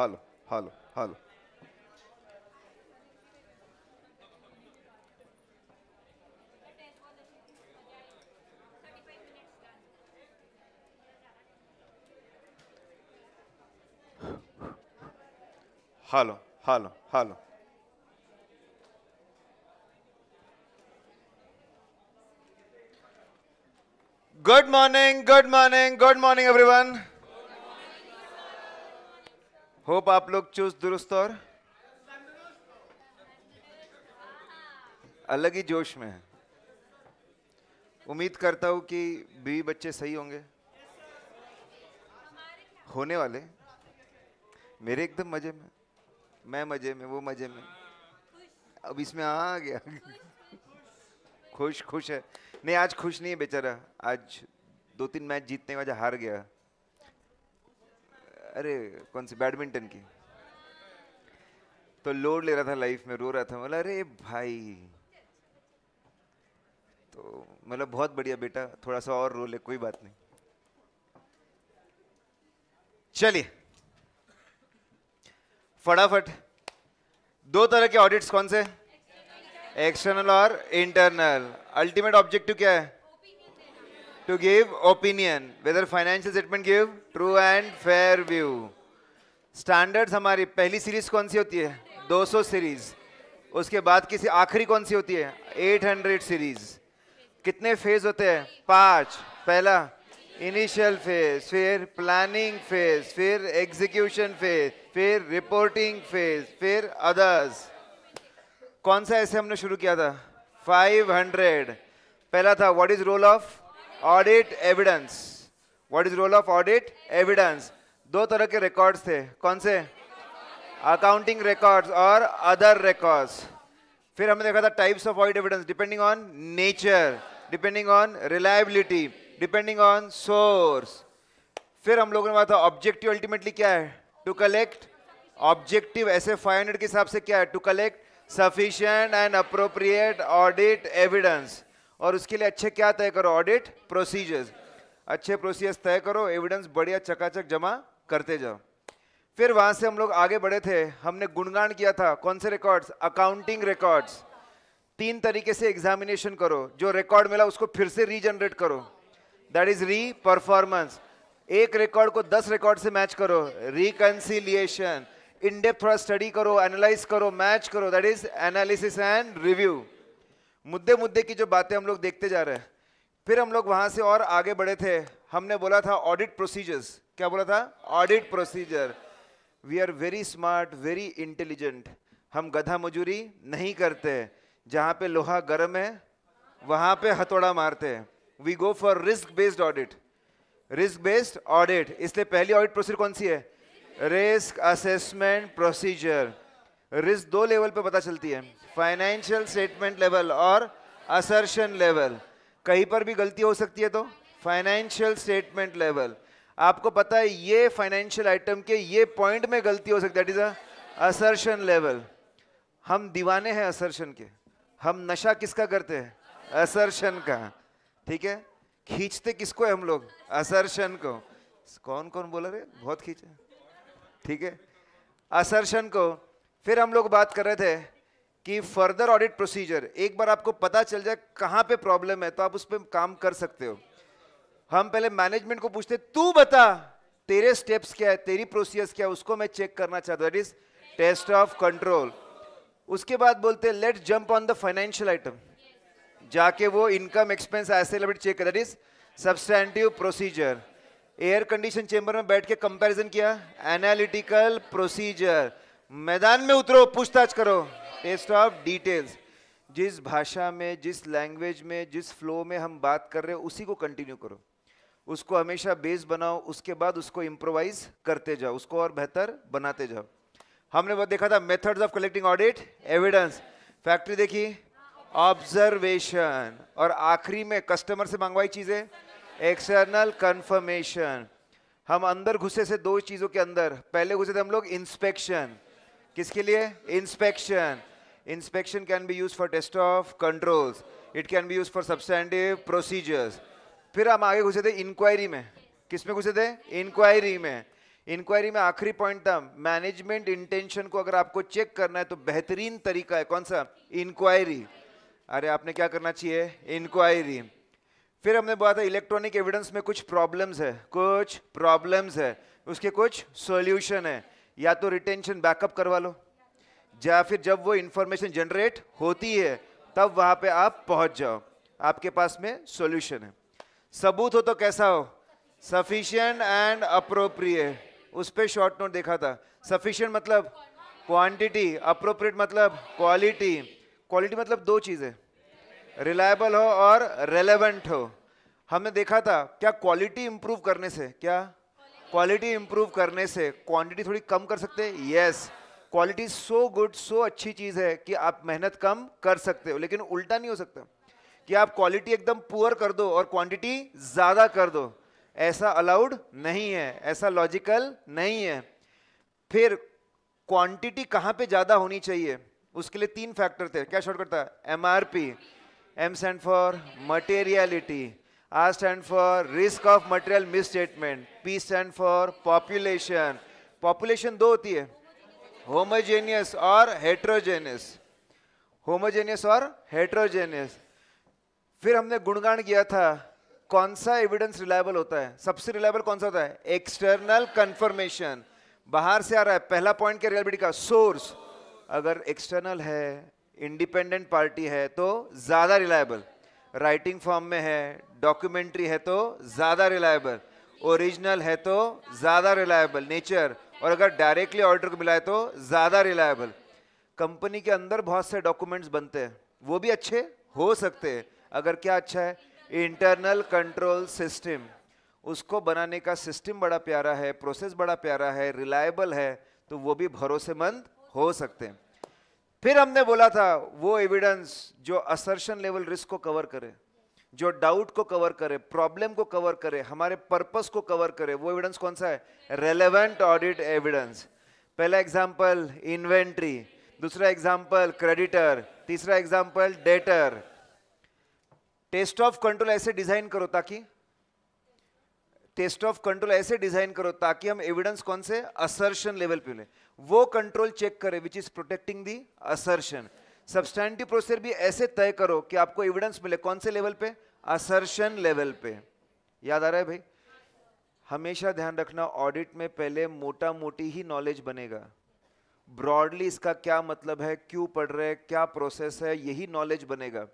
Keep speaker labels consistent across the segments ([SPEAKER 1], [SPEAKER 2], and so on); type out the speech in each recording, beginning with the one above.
[SPEAKER 1] હાલો hello hello hello hello hello Good morning, good morning, good morning, everyone. Hope आप लोग चुस्त दुरुस्त और अलग ही जोश में है उम्मीद करता हूँ कि बीवी बच्चे सही होंगे होने वाले मेरे एकदम मजे में मैं मजे में वो मजे में अब इसमें आ गया खुश खुश है नहीं आज खुश नहीं है बेचारा आज दो तीन मैच जीतने वजह हार गया अरे कौन सी बैडमिंटन की तो लोड ले रहा था लाइफ में रो रहा था बोला अरे भाई तो मतलब बहुत बढ़िया बेटा थोड़ा सा और रो ले कोई बात नहीं चलिए फटाफट दो तरह के ऑडिट्स कौन से एक्सटर्नल और इंटरनल अल्टीमेट ऑब्जेक्टिव क्या है to give opinion whether financial statement give true and fair view standards हमारी पहली series कौन सी होती है 200 series उसके बाद किसी आखिरी कौन सी होती है 800 series कितने phase होते हैं पांच पहला इनिशियल फेज फिर प्लानिंग फेज फिर एग्जीक्यूशन फेज फिर रिपोर्टिंग फेज फिर अदर्स कौन सा ऐसे हमने शुरू किया था 500 पहला था what is role of audit evidence what is role of audit evidence दो तरह के रिकॉर्ड्स थे कौन से अकाउंटिंग रिकॉर्ड्स और अदर रिकॉर्ड्स फिर हमने देखा था types of audit evidence depending on nature depending on reliability depending on source फिर हम लोगों ने बात था ऑब्जेक्टिव अल्टीमेटली क्या है टू कलेक्ट ऑब्जेक्टिव ऐसे हंड्रेड के हिसाब से क्या है to collect sufficient and appropriate audit evidence और उसके लिए अच्छे क्या तय करो ऑडिट प्रोसीजर्स अच्छे प्रोसीजर्स तय करो एविडेंस बढ़िया चकाचक जमा करते जाओ फिर वहां से हम लोग आगे बढ़े थे हमने गुणगान किया था कौन से रिकॉर्ड्स अकाउंटिंग रिकॉर्ड्स तीन तरीके से एग्जामिनेशन करो जो रिकॉर्ड मिला उसको फिर से रीजनरेट करो दैट इज री परफॉर्मेंस एक रिकॉर्ड को दस रिकॉर्ड से मैच करो रिकनसिलियेशन इनडेप थोड़ा स्टडी करो एनालाइज करो मैच करो that is analysis and review मुद्दे मुद्दे की जो बातें हम लोग देखते जा रहे हैं फिर हम लोग वहां से और आगे बढ़े थे हमने बोला था ऑडिट प्रोसीजर्स क्या बोला था audit procedure we are very smart very intelligent हम गधा मजूरी नहीं करते जहां पे लोहा गर्म है वहां पे हथौड़ा मारते हैं we go for risk based audit risk based audit इसलिए पहली ऑडिट प्रोसीजर कौन सी है रिस्क असेसमेंट प्रोसीजर रिस्क दो लेवल पे पता चलती है फाइनेंशियल स्टेटमेंट लेवल और असर्शन लेवल कहीं पर भी गलती हो सकती है तो फाइनेंशियल स्टेटमेंट लेवल आपको पता है ये फाइनेंशियल आइटम के ये पॉइंट में गलती हो सकती है इट इज़ असर्शन लेवल हम दीवाने हैं असर्शन के हम नशा किसका करते हैं असर्शन का ठीक है खींचते किसको है हम लोग असर्शन को कौन कौन बोला रे बहुत खींचे ठीक है असर्शन को फिर हम लोग बात कर रहे थे कि फर्दर ऑडिट प्रोसीजर एक बार आपको पता चल जाए कहाँ पे प्रॉब्लम है तो आप उस पर काम कर सकते हो हम पहले मैनेजमेंट को पूछते तू बता तेरे स्टेप्स क्या है तेरी प्रोसीजर्स क्या है उसको मैं चेक करना चाहता हूँ that is test of control उसके बाद बोलते let jump on the financial item जाके वो इनकम एक्सपेंस ऐसे लिमिट चेक कर that is substantive procedure air condition chamber में बैठ के कंपैरिजन किया एनालिटिकल प्रोसीजर मैदान में उतरो पूछताछ करो टेस्ट ऑफ डिटेल्स जिस भाषा में जिस लैंग्वेज में जिस फ्लो में हम बात कर रहे हैं उसी को कंटिन्यू करो उसको हमेशा बेस बनाओ उसके बाद उसको इम्प्रोवाइज करते जाओ उसको और बेहतर बनाते जाओ हमने वो देखा था methods of collecting audit evidence factory देखी ऑब्जर्वेशन और आखिरी में कस्टमर से मंगवाई चीज़ें एक्सटर्नल कंफर्मेशन हम अंदर घुसे से दो चीज़ों के अंदर पहले घुसे थे हम लोग इंस्पेक्शन किसके लिए inspection inspection can be use for test of controls it can be use for substantive procedures फिर हम आगे घुसे थे इंक्वायरी में किस में घुसे थे इंक्वायरी में इंक्वायरी में आखिरी पॉइंट था मैनेजमेंट इंटेंशन को अगर आपको चेक करना है तो बेहतरीन तरीका है कौन सा इंक्वायरी अरे आपने क्या करना चाहिए इंक्वायरी फिर हमने बोला था इलेक्ट्रॉनिक एविडेंस में कुछ प्रॉब्लम्स है कुछ प्रॉब्लम्स है उसके कुछ सोल्यूशन है या तो रिटेंशन बैकअप करवा लो या फिर जब वो इन्फॉर्मेशन जनरेट होती है तब वहाँ पे आप पहुँच जाओ आपके पास में सॉल्यूशन है सबूत हो तो कैसा हो सफिशियंट एंड अप्रोप्रिएट उस पर शॉर्ट नोट देखा था सफिशियंट मतलब क्वांटिटी अप्रोप्रिएट मतलब क्वालिटी क्वालिटी मतलब दो चीज़ें रिलायबल हो और रेलेवेंट हो हमने देखा था क्या क्वालिटी इंप्रूव करने से क्या क्वालिटी इंप्रूव करने से क्वांटिटी थोड़ी कम कर सकते हैं yes quality so good so अच्छी चीज़ है कि आप मेहनत कम कर सकते हो लेकिन उल्टा नहीं हो सकता कि आप क्वालिटी एकदम पुअर कर दो और क्वांटिटी ज़्यादा कर दो ऐसा अलाउड नहीं है ऐसा लॉजिकल नहीं है फिर क्वांटिटी कहाँ पे ज़्यादा होनी चाहिए उसके लिए तीन फैक्टर थे क्या शॉर्ट करता है M R P M stands for materiality R stand for risk of material misstatement. P stand for population. Population दो होती है homogeneous और heterogeneous. homogeneous और heterogeneous. फिर हमने गुणगान किया था कौन सा एविडेंस रिलायबल होता है सबसे रिलायबल कौन सा होता है एक्सटर्नल कंफर्मेशन बाहर से आ रहा है पहला पॉइंट क्या रिलायबिलिटी का सोर्स अगर एक्सटर्नल है इंडिपेंडेंट पार्टी है तो ज्यादा रिलायबल राइटिंग फॉर्म में है डॉक्यूमेंट्री है तो ज़्यादा रिलायबल ओरिजिनल है तो ज़्यादा रिलायबल नेचर और अगर डायरेक्टली ऑर्डर को मिला है तो ज़्यादा रिलायबल कंपनी के अंदर बहुत से डॉक्यूमेंट्स बनते हैं वो भी अच्छे हो सकते हैं अगर क्या अच्छा है इंटरनल कंट्रोल सिस्टम उसको बनाने का सिस्टम बड़ा प्यारा है प्रोसेस बड़ा प्यारा है रिलायबल है तो वो भी भरोसेमंद हो सकते हैं फिर हमने बोला था वो एविडेंस जो असर्शन लेवल रिस्क को कवर करे जो डाउट को कवर करे प्रॉब्लम को कवर करे हमारे पर्पस को कवर करे वो एविडेंस कौन सा है रेलेवेंट ऑडिट एविडेंस पहला एग्जाम्पल इन्वेंट्री दूसरा एग्जाम्पल क्रेडिटर तीसरा example debtor test of control ऐसे डिजाइन करो ताकि टेस्ट ऑफ कंट्रोल ऐसे डिजाइन करो ताकि हम एविडेंस कौन से असर्शन लेवल पे ले वो कंट्रोल चेक करे which is protecting the assertion substantive procedure भी ऐसे तय करो कि आपको एविडेंस मिले कौन से लेवल पे असर्शन लेवल पे याद आ रहा है भाई हमेशा ध्यान रखना ऑडिट में पहले मोटा मोटी ही नॉलेज बनेगा ब्रॉडली इसका क्या मतलब है क्यों पढ़ रहे हैं क्या प्रोसेस है यही नॉलेज बनेगा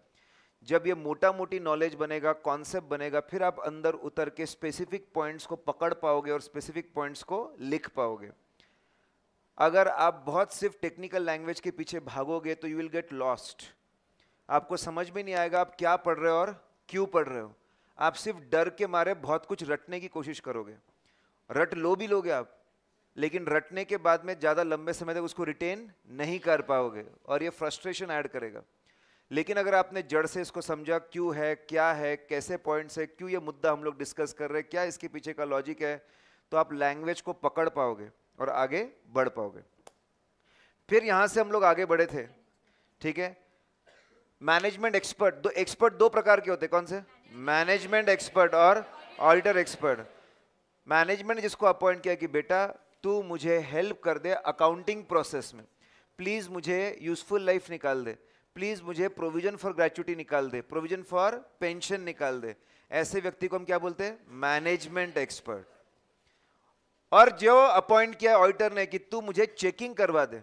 [SPEAKER 1] जब ये मोटा मोटी नॉलेज बनेगा कॉन्सेप्ट बनेगा फिर आप अंदर उतर के स्पेसिफिक पॉइंट्स को पकड़ पाओगे और स्पेसिफिक पॉइंट्स को लिख पाओगे अगर आप बहुत सिर्फ टेक्निकल लैंग्वेज के पीछे भागोगे तो यू विल गेट लॉस्ट आपको समझ में नहीं आएगा आप क्या पढ़ रहे हो और क्यों पढ़ रहे हो आप सिर्फ डर के मारे बहुत कुछ रटने की कोशिश करोगे रट लो भी लोगे आप लेकिन रटने के बाद में ज़्यादा लंबे समय तक उसको रिटेन नहीं कर पाओगे और ये फ्रस्ट्रेशन ऐड करेगा लेकिन अगर आपने जड़ से इसको समझा क्यों है क्या है कैसे पॉइंट्स है क्यों ये मुद्दा हम लोग डिस्कस कर रहे हैं क्या इसके पीछे का लॉजिक है तो आप लैंग्वेज को पकड़ पाओगे और आगे बढ़ पाओगे फिर यहां से हम लोग आगे बढ़े थे ठीक है मैनेजमेंट एक्सपर्ट दो एक्सपर्ट दो प्रकार के होते कौन से मैनेजमेंट एक्सपर्ट और ऑडिटर एक्सपर्ट मैनेजमेंट जिसको अपॉइंट किया कि बेटा तू मुझे हेल्प कर दे अकाउंटिंग प्रोसेस में प्लीज़ मुझे यूजफुल लाइफ निकाल दे प्लीज मुझे प्रोविजन फॉर ग्रेचुटी निकाल दे प्रोविजन फॉर पेंशन निकाल दे ऐसे व्यक्ति को हम क्या बोलते हैं मैनेजमेंट एक्सपर्ट और जो अपॉइंट किया ऑडिटर ने कि तू मुझे चेकिंग करवा दे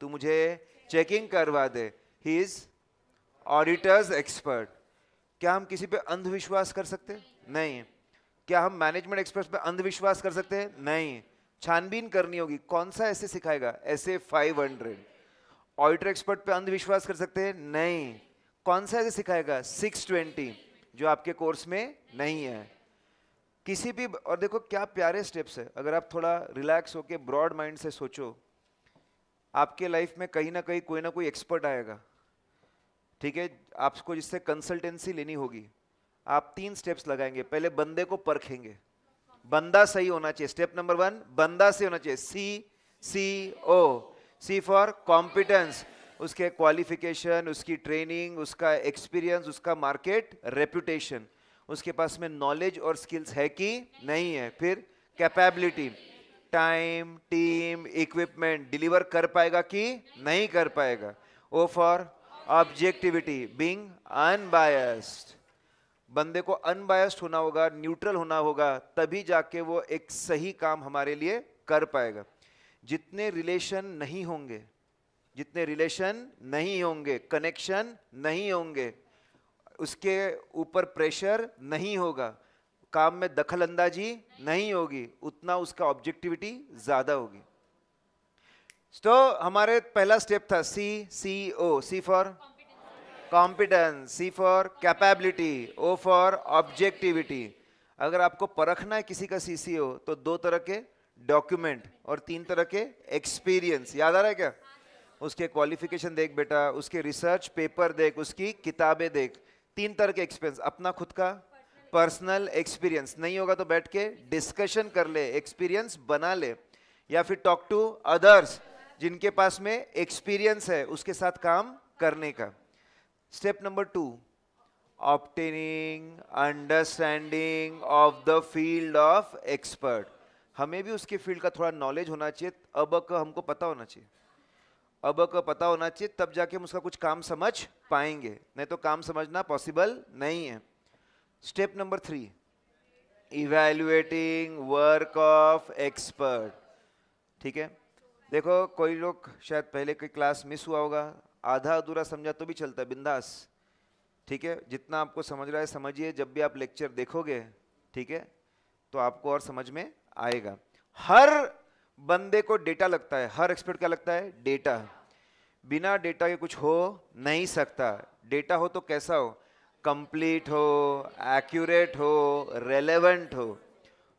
[SPEAKER 1] तू मुझे चेकिंग करवा दे ही इज ऑडिटर्स एक्सपर्ट क्या हम किसी पे अंधविश्वास कर सकते नहीं क्या हम मैनेजमेंट एक्सपर्ट पे अंधविश्वास कर सकते हैं नहीं छानबीन करनी होगी कौन सा ऐसे सिखाएगा ऐसे फाइव हंड्रेड ऑडिटर एक्सपर्ट पे अंधविश्वास कर सकते हैं नहीं कौन सा ऐसे सिखाएगा 620 जो आपके कोर्स में नहीं है किसी भी और देखो क्या प्यारे स्टेप्स है अगर आप थोड़ा रिलैक्स होकर ब्रॉड माइंड से सोचो आपके लाइफ में कहीं ना कहीं कोई ना कोई एक्सपर्ट आएगा ठीक है आपको जिससे कंसल्टेंसी लेनी होगी आप तीन स्टेप्स लगाएंगे पहले बंदे को परखेंगे बंदा सही होना चाहिए स्टेप नंबर वन बंदा सही होना चाहिए C C O C for competence उसके क्वालिफिकेशन उसकी ट्रेनिंग उसका एक्सपीरियंस उसका मार्केट रेपुटेशन उसके पास में नॉलेज और स्किल्स है कि नहीं है फिर capability time team equipment deliver कर पाएगा कि नहीं कर पाएगा O for objectivity being unbiased बंदे को अनबायस्ड होना होगा न्यूट्रल होना होगा तभी जाके वो एक सही काम हमारे लिए कर पाएगा जितने रिलेशन नहीं होंगे जितने रिलेशन नहीं होंगे कनेक्शन नहीं होंगे उसके ऊपर प्रेशर नहीं होगा काम में दखल अंदाजी नहीं होगी उतना उसका ऑब्जेक्टिविटी ज़्यादा होगी तो हमारे पहला स्टेप था C C O C for competence C for capability O for objectivity अगर आपको परखना है किसी का सी सी ओ तो दो तरह के डॉक्यूमेंट और तीन तरह के एक्सपीरियंस याद आ रहा है क्या उसके क्वालिफिकेशन देख बेटा उसके रिसर्च पेपर देख उसकी किताबें देख तीन तरह के एक्सपीरियंस अपना खुद का पर्सनल एक्सपीरियंस नहीं होगा तो बैठ के डिस्कशन कर ले एक्सपीरियंस बना ले या फिर टॉक टू अदर्स जिनके पास में एक्सपीरियंस है उसके साथ काम करने का step number two obtaining understanding of the field of expert हमें भी उसके फील्ड का थोड़ा नॉलेज होना चाहिए अब का हमको पता होना चाहिए अब का पता होना चाहिए तब जाके हम उसका कुछ काम समझ पाएंगे नहीं तो काम समझना पॉसिबल नहीं है step number three evaluating work of expert ठीक है देखो कोई लोग शायद पहले की क्लास मिस हुआ होगा आधा अधूरा समझा तो भी चलता है बिंदास ठीक है जितना आपको समझ रहा है समझिए जब भी आप लेक्चर देखोगे ठीक है तो आपको और समझ में आएगा हर बंदे को डेटा लगता है हर एक्सपर्ट क्या लगता है डेटा बिना डेटा के कुछ हो नहीं सकता डेटा हो तो कैसा हो कंप्लीट हो एक्यूरेट हो रेलेवेंट हो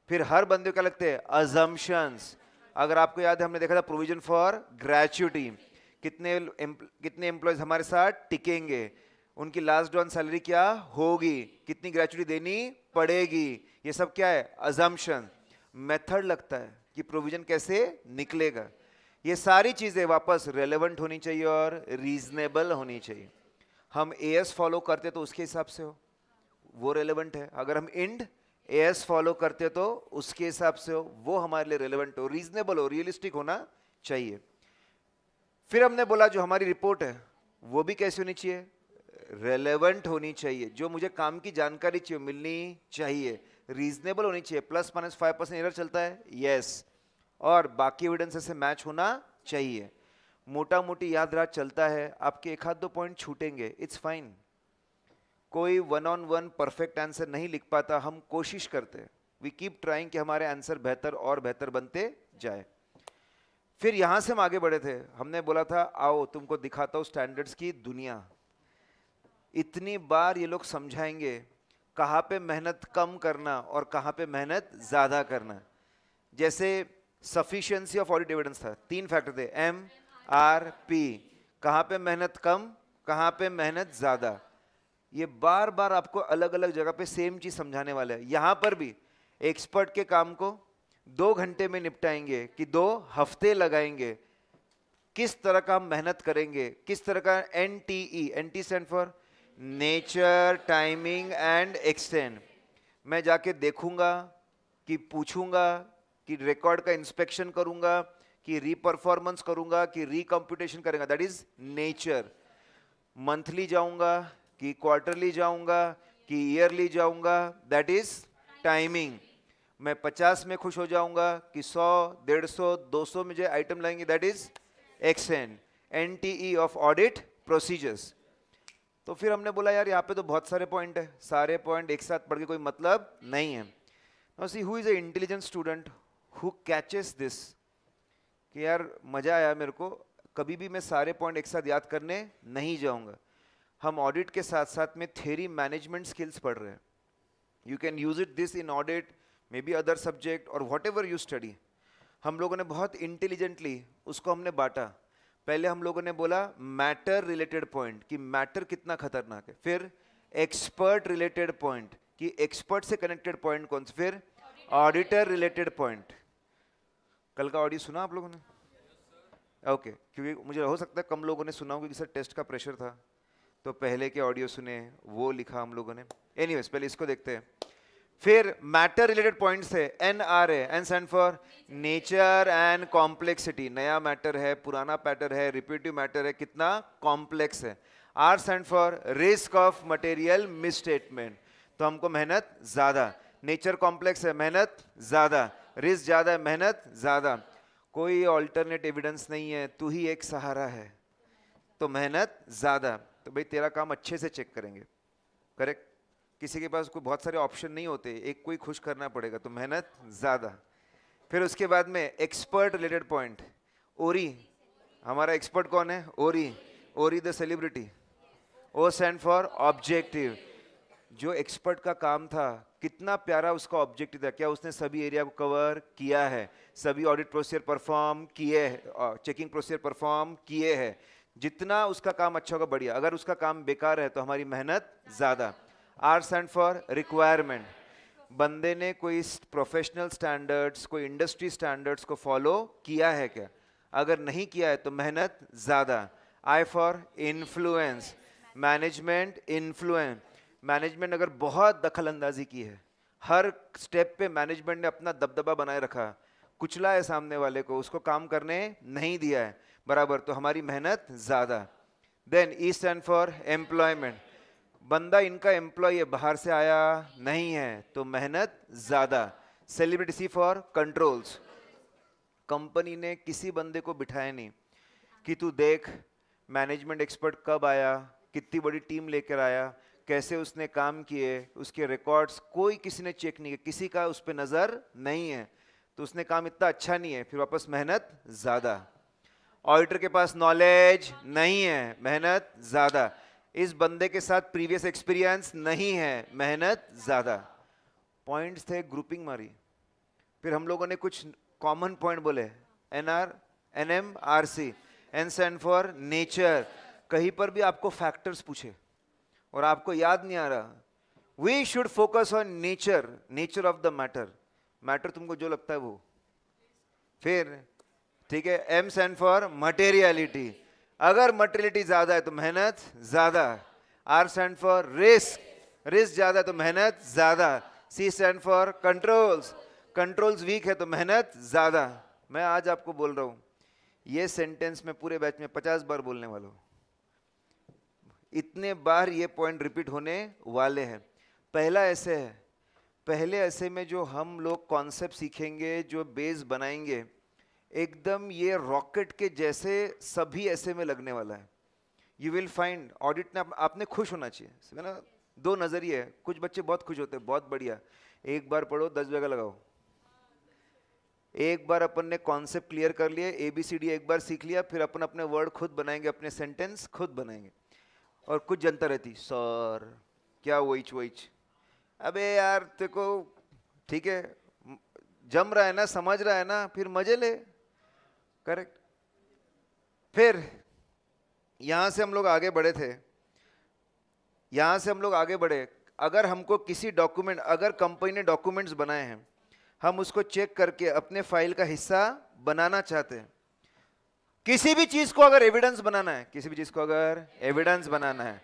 [SPEAKER 1] फिर हर बंदे को क्या लगते हैं अजम्पन्स अगर आपको याद है हमने देखा था प्रोविजन फॉर ग्रेचुटी कितने कितने एम्प्लॉयज हमारे साथ टिकेंगे उनकी लास्ट डॉन सैलरी क्या होगी कितनी ग्रेचुटी देनी पड़ेगी ये सब क्या है अजम्पन मेथड लगता है कि प्रोविजन कैसे निकलेगा ये सारी चीज़ें वापस रेलेवेंट होनी चाहिए और रीजनेबल होनी चाहिए हम ए एस फॉलो करते तो उसके हिसाब से हो वो रेलेवेंट है अगर हम इंड ए एस फॉलो करते तो उसके हिसाब से हो वो हमारे लिए रेलेवेंट हो रीजनेबल हो रियलिस्टिक होना चाहिए फिर हमने बोला जो हमारी रिपोर्ट है वो भी कैसी होनी चाहिए रेलेवेंट होनी चाहिए जो मुझे काम की जानकारी चाहिए मिलनी चाहिए रीजनेबल होनी चाहिए plus minus five percent error चलता है यस और बाकी एविडेंस से मैच होना चाहिए मोटा मोटी याद रात चलता है आपके एक हाथ दो पॉइंट छूटेंगे इट्स फाइन कोई one on one perfect answer नहीं लिख पाता हम कोशिश करते वी कीप ट्राइंग कि हमारे आंसर बेहतर और बेहतर बनते जाए फिर यहां से हम आगे बढ़े थे हमने बोला था आओ तुमको दिखाता हूं स्टैंडर्ड्स की दुनिया इतनी बार ये लोग समझाएंगे कहाँ पे मेहनत कम करना और कहाँ पे मेहनत ज़्यादा करना जैसे सफिशियंसी ऑफ ऑडिट एविडेंस था तीन फैक्टर थे एम आर पी कहाँ पे मेहनत कम कहाँ पे मेहनत ज़्यादा ये बार बार आपको अलग अलग जगह पे सेम चीज़ समझाने वाले है यहाँ पर भी एक्सपर्ट के काम को दो घंटे में निपटाएंगे कि दो हफ्ते लगाएंगे किस तरह का हम मेहनत करेंगे किस तरह का N T E N T stands for nature timing and extent मैं जाके देखूंगा कि पूछूंगा कि रिकॉर्ड का इंस्पेक्शन करूंगा कि रीपरफॉर्मेंस करूंगा कि रिकम्प्यूटेशन करेंगे दैट इज नेचर मंथली जाऊंगा कि क्वार्टरली जाऊंगा कि ईयरली जाऊंगा दैट इज टाइमिंग मैं 50 में खुश हो जाऊंगा कि 100 सौ में मुझे आइटम लाएंगे दैट इज एक्सएन N T E of audit procedures तो फिर हमने बोला यार यहाँ पे तो बहुत सारे पॉइंट है सारे पॉइंट एक साथ पढ़ के कोई मतलब नहीं है now see who is a intelligent student who catches this कि यार मज़ा आया मेरे को कभी भी मैं सारे पॉइंट एक साथ याद करने नहीं जाऊँगा हम ऑडिट के साथ साथ में थेरी मैनेजमेंट स्किल्स पढ़ रहे हैं you can use it this in audit maybe other subject और वॉट एवर यू स्टडी हम लोगों ने बहुत इंटेलिजेंटली उसको हमने बांटा पहले हम लोगों ने बोला मैटर रिलेटेड पॉइंट कि मैटर कितना खतरनाक है फिर एक्सपर्ट रिलेटेड पॉइंट कि एक्सपर्ट से कनेक्टेड पॉइंट कौन से फिर ऑडिटर रिलेटेड पॉइंट कल का ऑडियो सुना आप लोगों ने ओके okay, क्योंकि मुझे हो सकता है कम लोगों ने सुना होगा कि सर टेस्ट का प्रेशर था तो पहले के ऑडियो सुने वो लिखा हम लोगों ने एनी पहले इसको देखते हैं फिर मैटर रिलेटेड पॉइंट्स है N R A N stand for nature and complexity नया मैटर है पुराना पैटर है रिपीटिव मैटर है कितना कॉम्प्लेक्स है R stand for risk of material misstatement तो हमको मेहनत ज़्यादा नेचर कॉम्प्लेक्स है मेहनत ज़्यादा रिस्क ज़्यादा है मेहनत ज़्यादा कोई ऑल्टरनेट एविडेंस नहीं है तू ही एक सहारा है तो मेहनत ज़्यादा तो भाई तेरा काम अच्छे से चेक करेंगे करेक्ट किसी के पास कोई बहुत सारे ऑप्शन नहीं होते एक कोई खुश करना पड़ेगा तो मेहनत ज़्यादा फिर उसके बाद में एक्सपर्ट रिलेटेड पॉइंट ओरी हमारा एक्सपर्ट कौन है Orry Orry the celebrity O stand for objective जो एक्सपर्ट का काम था कितना प्यारा उसका ऑब्जेक्टिव था क्या उसने सभी एरिया को कवर किया है सभी ऑडिट प्रोसीजर परफॉर्म किए हैं चेकिंग प्रोसीजर परफॉर्म किए हैं जितना उसका काम अच्छा होगा बढ़िया अगर उसका काम बेकार है तो हमारी मेहनत ज़्यादा आर सेंड फॉर रिक्वायरमेंट बंदे ने कोई प्रोफेशनल स्टैंडर्ड्स कोई इंडस्ट्री स्टैंडर्ड्स को फॉलो किया है क्या अगर नहीं किया है तो मेहनत ज़्यादा I for influence management influence management अगर बहुत दखल अंदाजी की है हर स्टेप पे मैनेजमेंट ने अपना दबदबा बनाए रखा कुचला है सामने वाले को उसको काम करने नहीं दिया है बराबर तो हमारी मेहनत ज़्यादा then E stand for employment बंदा इनका एम्प्लॉय बाहर से आया नहीं है तो मेहनत ज़्यादा सेलिब्रिटी फॉर कंट्रोल्स कंपनी ने किसी बंदे को बिठाया नहीं कि तू देख मैनेजमेंट एक्सपर्ट कब आया कितनी बड़ी टीम लेकर आया कैसे उसने काम किए उसके रिकॉर्ड्स कोई किसी ने चेक नहीं किया किसी का उस पर नज़र नहीं है तो उसने काम इतना अच्छा नहीं है फिर वापस मेहनत ज़्यादा ऑडिटर के पास नॉलेज नहीं है मेहनत ज़्यादा इस बंदे के साथ प्रीवियस एक्सपीरियंस नहीं है मेहनत ज़्यादा पॉइंट्स थे ग्रुपिंग मारी फिर हम लोगों ने कुछ कॉमन पॉइंट बोले N R N M R C N stand for nature कहीं पर भी आपको फैक्टर्स पूछे और आपको याद नहीं आ रहा we should focus on nature nature of the matter matter तुमको जो लगता है वो फिर ठीक है एम सैंड फॉर मटेरियलिटी अगर मटेरियलिटी ज़्यादा है तो मेहनत ज़्यादा R stand for risk risk ज़्यादा तो मेहनत ज़्यादा C stand for controls controls weak है तो मेहनत ज़्यादा मैं आज आपको बोल रहा हूँ ये सेंटेंस में पूरे बैच में पचास बार बोलने वाला हूँ इतने बार ये पॉइंट रिपीट होने वाले हैं पहला ऐसे है पहले ऐसे में जो हम लोग कॉन्सेप्ट सीखेंगे जो बेस बनाएंगे एकदम ये रॉकेट के जैसे सभी ऐसे में लगने वाला है यू विल फाइंड ऑडिट ने आपने खुश होना चाहिए ना दो नज़रिए है कुछ बच्चे बहुत खुश होते हैं बहुत बढ़िया एक बार पढ़ो दस जगह लगाओ एक बार अपन ने कॉन्सेप्ट क्लियर कर लिए ए बी सी डी एक बार सीख लिया फिर अपन अपने वर्ड खुद बनाएंगे अपने सेंटेंस खुद बनाएंगे और कुछ जनता रहती सर क्या वोइच वोइच अबे यार तेको ठीक है जम रहा है ना समझ रहा है ना फिर मजे ले करेक्ट फिर यहाँ से हम लोग आगे बढ़े थे यहाँ से हम लोग आगे बढ़े अगर हमको किसी डॉक्यूमेंट अगर कंपनी ने डॉक्यूमेंट्स बनाए हैं हम उसको चेक करके अपने फाइल का हिस्सा बनाना चाहते हैं किसी भी चीज़ को अगर एविडेंस बनाना है किसी भी चीज़ को अगर एविडेंस बनाना है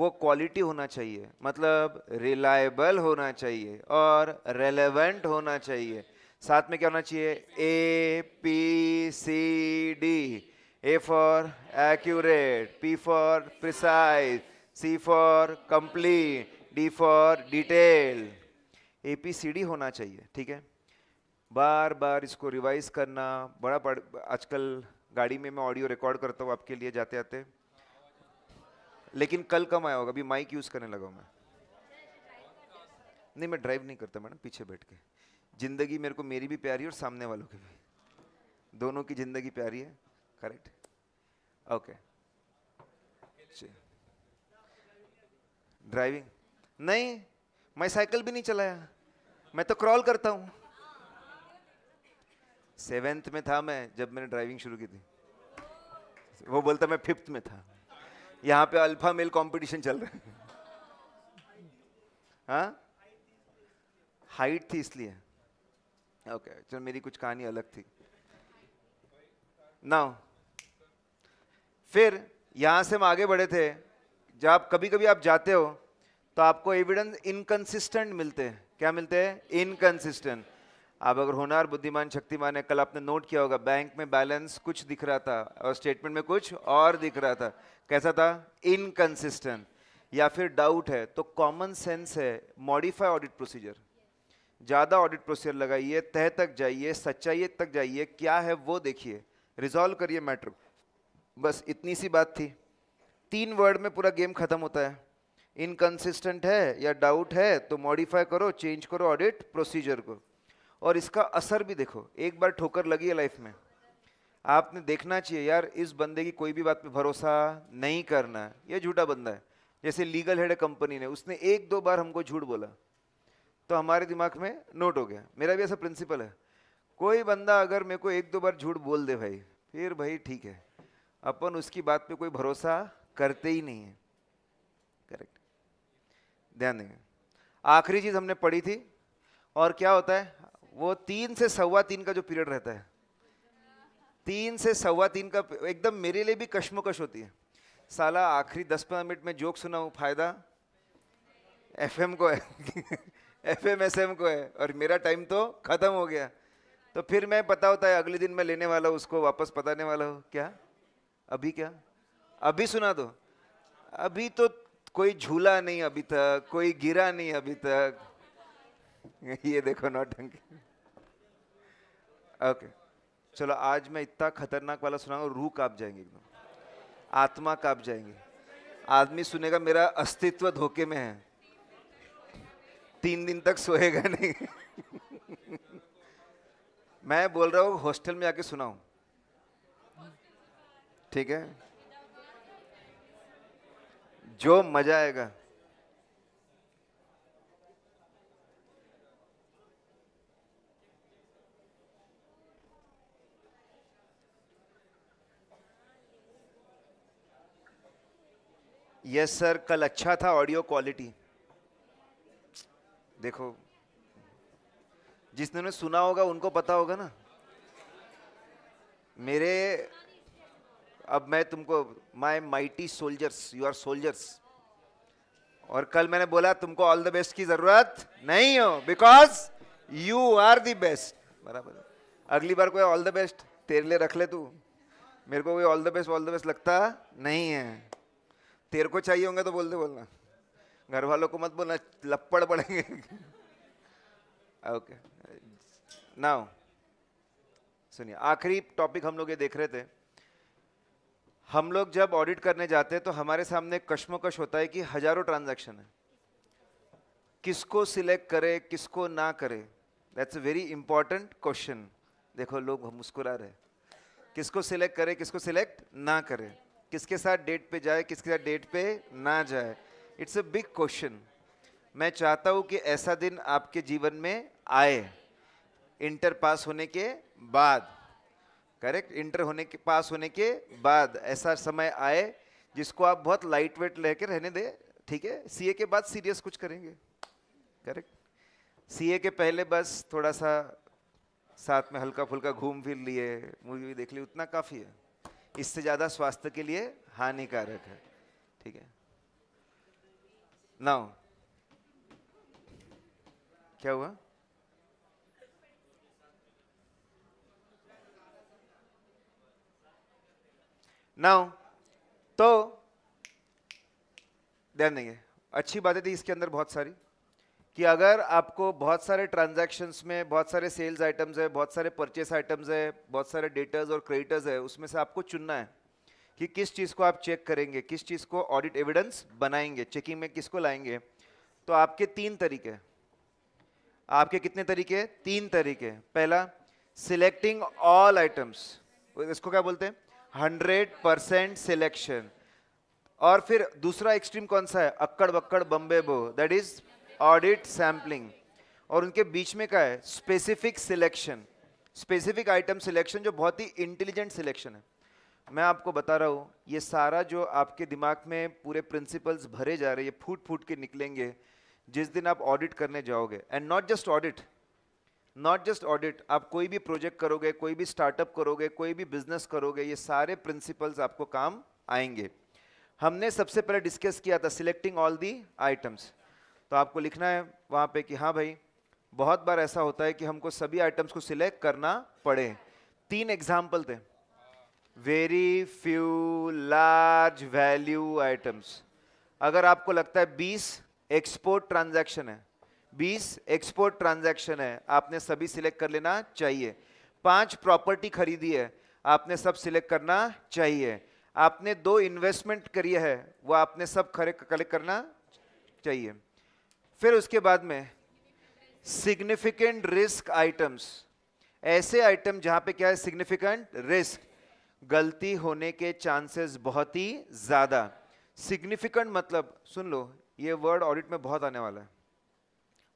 [SPEAKER 1] वो क्वालिटी होना चाहिए मतलब रिलायबल होना चाहिए और रेलेवेंट होना चाहिए साथ में क्या होना चाहिए A P C D A for accurate P for precise C for complete D for detail A P C D होना चाहिए ठीक है बार बार इसको रिवाइज करना बड़ा बड़, आजकल गाड़ी में मैं ऑडियो रिकॉर्ड करता हूँ आपके लिए जाते आते लेकिन कल कम आया होगा अभी माइक यूज़ करने लगा हूँ मैं नहीं मैं ड्राइव नहीं करता मैडम पीछे बैठ के ज़िंदगी मेरे को मेरी भी प्यारी और सामने वालों की भी दोनों की ज़िंदगी प्यारी है करेक्ट ओके ड्राइविंग नहीं मैं साइकिल भी नहीं चलाया मैं तो क्रॉल करता हूं सेवेंथ में था मैं जब मैंने ड्राइविंग शुरू की थी वो बोलता मैं फिफ्थ में था यहाँ पे अल्फा मेल कंपटीशन चल रहा है हाइट थी इसलिए ओके okay, चल तो मेरी कुछ कहानी अलग थी नाउ फिर यहां से हम आगे बढ़े थे जब आप कभी कभी आप जाते हो तो आपको एविडेंस इनकन्सिस्टेंट मिलते हैं क्या मिलते हैं इनकन्सिस्टेंट आप अगर होनार बुद्धिमान शक्तिमान है कल आपने नोट किया होगा बैंक में बैलेंस कुछ दिख रहा था और स्टेटमेंट में कुछ और दिख रहा था कैसा था इनकन्सिस्टेंट या फिर डाउट है तो कॉमन सेंस है मॉडिफाई ऑडिट प्रोसीजर ज़्यादा ऑडिट प्रोसीजर लगाइए तह तक जाइए सच्चाई तक जाइए क्या है वो देखिए रिजॉल्व करिए मैटर बस इतनी सी बात थी तीन वर्ड में पूरा गेम ख़त्म होता है इनकन्सिस्टेंट है या डाउट है तो मॉडिफाई करो चेंज करो ऑडिट प्रोसीजर को और इसका असर भी देखो एक बार ठोकर लगी है लाइफ में आपने देखना चाहिए यार इस बंदे की कोई भी बात पे भरोसा नहीं करना है यह झूठा बंदा है जैसे लीगल हेड कंपनी ने उसने एक दो बार हमको झूठ बोला तो हमारे दिमाग में नोट हो गया मेरा भी ऐसा प्रिंसिपल है कोई बंदा अगर मेरे को एक दो बार झूठ बोल दे भाई फिर भाई ठीक है अपन उसकी बात पे कोई भरोसा करते ही नहीं है करेक्ट ध्यान देंगे आखिरी चीज हमने पढ़ी थी और क्या होता है वो तीन से सवा तीन का जो पीरियड रहता है तीन से सवा तीन का एकदम मेरे लिए भी कश्मकश होती है साला आखिरी दस पंद्रह मिनट में जोक सुना हूँ फायदा एफएम को है एफ एम एस एम को है और मेरा टाइम तो ख़त्म हो गया तो फिर मैं पता होता है अगले दिन मैं लेने वाला हूँ उसको वापस बताने वाला हूँ क्या अभी क्या अभी सुना दो अभी तो कोई झूला नहीं अभी तक कोई गिरा नहीं अभी तक ये देखो नौटंकी ओके चलो आज मैं इतना खतरनाक वाला सुनाऊंगा रूह काप जाएंगे एकदम आत्मा काप जाएंगे आदमी सुनेगा मेरा अस्तित्व धोखे में है तीन दिन तक सोएगा नहीं मैं बोल रहा हूँ हॉस्टल में आके सुनाऊ ठीक है जो मजा आएगा यस सर कल अच्छा था ऑडियो क्वालिटी देखो जिसने सुना होगा उनको पता होगा ना मेरे अब मैं तुमको my mighty soldiers you are soldiers और कल मैंने बोला तुमको ऑल द बेस्ट की जरूरत नहीं हो because you are the best बराबर अगली बार कोई ऑल द बेस्ट तेरे लिए रख ले तू मेरे को कोई all the best all the best लगता नहीं है तेरे को चाहिए होंगे तो बोल दे बोलना घर वालों को मत बोलना लपड़ पड़ेंगे ओके नाउ सुनिए आखिरी टॉपिक हम लोग ये देख रहे थे हम लोग जब ऑडिट करने जाते हैं तो हमारे सामने कश्मकश होता है कि हजारों ट्रांजैक्शन है किसको सिलेक्ट करे किसको ना करे that's a very important question देखो लोग मुस्कुरा रहे किसको सिलेक्ट करे किसको सिलेक्ट ना करे किसके साथ डेट पे जाए किसके साथ डेट पे ना जाए इट्स अ बिग क्वेश्चन मैं चाहता हूँ कि ऐसा दिन आपके जीवन में आए इंटर पास होने के बाद करेक्ट इंटर होने के पास होने के बाद ऐसा समय आए जिसको आप बहुत लाइट वेट लेके रहने दे ठीक है सीए के बाद सीरियस कुछ करेंगे करेक्ट सीए के पहले बस थोड़ा सा साथ में हल्का फुल्का घूम फिर लिए मूवी देख ली उतना काफ़ी है इससे ज़्यादा स्वास्थ्य के लिए हानिकारक है ठीक है नाउ क्या हुआ नाउ तो ध्यान देंगे अच्छी बातें थी इसके अंदर बहुत सारी कि अगर आपको बहुत सारे ट्रांजैक्शंस में बहुत सारे सेल्स आइटम्स है बहुत सारे परचेस आइटम्स है बहुत सारे डेटर्स और क्रेडिटर्स है उसमें से आपको चुनना है कि किस चीज़ को आप चेक करेंगे किस चीज़ को ऑडिट एविडेंस बनाएंगे चेकिंग में किसको लाएंगे तो आपके तीन तरीके आपके कितने तरीके तीन तरीके पहला सिलेक्टिंग ऑल आइटम्स इसको क्या बोलते हैं हंड्रेड परसेंट सिलेक्शन और फिर दूसरा एक्सट्रीम कौन सा है अक्कड़ बक्कड़ बम्बे बो दैट इज ऑडिट सैम्पलिंग और उनके बीच में क्या है specific selection specific item selection जो बहुत ही इंटेलिजेंट सिलेक्शन है मैं आपको बता रहा हूँ ये सारा जो आपके दिमाग में पूरे प्रिंसिपल्स भरे जा रहे हैं फूट फूट के निकलेंगे जिस दिन आप ऑडिट करने जाओगे and not just audit not just audit आप कोई भी प्रोजेक्ट करोगे कोई भी स्टार्टअप करोगे कोई भी बिजनेस करोगे ये सारे प्रिंसिपल्स आपको काम आएंगे हमने सबसे पहले डिस्कस किया था सिलेक्टिंग ऑल दी आइटम्स तो आपको लिखना है वहाँ पे कि हाँ भाई बहुत बार ऐसा होता है कि हमको सभी आइटम्स को सिलेक्ट करना पड़े तीन एग्जाम्पल थे very few large value items अगर आपको लगता है 20 एक्सपोर्ट ट्रांजैक्शन है 20 एक्सपोर्ट ट्रांजैक्शन है आपने सभी सिलेक्ट कर लेना चाहिए पांच प्रॉपर्टी खरीदी है आपने सब सिलेक्ट करना चाहिए आपने दो इन्वेस्टमेंट करी है वह आपने सब खरे कलेक्ट करना चाहिए फिर उसके बाद में सिग्निफिकेंट रिस्क आइटम्स ऐसे आइटम जहां पे क्या है सिग्निफिकेंट रिस्क गलती होने के चांसेस बहुत ही ज़्यादा सिग्निफिकेंट मतलब सुन लो ये वर्ड ऑडिट में बहुत आने वाला है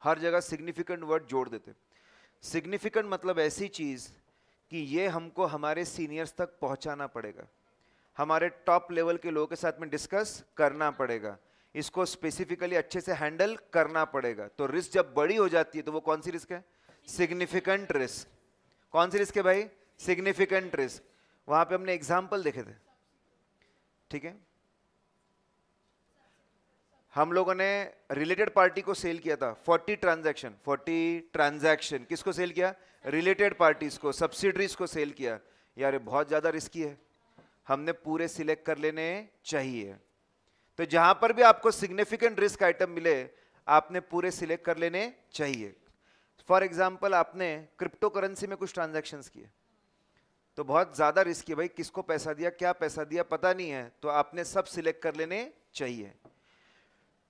[SPEAKER 1] हर जगह सिग्निफिकेंट वर्ड जोड़ देते सिग्निफिकेंट मतलब ऐसी चीज़ कि ये हमको हमारे सीनियर्स तक पहुंचाना पड़ेगा हमारे टॉप लेवल के लोगों के साथ में डिस्कस करना पड़ेगा इसको स्पेसिफिकली अच्छे से हैंडल करना पड़ेगा तो रिस्क जब बड़ी हो जाती है तो वो कौन सी रिस्क है सिग्निफिकेंट रिस्क कौन सी रिस्क है भाई सिग्निफिकेंट रिस्क वहां पे हमने एग्जाम्पल देखे थे ठीक है हम लोगों ने रिलेटेड पार्टी को सेल किया था 40 ट्रांजैक्शन 40 ट्रांजैक्शन किसको सेल किया रिलेटेड पार्टीज को सब्सिडरीज को सेल किया यार बहुत ज़्यादा रिस्की है हमने पूरे सिलेक्ट कर लेने चाहिए तो जहां पर भी आपको सिग्निफिकेंट रिस्क आइटम मिले आपने पूरे सिलेक्ट कर लेने चाहिए फॉर एग्जाम्पल आपने क्रिप्टो करेंसी में कुछ ट्रांजेक्शन किए तो बहुत ज़्यादा रिस्क है भाई किसको पैसा दिया क्या पैसा दिया पता नहीं है तो आपने सब सिलेक्ट कर लेने चाहिए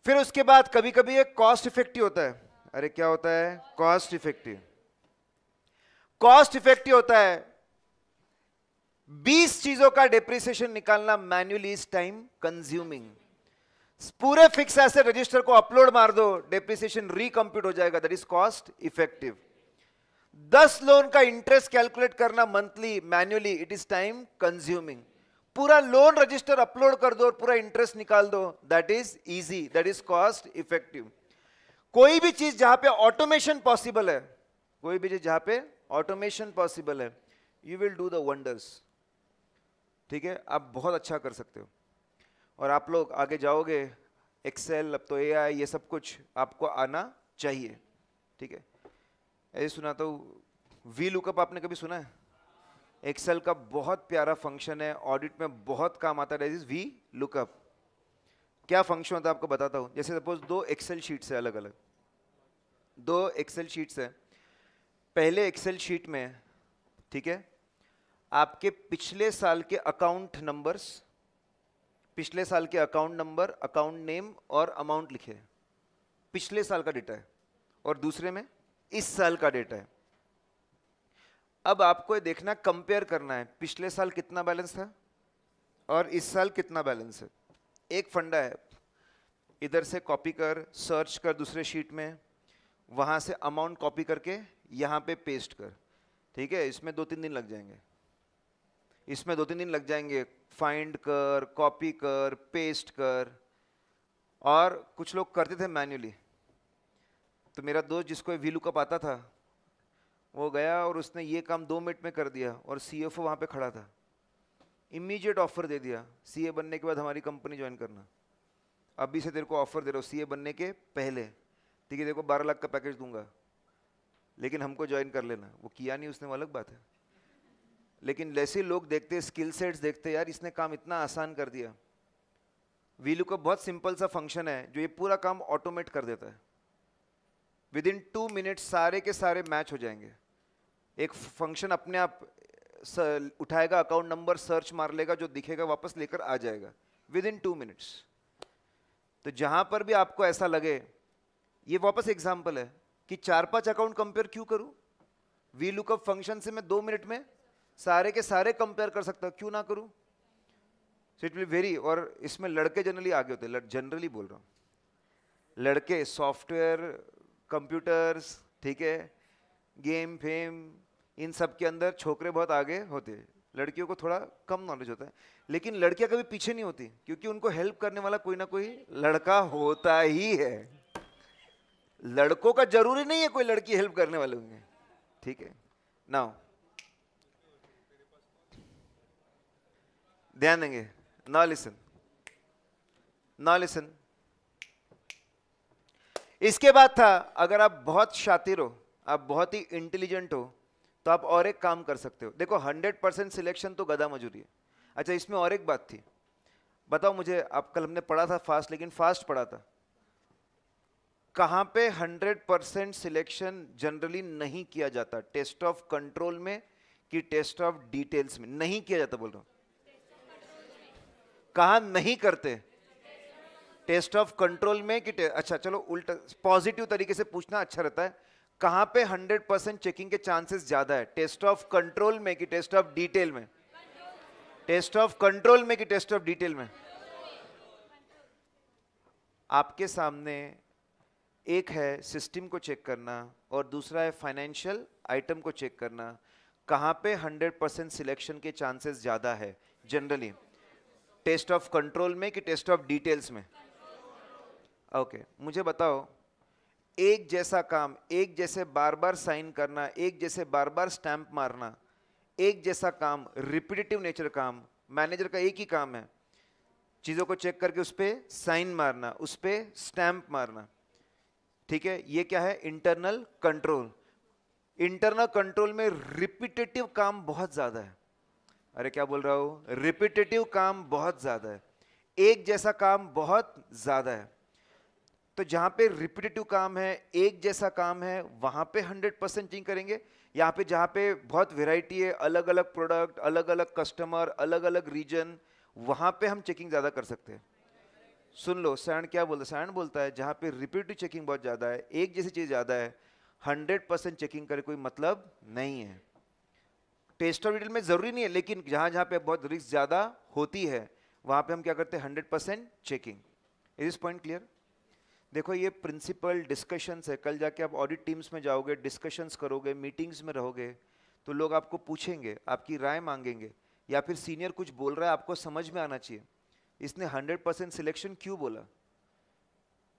[SPEAKER 1] फिर उसके बाद कभी कभी एक कॉस्ट इफेक्टिव होता है अरे क्या होता है कॉस्ट इफेक्टिव कॉस्ट इफेक्टिव होता है 20 चीजों का डिप्रिसिएशन निकालना मैन्युअली इज टाइम कंज्यूमिंग पूरे फिक्स ऐसे रजिस्टर को अपलोड मार दो डिप्रिसिएशन रिकम्प्यूट हो जाएगा दैट इज कॉस्ट इफेक्टिव दस लोन का इंटरेस्ट कैलकुलेट करना monthly manually it is time consuming पूरा लोन रजिस्टर अपलोड कर दो और पूरा इंटरेस्ट निकाल दो that is easy that is cost effective कोई भी चीज जहां पे ऑटोमेशन पॉसिबल है कोई भी चीज जहां पे ऑटोमेशन पॉसिबल है you will do the wonders ठीक है आप बहुत अच्छा कर सकते हो और आप लोग आगे जाओगे एक्सेल अब तो ए ये सब कुछ आपको आना चाहिए ठीक है ऐसे सुनाता हूँ वी लुकअप आपने कभी सुना है एक्सेल का बहुत प्यारा फंक्शन है ऑडिट में बहुत काम आता है वी लुकअप क्या फंक्शन होता है आपको बताता हूँ जैसे सपोज दो एक्सेल शीट्स है अलग अलग दो एक्सेल शीट्स है पहले एक्सेल शीट में ठीक है आपके पिछले साल के अकाउंट नंबर्स पिछले साल के अकाउंट नंबर अकाउंट नेम और अमाउंट लिखे पिछले साल का डेटा है और दूसरे में इस साल का डेटा है अब आपको ये देखना कंपेयर करना है पिछले साल कितना बैलेंस था और इस साल कितना बैलेंस है एक फंडा है इधर से कॉपी कर सर्च कर दूसरे शीट में वहाँ से अमाउंट कॉपी करके यहाँ पे पेस्ट कर ठीक है इसमें दो तीन दिन लग जाएंगे इसमें दो तीन दिन लग जाएंगे फाइंड कर कॉपी कर पेस्ट कर और कुछ लोग करते थे मैन्युअली तो मेरा दोस्त जिसको वी लुकअप आता था वो गया और उसने ये काम दो मिनट में कर दिया और सी एफ ओ वहाँ पर खड़ा था इमीजिएट ऑफर दे दिया सी ए बनने के बाद हमारी कंपनी ज्वाइन करना अभी से तेरे को ऑफर दे रहा हूँ सी ए बनने के पहले ठीक है देखो बारह लाख का पैकेज दूंगा लेकिन हमको ज्वाइन कर लेना वो किया नहीं उसने वो अलग बात है लेकिन जैसे लोग देखते स्किल सेट्स देखते यार इसने काम इतना आसान कर दिया वीलू का बहुत सिंपल सा फंक्शन है जो ये पूरा काम ऑटोमेट कर देता है विद इन टू मिनट सारे के सारे मैच हो जाएंगे एक फंक्शन अपने आप उठाएगा अकाउंट नंबर सर्च मार लेगा जो दिखेगा वापस लेकर आ जाएगा विद इन टू मिनट्स तो जहाँ पर भी आपको ऐसा लगे ये वापस एग्जाम्पल है कि चार पांच अकाउंट कंपेयर क्यों करूँ वी लुकअप फंक्शन से मैं दो मिनट में सारे के सारे कंपेयर कर सकता क्यों ना करूँ सो इट विल वेरी और इसमें लड़के जनरली आगे होते हैं जनरली बोल रहा हूँ लड़के सॉफ्टवेयर कंप्यूटर्स ठीक है गेम फेम इन सब के अंदर छोकरे बहुत आगे होते हैं लड़कियों को थोड़ा कम नॉलेज होता है लेकिन लड़कियां कभी पीछे नहीं होती क्योंकि उनको हेल्प करने वाला कोई ना कोई लड़का होता ही है लड़कों का जरूरी नहीं है कोई लड़की हेल्प करने वाले होंगे ठीक है नाउ ध्यान देंगे ना लिसन ना लिसन इसके बाद था अगर आप बहुत शातिर हो आप बहुत ही इंटेलिजेंट हो तो आप और एक काम कर सकते हो देखो 100 परसेंट सिलेक्शन तो गदा मजूरी है अच्छा इसमें और एक बात थी बताओ मुझे आप कल हमने पढ़ा था फास्ट लेकिन फास्ट पढ़ा था कहाँ पे 100 परसेंट सिलेक्शन जनरली नहीं किया जाता टेस्ट ऑफ कंट्रोल में कि टेस्ट ऑफ डिटेल्स में नहीं किया जाता बोल रहा हूँ कहा नहीं करते टेस्ट ऑफ कंट्रोल में कि अच्छा चलो उल्टा पॉजिटिव तरीके से पूछना अच्छा रहता है कहां पे 100 परसेंट चेकिंग के चांसेस ज्यादा है टेस्ट ऑफ कंट्रोल में कि टेस्ट ऑफ डिटेल में टेस्ट ऑफ कंट्रोल में कि टेस्ट ऑफ डिटेल में आपके सामने एक है सिस्टम को चेक करना और दूसरा है फाइनेंशियल आइटम को चेक करना कहां पे 100 परसेंट सिलेक्शन के चांसेस ज़्यादा है जनरली टेस्ट ऑफ कंट्रोल में कि टेस्ट ऑफ डिटेल्स में ओके okay, मुझे बताओ एक जैसा काम एक जैसे बार बार साइन करना एक जैसे बार बार स्टैंप मारना एक जैसा काम रिपीटेटिव नेचर काम मैनेजर का एक ही काम है चीज़ों को चेक करके उस पर साइन मारना उस पर स्टैंप मारना ठीक है ये क्या है इंटरनल कंट्रोल इंटरनल कंट्रोल में रिपीटेटिव काम बहुत ज़्यादा है अरे क्या बोल रहा हूँ रिपीटेटिव काम बहुत ज़्यादा है एक जैसा काम बहुत ज़्यादा है तो जहाँ पे रिपीटेटिव काम है एक जैसा काम है वहाँ पे 100 चेंज करेंगे यहाँ पे जहाँ पे बहुत वेराइटी है अलग अलग प्रोडक्ट अलग अलग कस्टमर अलग अलग रीजन वहाँ पे हम चेकिंग ज़्यादा कर सकते हैं सुन लो सायण क्या बोलता है सायण बोलता है जहाँ पे रिपीटिव चेकिंग बहुत ज़्यादा है एक जैसी चीज़ ज़्यादा है हंड्रेड परसेंट चेकिंग करे कोई मतलब नहीं है टेस्ट ऑफ डिटेल में ज़रूरी नहीं है लेकिन जहाँ जहाँ पे बहुत रिस्क ज़्यादा होती है वहाँ पे हम क्या करते हैं hundred percent checking is this point clear देखो ये प्रिंसिपल डिस्कशंस है कल जाके आप ऑडिट टीम्स में जाओगे डिस्कशंस करोगे मीटिंग्स में रहोगे तो लोग आपको पूछेंगे आपकी राय मांगेंगे या फिर सीनियर कुछ बोल रहा है आपको समझ में आना चाहिए इसने 100 परसेंट सिलेक्शन क्यों बोला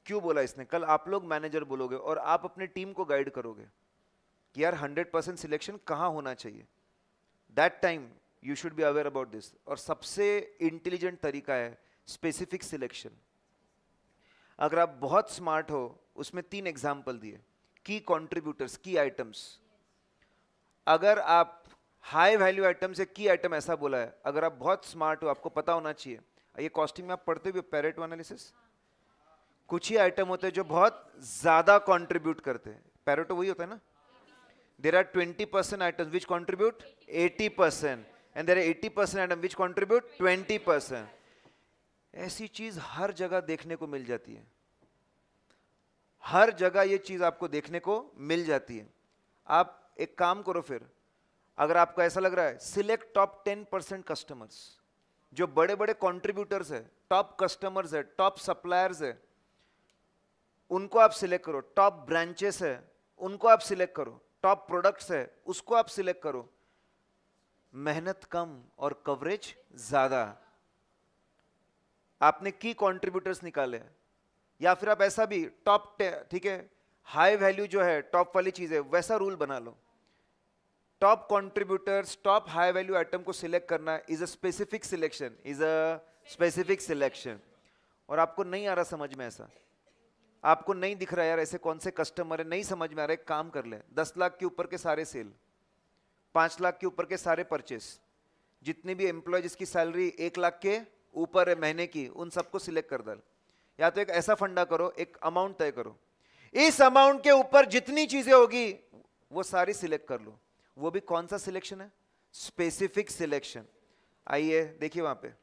[SPEAKER 1] क्यों बोला इसने कल आप लोग मैनेजर बोलोगे और आप अपने टीम को गाइड करोगे कि यार 100 परसेंट सिलेक्शन कहाँ होना चाहिए that time you should be aware about this और सबसे इंटेलिजेंट तरीका है स्पेसिफिक सिलेक्शन अगर आप बहुत स्मार्ट हो उसमें तीन एग्जाम्पल दिए की कॉन्ट्रीब्यूटर्स की आइटम्स अगर आप हाई वैल्यू आइटम से की आइटम ऐसा बोला है अगर आप बहुत स्मार्ट हो आपको पता होना चाहिए ये कॉस्टिंग में आप पढ़ते हुए पैरेटो एनालिसिस कुछ ही आइटम होते हैं जो बहुत ज़्यादा कॉन्ट्रीब्यूट करते हैं पैरेटो तो वही होता है ना there are twenty percent item which contribute eighty percent and there are eighty percent item which contribute twenty percent ऐसी चीज हर जगह देखने को मिल जाती है हर जगह ये चीज आपको देखने को मिल जाती है आप एक काम करो फिर अगर आपको ऐसा लग रहा है select top ten percent customers जो बड़े बड़े कॉन्ट्रीब्यूटर्स है टॉप कस्टमर्स है टॉप सप्लायर्स है उनको आप सिलेक्ट करो टॉप ब्रांचेस है उनको आप सिलेक्ट करो टॉप प्रोडक्ट्स है उसको आप सिलेक्ट करो मेहनत कम और कवरेज ज्यादा आपने की कॉन्ट्रीब्यूटर्स निकाले या फिर आप ऐसा भी टॉप ठीक है हाई वैल्यू जो है टॉप वाली चीज़ है वैसा रूल बना लो top contributors top high value item को सिलेक्ट करना is a specific selection is a specific selection और आपको नहीं आ रहा समझ में ऐसा आपको नहीं दिख रहा यार ऐसे कौन से कस्टमर है नहीं समझ में आ रहा एक काम कर ले दस लाख के ऊपर के सारे सेल पाँच लाख के ऊपर के सारे परचेस जितने भी एम्प्लॉय जिसकी सैलरी एक लाख के ऊपर है महीने की उन सबको सिलेक्ट कर डाल या तो एक ऐसा फंडा करो एक अमाउंट तय करो इस अमाउंट के ऊपर जितनी चीजें होगी वो सारी सिलेक्ट कर लो वो भी कौन सा सिलेक्शन है स्पेसिफिक सिलेक्शन आइए देखिए वहां पे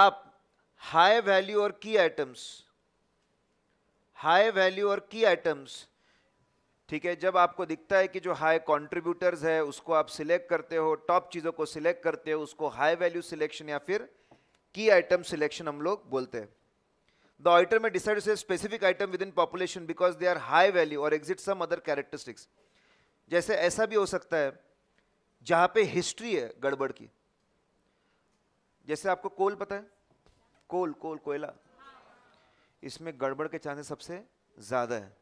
[SPEAKER 1] आप हाई वैल्यू और की आइटम्स हाई वैल्यू और की आइटम्स ठीक है जब आपको दिखता है कि जो हाई कॉन्ट्रीब्यूटर्स है उसको आप सिलेक्ट करते हो टॉप चीज़ों को सिलेक्ट करते हो उसको हाई वैल्यू सिलेक्शन या फिर की आइटम सिलेक्शन हम लोग बोलते हैं द ऑइटर में decide specific item within population because they are high value और एग्जिट सम अदर कैरेक्टरिस्टिक्स जैसे ऐसा भी हो सकता है जहाँ पे हिस्ट्री है गड़बड़ की जैसे आपको कोल पता है कोल कोल कोयला इसमें गड़बड़ के चांसेस सबसे ज़्यादा है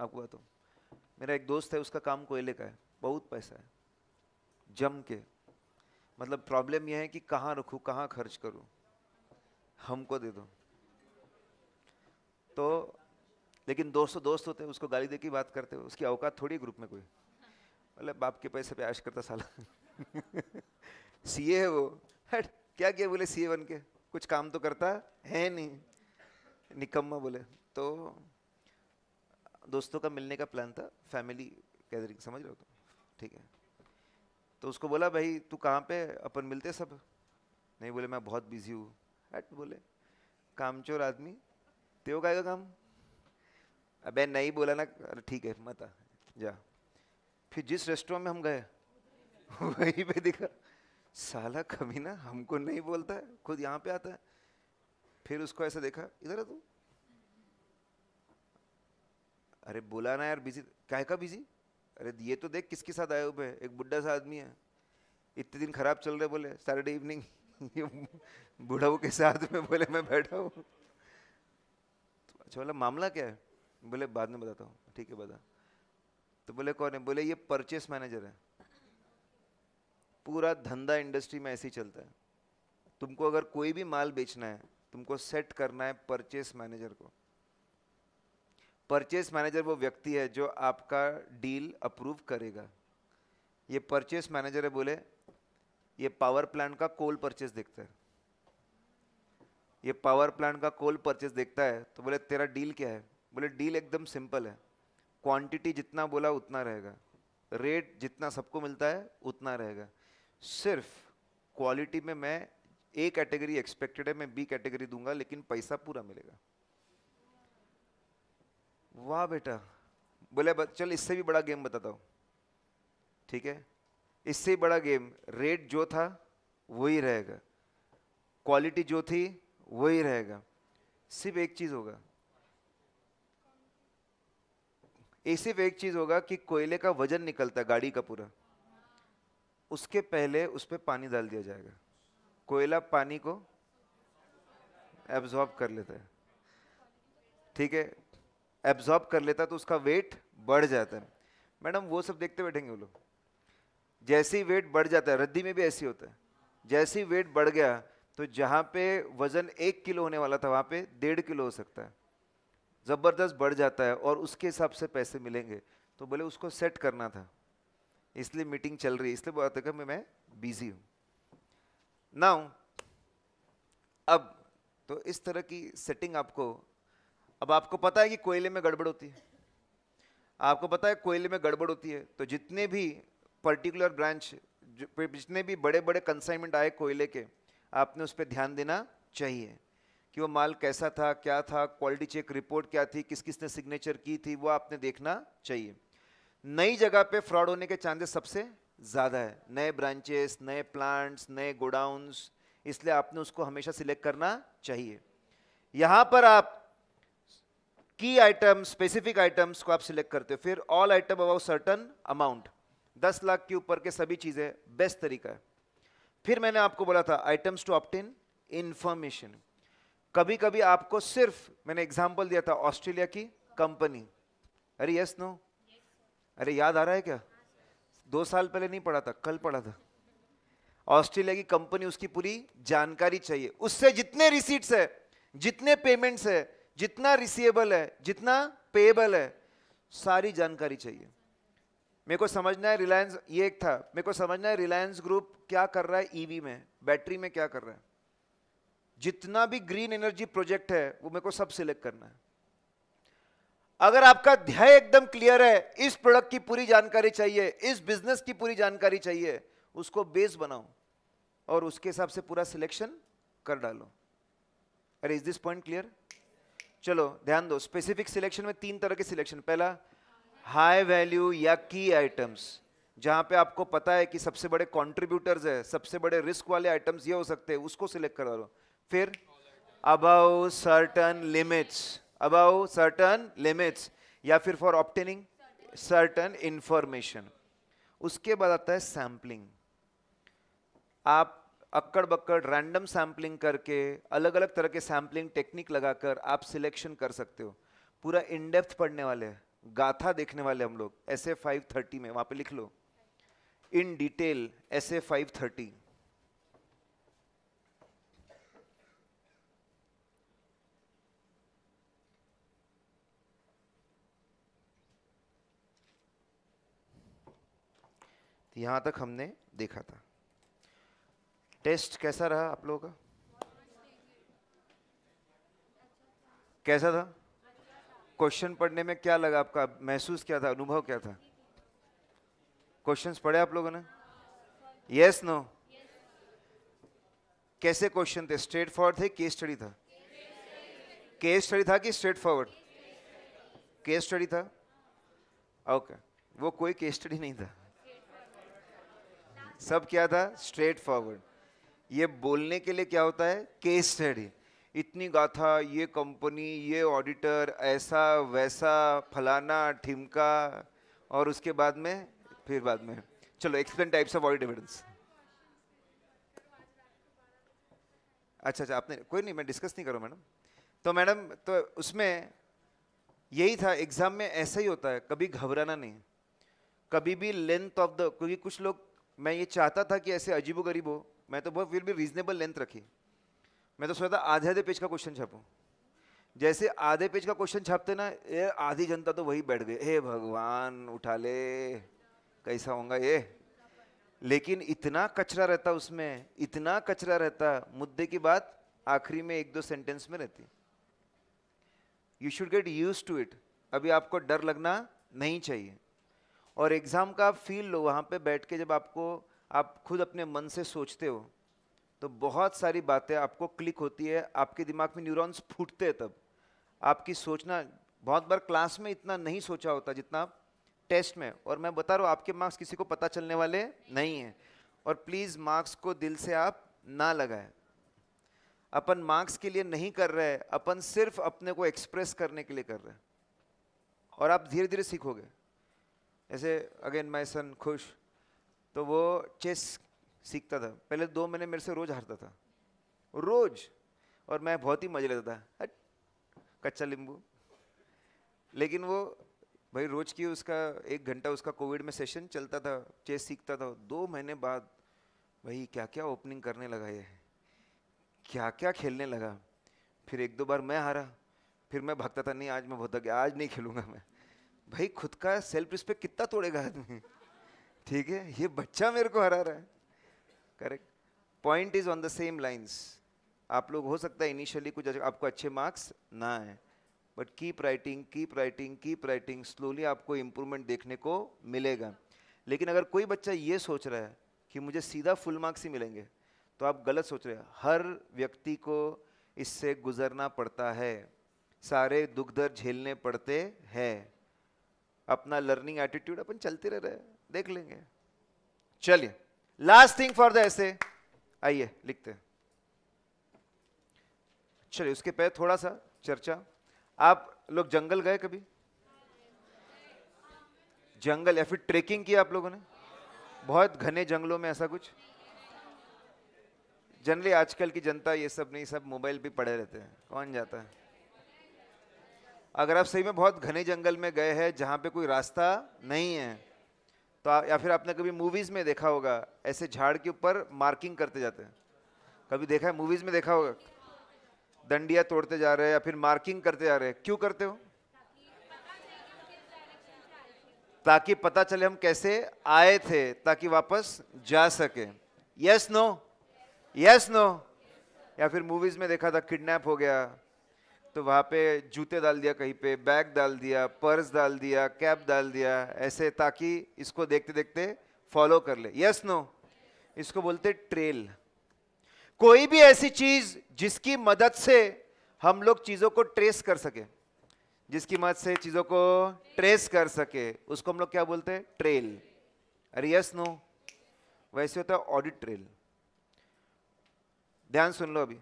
[SPEAKER 1] आपको बताऊँ मेरा एक दोस्त है उसका काम कोयले का है बहुत पैसा है जम के मतलब प्रॉब्लम यह है कि कहाँ रखूँ कहाँ खर्च करूँ हमको दे दो तो लेकिन दोस्तों दोस्त होते हैं उसको गाली दे की बात करते हो उसकी औकात थोड़ी ग्रुप में कोई मतलब बाप के पैसे पे आश करता साला सीए है वो हट क्या किया बोले सी बन के कुछ काम तो करता है नहीं निकम्मा बोले तो दोस्तों का मिलने का प्लान था फैमिली गैदरिंग समझ रहे हो तुम ठीक है तो उसको बोला भाई तू कहाँ पे अपन मिलते सब नहीं बोले मैं बहुत बिजी हूँ अट बोले कामचोर आदमी हो का काम अबे नहीं बोला ना अरे ठीक है मत आ जा फिर जिस रेस्टोरेंट में हम गए वहीं पे दिखा साला ना हमको नहीं बोलता है खुद यहाँ पे आता है फिर उसको ऐसा देखा इधर है तू अरे बोला ना यार बिजी कह का बिजी अरे ये तो देख किसके साथ आए हुए एक बुढ़ा सा आदमी है इतने दिन खराब चल रहे बोले सैटरडे इवनिंग बुढ़ाओ के साथ में बोले मैं बैठा हूँ तो अच्छा बोला मामला क्या है बोले बाद में बताता हूँ ठीक है बता तो बोले कौन है बोले ये परचेस मैनेजर है पूरा धंधा इंडस्ट्री में ऐसे ही चलता है तुमको अगर कोई भी माल बेचना है तुमको सेट करना है परचेस मैनेजर को परचेस मैनेजर वो व्यक्ति है जो आपका डील अप्रूव करेगा ये परचेस मैनेजर है बोले ये पावर प्लांट का कोल परचेस देखता है ये पावर प्लांट का कोल परचेस देखता है तो बोले तेरा डील क्या है बोले डील एकदम सिंपल है क्वांटिटी जितना बोला उतना रहेगा रेट जितना सबको मिलता है उतना रहेगा सिर्फ क्वालिटी में मैं ए कैटेगरी एक्सपेक्टेड है मैं बी कैटेगरी दूंगा लेकिन पैसा पूरा मिलेगा वाह बेटा बोले चल इससे भी बड़ा गेम बताता हूँ ठीक है इससे बड़ा गेम रेट जो था वही रहेगा क्वालिटी जो थी वही रहेगा सिर्फ एक चीज़ होगा ये सिर्फ एक चीज़ होगा कि कोयले का वजन निकलता है गाड़ी का पूरा उसके पहले उस पर पानी डाल दिया जाएगा कोयला पानी को एब्जॉर्ब कर लेता है ठीक है एब्जॉर्ब कर लेता है तो उसका वेट बढ़ जाता है मैडम वो सब देखते बैठेंगे वो लोग जैसे ही वेट बढ़ जाता है रद्दी में भी ऐसे होता है जैसे ही वेट बढ़ गया तो जहाँ पे वज़न एक किलो होने वाला था वहाँ पे डेढ़ किलो हो सकता है ज़बरदस्त बढ़ जाता है और उसके हिसाब से पैसे मिलेंगे तो बोले उसको सेट करना था इसलिए मीटिंग चल रही है इसलिए बोला था मैं, मैं बिजी हूँ नाउ अब तो इस तरह की सेटिंग आपको अब आपको पता है कि कोयले में गड़बड़ होती है आपको पता है कोयले में गड़बड़ होती है तो जितने भी पर्टिकुलर ब्रांच जितने भी बड़े बड़े कंसाइनमेंट आए कोयले के आपने उस पर ध्यान देना चाहिए कि वो माल कैसा था क्या था क्वालिटी चेक रिपोर्ट क्या थी किस किसने सिग्नेचर की थी वो आपने देखना चाहिए नई जगह पे फ्रॉड होने के चांसेस सबसे ज़्यादा है नए ब्रांचेस नए प्लांट्स नए गोडाउंस इसलिए आपने उसको हमेशा सिलेक्ट करना चाहिए यहाँ पर आप की आइटम स्पेसिफिक आइटम्स को आप सिलेक्ट करते हो फिर all item above certain amount दस लाख के ऊपर के सभी चीज़ें बेस्ट तरीका है फिर मैंने आपको बोला था आइटम्स टू ऑप्टेन इंफॉर्मेशन कभी कभी आपको सिर्फ मैंने एग्जाम्पल दिया था ऑस्ट्रेलिया की कंपनी अरे यस नो अरे याद आ रहा है क्या दो साल पहले नहीं पढ़ा था कल पढ़ा था ऑस्ट्रेलिया की कंपनी उसकी पूरी जानकारी चाहिए उससे जितने रिसीट्स है जितने पेमेंट्स है जितना रिसीएबल है जितना पेएबल है सारी जानकारी चाहिए मेरे को समझना है रिलायंस ये एक था मेरे को समझना है रिलायंस ग्रुप क्या कर रहा है ईवी e में बैटरी में क्या कर रहा है जितना भी ग्रीन एनर्जी प्रोजेक्ट है वो मेरे को सब सिलेक्ट करना है अगर आपका ध्याय एकदम क्लियर है इस प्रोडक्ट की पूरी जानकारी चाहिए इस बिजनेस की पूरी जानकारी चाहिए उसको बेस बनाओ और उसके हिसाब से पूरा सिलेक्शन कर डालो अरे इज दिस पॉइंट क्लियर चलो ध्यान दो स्पेसिफिक सिलेक्शन में तीन तरह के सिलेक्शन पहला हाई वैल्यू या की आइटम्स जहां पे आपको पता है कि सबसे बड़े कॉन्ट्रीब्यूटर्स है सबसे बड़े रिस्क वाले आइटम्स ये हो सकते हैं उसको सिलेक्ट करा फिर above certain limits above certain limits या फिर फॉर ऑप्टेनिंग सर्टन इंफॉर्मेशन उसके बाद आता है सैम्पलिंग आप अक्कड़ बक्कड़ रैंडम सैम्पलिंग करके अलग अलग तरह के सैम्पलिंग टेक्निक लगाकर आप सिलेक्शन कर सकते हो पूरा इनडेप्थ पढ़ने वाले हैं गाथा देखने वाले हम लोग एस ए फाइव थर्टी में वहाँ पे लिख लो in detail S A five thirty यहाँ तक हमने देखा था टेस्ट कैसा रहा आप लोगों का कैसा था क्वेश्चन पढ़ने में क्या लगा आपका महसूस क्या था अनुभव क्या था क्वेश्चंस पढ़े आप लोगों ने यस नो कैसे क्वेश्चन थे स्ट्रेट फॉरवर्ड थे केस स्टडी था केस स्टडी था कि स्ट्रेट फॉरवर्ड केस स्टडी था ओके okay. वो कोई केस स्टडी नहीं था सब क्या था स्ट्रेट फॉरवर्ड ये बोलने के लिए क्या होता है केस स्टडी इतनी गाथा ये कंपनी ये ऑडिटर ऐसा वैसा फलाना ठिमका और उसके बाद में फिर बाद में चलो explain types of audit evidence अच्छा अच्छा आपने कोई नहीं मैं डिस्कस नहीं करूँ मैडम तो मैडम तो उसमें यही था एग्जाम में ऐसा ही होता है कभी घबराना नहीं कभी भी लेंथ ऑफ द क्योंकि कुछ लोग मैं ये चाहता था कि ऐसे अजीबो गरीब हो मैं तो बहुत फिर भी रीजनेबल लेंथ रखी मैं तो सोचा था आधे आधे पेज का क्वेश्चन छापूँ जैसे आधे पेज का क्वेश्चन छापते ना ये आधी जनता तो वही बैठ गई हे भगवान उठा ले कैसा होगा ये लेकिन इतना कचरा रहता उसमें इतना कचरा रहता मुद्दे की बात आखिरी में एक दो सेंटेंस में रहती you should get use to it अभी आपको डर लगना नहीं चाहिए और एग्ज़ाम का फील लो वहां पे बैठ के जब आपको आप खुद अपने मन से सोचते हो तो बहुत सारी बातें आपको क्लिक होती है आपके दिमाग में न्यूरॉन्स फूटते हैं तब आपकी सोचना बहुत बार क्लास में इतना नहीं सोचा होता जितना आप टेस्ट में और मैं बता रहा हूँ आपके मार्क्स किसी को पता चलने वाले नहीं हैं और प्लीज़ मार्क्स को दिल से आप ना लगाएं अपन मार्क्स के लिए नहीं कर रहे अपन सिर्फ अपने को एक्सप्रेस करने के लिए कर रहे हैं और आप धीरे धीरे सीखोगे ऐसे अगेन माई सन खुश तो वो चेस सीखता था पहले दो महीने मेरे से रोज़ हारता था रोज और मैं बहुत ही मजे लेता था कच्चा लींबू लेकिन वो भाई रोज की उसका एक घंटा उसका कोविड में सेशन चलता था चेस सीखता था दो महीने बाद भाई क्या क्या ओपनिंग करने लगा ये क्या क्या खेलने लगा फिर एक दो बार मैं हारा फिर मैं भागता था नहीं आज मैं बहुत गया आज नहीं खेलूंगा मैं भाई खुद का सेल्फ रिस्पेक्ट कितना तोड़ेगा आदमी ठीक है ये बच्चा मेरे को हरा रहा है correct point is on the same lines आप लोग हो सकता है इनिशियली कुछ आपको अच्छे मार्क्स ना आए but keep writing keep writing keep writing slowly आपको इम्प्रूवमेंट देखने को मिलेगा लेकिन अगर कोई बच्चा ये सोच रहा है कि मुझे सीधा फुल मार्क्स ही मिलेंगे तो आप गलत सोच रहे हैं हर व्यक्ति को इससे गुजरना पड़ता है सारे दुख दर्द झेलने पड़ते हैं अपना लर्निंग एटीट्यूड अपन चलते रह रहे हैं देख लेंगे चलिए लास्ट थिंग फॉर द ऐसे आइए लिखते हैं चलिए उसके पहले थोड़ा सा चर्चा आप लोग जंगल गए कभी जंगल या फिर ट्रेकिंग किया आप लोगों ने बहुत घने जंगलों में ऐसा कुछ जनरली आजकल की जनता ये सब नहीं सब मोबाइल पे पड़े रहते हैं कौन जाता है अगर आप सही में बहुत घने जंगल में गए हैं जहां पे कोई रास्ता नहीं है तो या फिर आपने कभी मूवीज़ में देखा होगा ऐसे झाड़ के ऊपर मार्किंग करते जाते हैं कभी देखा है मूवीज़ में देखा होगा दंडिया तोड़ते जा रहे हैं या फिर मार्किंग करते जा रहे हैं क्यों करते हो ताकि पता चले हम कैसे आए थे ताकि वापस जा सके यस नो यस नो या फिर मूवीज़ में देखा था किडनैप हो गया तो वहाँ पे जूते डाल दिया कहीं पे बैग डाल दिया पर्स डाल दिया कैप डाल दिया ऐसे ताकि इसको देखते देखते फॉलो कर ले यस yes, नो no? इसको बोलते ट्रेल कोई भी ऐसी चीज जिसकी मदद से हम लोग चीजों को ट्रेस कर सके जिसकी मदद से चीजों को ट्रेस कर सके उसको हम लोग क्या बोलते हैं ट्रेल अरे यस नो वैसे होता है ऑडिट ट्रेल ध्यान सुन लो अभी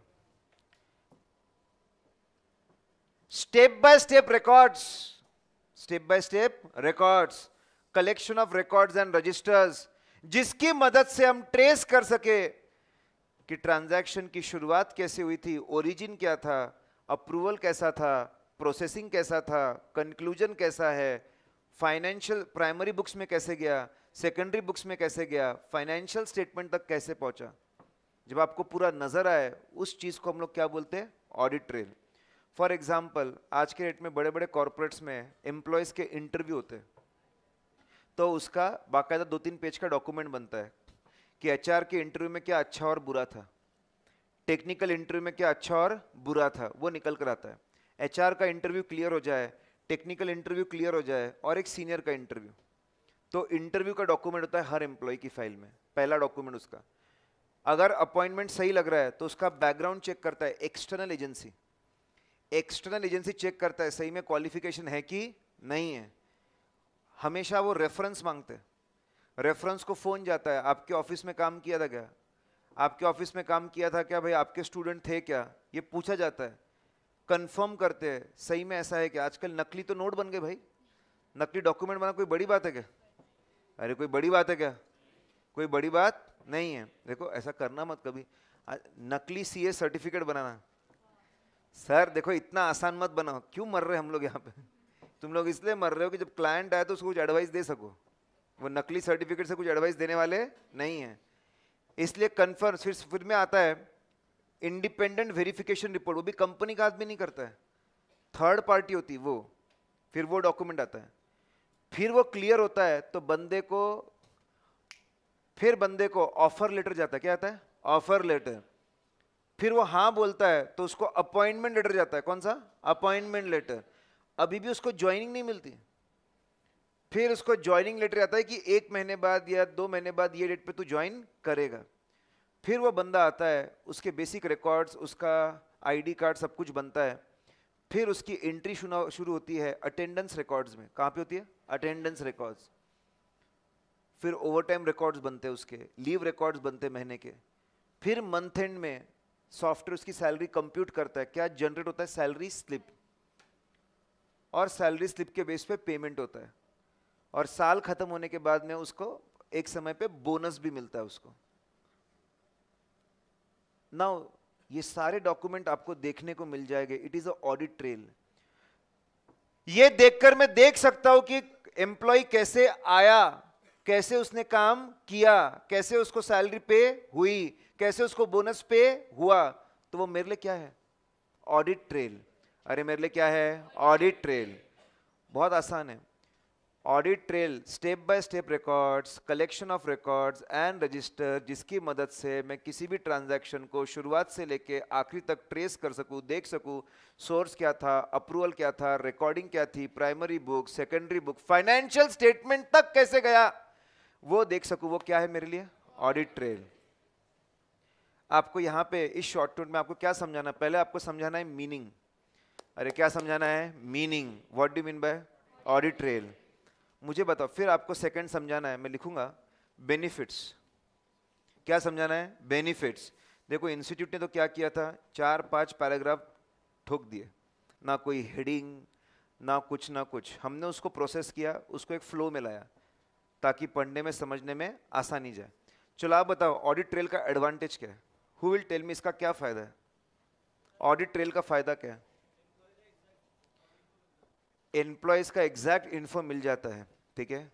[SPEAKER 1] step by step records step by step records collection of records and registers जिसकी मदद से हम ट्रेस कर सके कि ट्रांजैक्शन की शुरुआत कैसे हुई थी ओरिजिन क्या था अप्रूवल कैसा था प्रोसेसिंग कैसा था कंक्लूजन कैसा है फाइनेंशियल प्राइमरी बुक्स में कैसे गया सेकेंडरी बुक्स में कैसे गया फाइनेंशियल स्टेटमेंट तक कैसे पहुंचा जब आपको पूरा नजर आए उस चीज को हम लोग क्या बोलते हैं ऑडिट ट्रेल फॉर एग्जाम्पल आज के डेट में बड़े बड़े कॉरपोरेट्स में एम्प्लॉयज़ के इंटरव्यू होते तो उसका बाकायदा दो तीन पेज का डॉक्यूमेंट बनता है कि एच के इंटरव्यू में क्या अच्छा और बुरा था टेक्निकल इंटरव्यू में क्या अच्छा और बुरा था वो निकल कर आता है एच का इंटरव्यू क्लियर हो जाए टेक्निकल इंटरव्यू क्लियर हो जाए और एक सीनियर का इंटरव्यू तो इंटरव्यू का डॉक्यूमेंट होता है हर एम्प्लॉय की फाइल में पहला डॉक्यूमेंट उसका अगर अपॉइंटमेंट सही लग रहा है तो उसका बैकग्राउंड चेक करता है external agency external agency check करता है सही में क्वालिफिकेशन है कि नहीं है हमेशा वो रेफरेंस मांगते हैं रेफरेंस को फ़ोन जाता है आपके ऑफिस में काम किया था क्या आपके ऑफिस में काम किया था क्या भाई आपके स्टूडेंट थे क्या ये पूछा जाता है कंफर्म करते हैं सही में ऐसा है क्या आजकल नकली तो नोट बन गए भाई नकली डॉक्यूमेंट बना कोई बड़ी बात है क्या अरे कोई बड़ी बात है क्या कोई बड़ी बात नहीं है देखो ऐसा करना मत कभी नकली सीए सर्टिफिकेट बनाना सर देखो इतना आसान मत बनाओ क्यों मर रहे हम लोग यहाँ पे तुम लोग इसलिए मर रहे हो कि जब क्लाइंट आए तो उसको कुछ एडवाइस दे सको वो नकली सर्टिफिकेट से कुछ एडवाइस देने वाले नहीं हैं इसलिए कन्फर्म फिर फिर में आता है इंडिपेंडेंट वेरिफिकेशन रिपोर्ट वो भी कंपनी का आदमी नहीं करता है थर्ड पार्टी होती वो फिर वो डॉक्यूमेंट आता है फिर वो क्लियर होता है तो बंदे को फिर बंदे को ऑफर लेटर जाता है क्या आता है ऑफर लेटर फिर वो हाँ बोलता है तो उसको अपॉइंटमेंट लेटर जाता है कौन सा अपॉइंटमेंट लेटर अभी भी उसको ज्वाइनिंग नहीं मिलती फिर उसको ज्वाइनिंग लेटर आता है कि एक महीने बाद या दो महीने बाद ये डेट पे तू ज्वाइन करेगा फिर वो बंदा आता है उसके बेसिक रिकॉर्ड्स उसका आईडी कार्ड सब कुछ बनता है फिर उसकी एंट्री शुरू होती है अटेंडेंस रिकॉर्ड्स में कहाँ पे होती है अटेंडेंस रिकॉर्ड्स फिर ओवरटाइम रिकॉर्ड्स बनते हैं उसके लीव रिकॉर्ड्स बनते महीने के फिर मंथ एंड में सॉफ्टवेयर उसकी सैलरी कंप्यूट करता है क्या जनरेट होता है सैलरी स्लिप और सैलरी स्लिप के बेस पे पेमेंट होता है और साल खत्म होने के बाद में उसको एक समय पे बोनस भी मिलता है उसको नाउ ये सारे डॉक्यूमेंट आपको देखने को मिल जाएंगे इट इज ऑडिट ट्रेल ये देखकर मैं देख सकता हूं कि एम्प्लॉय कैसे आया कैसे उसने काम किया कैसे उसको सैलरी पे हुई कैसे उसको बोनस पे हुआ तो वो मेरे लिए क्या है ऑडिट ट्रेल अरे मेरे लिए क्या है ऑडिट ट्रेल बहुत आसान है audit trail step by step records collection of records and register जिसकी मदद से मैं किसी भी ट्रांजैक्शन को शुरुआत से लेके आखिरी तक ट्रेस कर सकूं देख सकूं सोर्स क्या था अप्रूवल क्या था रिकॉर्डिंग क्या थी primary book secondary book financial statement तक कैसे गया वो देख सकूं वो क्या है मेरे लिए ऑडिट ट्रेल आपको यहाँ पे इस शॉर्ट टूट में आपको क्या समझाना पहले आपको समझाना है मीनिंग अरे क्या समझाना है meaning what do mean by audit trail मुझे बताओ फिर आपको सेकंड समझाना है मैं लिखूंगा बेनिफिट्स क्या समझाना है बेनिफिट्स देखो इंस्टीट्यूट ने तो क्या किया था चार पांच पैराग्राफ ठोक दिए ना कोई हेडिंग ना कुछ ना कुछ हमने उसको प्रोसेस किया उसको एक फ्लो में लाया ताकि पढ़ने में समझने में आसानी जाए चलो आप बताओ ऑडिट ट्रेल का एडवांटेज क्या है हु विल टेल मी इसका क्या फ़ायदा है ऑडिट ट्रेल का फ़ायदा क्या है एम्प्लॉयज़ का एग्जैक्ट इन्फो मिल जाता है ठीक है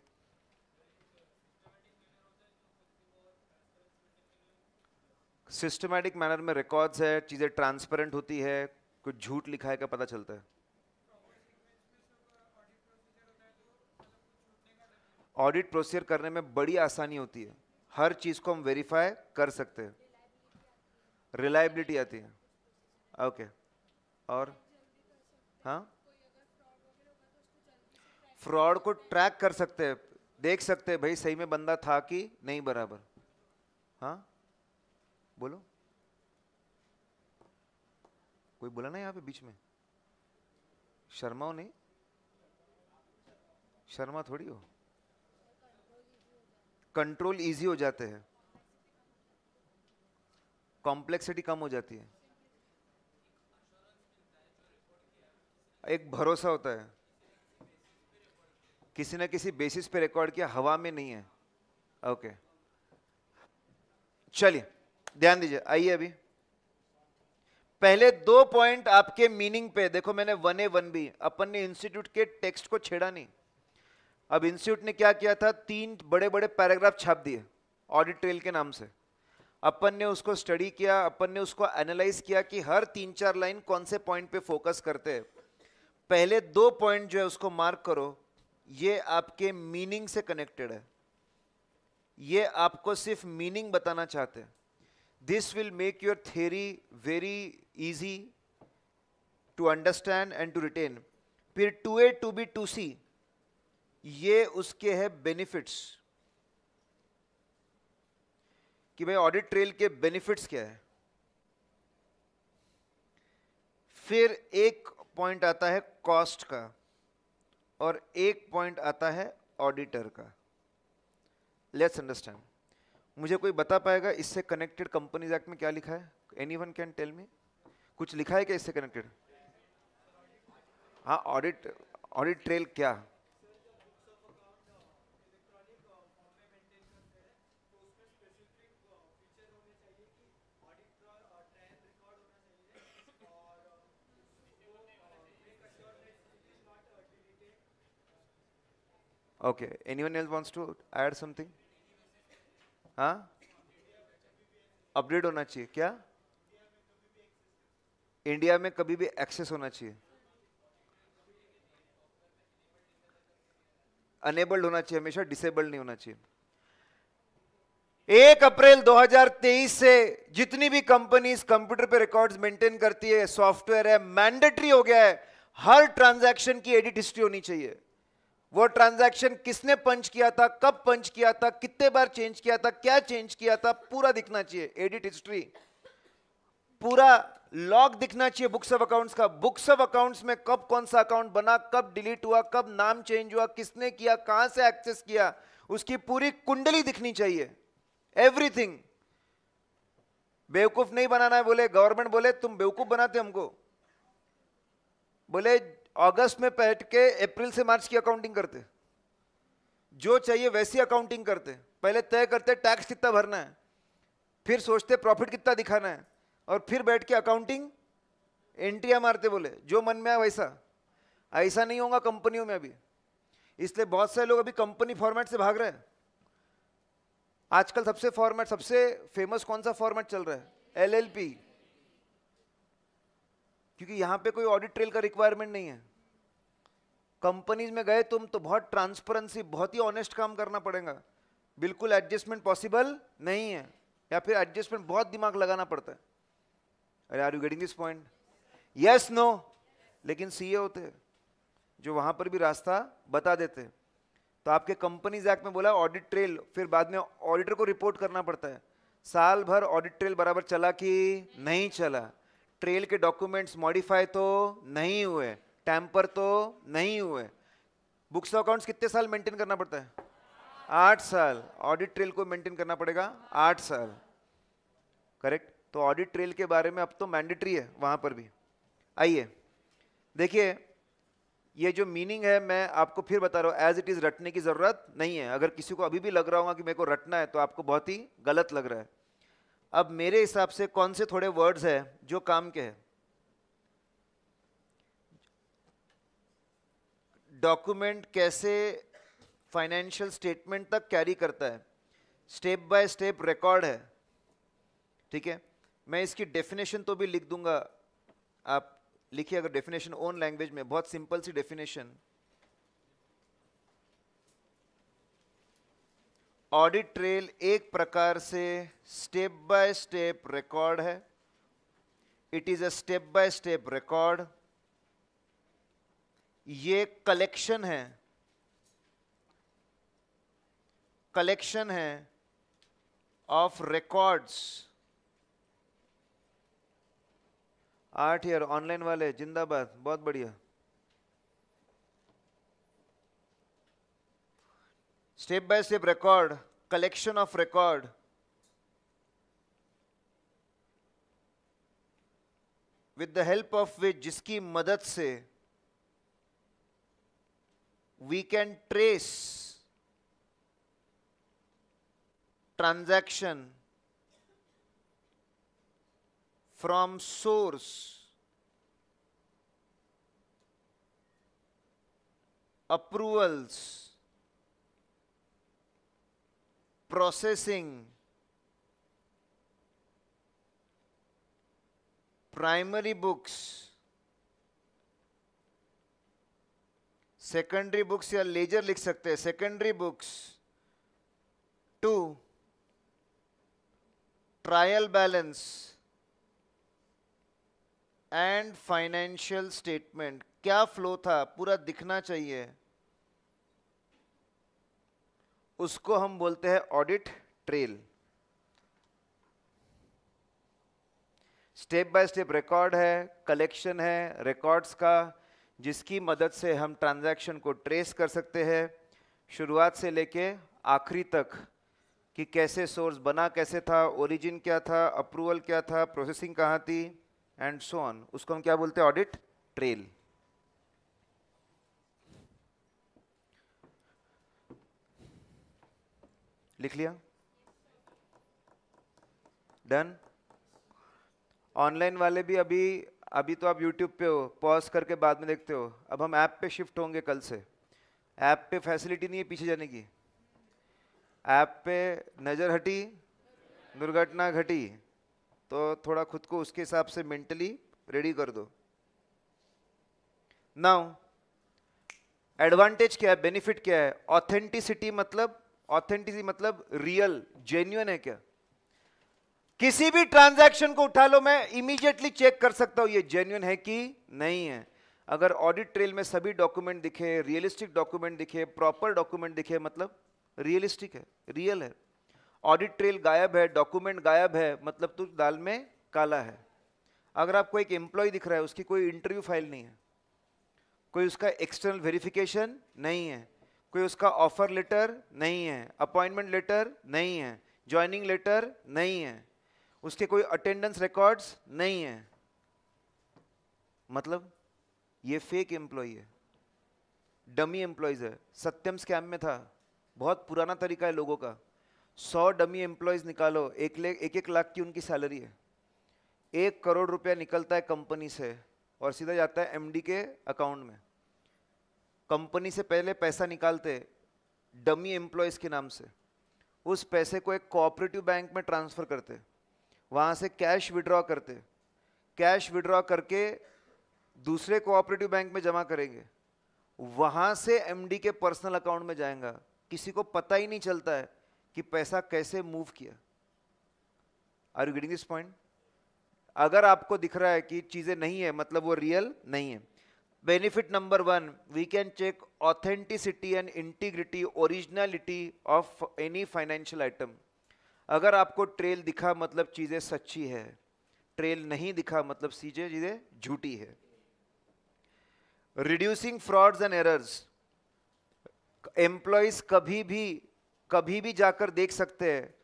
[SPEAKER 1] सिस्टमैटिक मैनर में रिकॉर्ड्स है चीज़ें ट्रांसपेरेंट होती है कुछ झूठ लिखा है का पता चलता है ऑडिट प्रोसीजर करने में बड़ी आसानी होती है हर चीज़ को हम वेरीफाई कर सकते हैं रिलायबिलिटी आती है ओके okay. और हाँ फ्रॉड को ट्रैक कर सकते हैं देख सकते हैं भाई सही में बंदा था कि नहीं बराबर हाँ बोलो कोई बोला ना यहाँ पे बीच में शर्मा हो नहीं शर्मा थोड़ी हो कंट्रोल इजी हो जाते हैं कॉम्प्लेक्सिटी कम हो जाती है एक भरोसा होता है किसी ना किसी बेसिस पे रिकॉर्ड किया हवा में नहीं है ओके okay. चलिए ध्यान दीजिए आइए अभी पहले दो पॉइंट आपके मीनिंग पे देखो मैंने वन ए वन बी अपन ने इंस्टीट्यूट के टेक्स्ट को छेड़ा नहीं अब इंस्टीट्यूट ने क्या किया था तीन बड़े बड़े पैराग्राफ छाप दिए ऑडिट ट्रेल के नाम से अपन ने उसको स्टडी किया अपन ने उसको एनालाइज किया कि हर तीन चार लाइन कौन से पॉइंट पे फोकस करते हैं पहले दो पॉइंट जो है उसको मार्क करो ये आपके मीनिंग से कनेक्टेड है ये आपको सिर्फ मीनिंग बताना चाहते हैं this will make your theory very easy to understand and to retain फिर two A two B two C ये उसके है बेनिफिट्स कि भाई ऑडिट ट्रेल के बेनिफिट्स क्या है फिर एक पॉइंट आता है कॉस्ट का और एक पॉइंट आता है ऑडिटर का लेट्स अंडरस्टैंड मुझे कोई बता पाएगा इससे कनेक्टेड कंपनीज एक्ट में क्या लिखा है anyone can tell me कुछ लिखा है क्या इससे कनेक्टेड हाँ ऑडिट ऑडिट ट्रेल क्या Okay. Anyone else wants to add something? हाँ अपडेट होना चाहिए क्या इंडिया में कभी भी एक्सेस होना चाहिए अनेबल्ड होना चाहिए हमेशा डिसेबल्ड नहीं होना चाहिए एक अप्रैल 2023 से जितनी भी कंपनीज कंप्यूटर पे रिकॉर्ड्स मेंटेन करती है सॉफ्टवेयर है मैंडेटरी हो गया है हर ट्रांजैक्शन की एडिट हिस्ट्री होनी चाहिए वो ट्रांजैक्शन किसने पंच किया था कब पंच किया था कितने बार चेंज किया था क्या चेंज किया था पूरा दिखना चाहिए एडिट हिस्ट्री पूरा लॉग दिखना चाहिए बुक्स ऑफ अकाउंट्स का बुक्स ऑफ अकाउंट्स में कब कौन सा अकाउंट बना कब डिलीट हुआ कब नाम चेंज हुआ किसने किया कहां से एक्सेस किया उसकी पूरी कुंडली दिखनी चाहिए एवरीथिंग बेवकूफ नहीं बनाना है बोले गवर्नमेंट बोले तुम बेवकूफ बनाते हमको बोले अगस्त में बैठ के अप्रैल से मार्च की अकाउंटिंग करते जो चाहिए वैसी अकाउंटिंग करते पहले तय करते टैक्स कितना भरना है फिर सोचते प्रॉफिट कितना दिखाना है और फिर बैठ के अकाउंटिंग एंट्रियाँ मारते बोले जो मन में आए वैसा ऐसा नहीं होगा कंपनियों में अभी इसलिए बहुत सारे लोग अभी कंपनी फॉर्मेट से भाग रहे हैं आजकल सबसे फॉर्मेट सबसे फेमस कौन सा फॉर्मेट चल रहा है एलएलपी क्योंकि यहां पे कोई ऑडिट ट्रेल का रिक्वायरमेंट नहीं है कंपनीज में गए तुम तो बहुत ट्रांसपेरेंसी बहुत ही ऑनेस्ट काम करना पड़ेगा बिल्कुल एडजस्टमेंट पॉसिबल नहीं है या फिर एडजस्टमेंट बहुत दिमाग लगाना पड़ता है अरे are you getting this point yes no लेकिन सीए e होते जो वहां पर भी रास्ता बता देते तो आपके कंपनीज एक्ट में बोला ऑडिट ट्रेल फिर बाद में ऑडिटर को रिपोर्ट करना पड़ता है साल भर ऑडिट ट्रेल बराबर चला कि नहीं चला ट्रेल के डॉक्यूमेंट्स मॉडिफाई तो नहीं हुए टैंपर तो नहीं हुए बुक्स ऑफ अकाउंट्स कितने साल मेंटेन करना पड़ता है आठ साल ऑडिट ट्रेल को मेंटेन करना पड़ेगा आठ साल करेक्ट तो ऑडिट ट्रेल के बारे में अब तो मैंडेटरी है वहाँ पर भी आइए देखिए ये जो मीनिंग है मैं आपको फिर बता रहा हूँ एज इट इज़ रटने की ज़रूरत नहीं है अगर किसी को अभी भी लग रहा होगा कि मेरे को रटना है तो आपको बहुत ही गलत लग रहा है अब मेरे हिसाब से कौन से थोड़े वर्ड्स हैं जो काम के हैं डॉक्यूमेंट कैसे फाइनेंशियल स्टेटमेंट तक कैरी करता है स्टेप बाय स्टेप रिकॉर्ड है ठीक है मैं इसकी डेफिनेशन तो भी लिख दूंगा आप लिखिए अगर डेफिनेशन ओन लैंग्वेज में बहुत सिंपल सी डेफिनेशन ऑडिट ट्रेल एक प्रकार से स्टेप बाय स्टेप रिकॉर्ड है it is a step by step record ये कलेक्शन है कलेक्शन है ऑफ रिकॉर्ड्स आठ ईयर ऑनलाइन वाले जिंदाबाद बहुत बढ़िया step by step record, collection of record. With the help of which, जिसकी मदद से we can trace transaction from source approvals processing primary books secondary books या लेजर लिख सकते हैं secondary books to trial balance and financial statement क्या flow था पूरा दिखना चाहिए उसको हम बोलते हैं audit trail step by step record है कलेक्शन है रिकॉर्ड्स का जिसकी मदद से हम ट्रांजैक्शन को ट्रेस कर सकते हैं शुरुआत से लेके आखिरी तक कि कैसे सोर्स बना कैसे था ओरिजिन क्या था अप्रूवल क्या था प्रोसेसिंग कहाँ थी एंड सो ऑन उसको हम क्या बोलते हैं ऑडिट ट्रेल लिख लिया डन ऑनलाइन वाले भी अभी अभी तो आप यूट्यूब पे हो पॉज करके बाद में देखते हो अब हम ऐप पे शिफ्ट होंगे कल से ऐप पे फैसिलिटी नहीं है पीछे जाने की ऐप पे नज़र हटी दुर्घटना घटी तो थोड़ा खुद को उसके हिसाब से मेंटली रेडी कर दो नाउ एडवांटेज क्या है बेनिफिट क्या है ऑथेंटिसिटी मतलब ऑथेंटिसिटी मतलब रियल जेन्यून है क्या किसी भी ट्रांजैक्शन को उठा लो मैं इमीडिएटली चेक कर सकता हूं ये जेन्युन है कि नहीं है अगर ऑडिट ट्रेल में सभी डॉक्यूमेंट दिखे रियलिस्टिक डॉक्यूमेंट दिखे प्रॉपर डॉक्यूमेंट दिखे मतलब रियलिस्टिक है रियल है ऑडिट ट्रेल गायब है डॉक्यूमेंट गायब है मतलब तो दाल में काला है अगर आपको एक एम्प्लॉय दिख रहा है उसकी कोई इंटरव्यू फाइल नहीं है कोई उसका एक्सटर्नल वेरिफिकेशन नहीं है कोई उसका ऑफर लेटर नहीं है अपॉइंटमेंट लेटर नहीं है ज्वाइनिंग लेटर नहीं है उसके कोई अटेंडेंस रिकॉर्ड्स नहीं है मतलब ये फेक एम्प्लॉय है डमी एम्प्लॉयज है सत्यम स्कैम में था बहुत पुराना तरीका है लोगों का सौ डमी एम्प्लॉयज निकालो एक ले एक एक लाख की उनकी सैलरी है एक करोड़ रुपया निकलता है कंपनी से और सीधा जाता है एमडी के अकाउंट में कंपनी से पहले पैसा निकालते डमी एम्प्लॉयज़ के नाम से उस पैसे को एक कोऑपरेटिव बैंक में ट्रांसफ़र करते वहाँ से कैश विड्रॉ करते कैश विड्रॉ करके दूसरे कोऑपरेटिव बैंक में जमा करेंगे वहाँ से एमडी के पर्सनल अकाउंट में जाएगा किसी को पता ही नहीं चलता है कि पैसा कैसे मूव किया are you getting this point अगर आपको दिख रहा है कि चीज़ें नहीं है मतलब वो रियल नहीं है benefit number one we can check authenticity and integrity originality of any financial item अगर आपको ट्रेल दिखा मतलब चीजें सच्ची है ट्रेल नहीं दिखा मतलब चीजें चीजें झूठी है reducing frauds and errors employees कभी भी कभी भी जाकर देख सकते हैं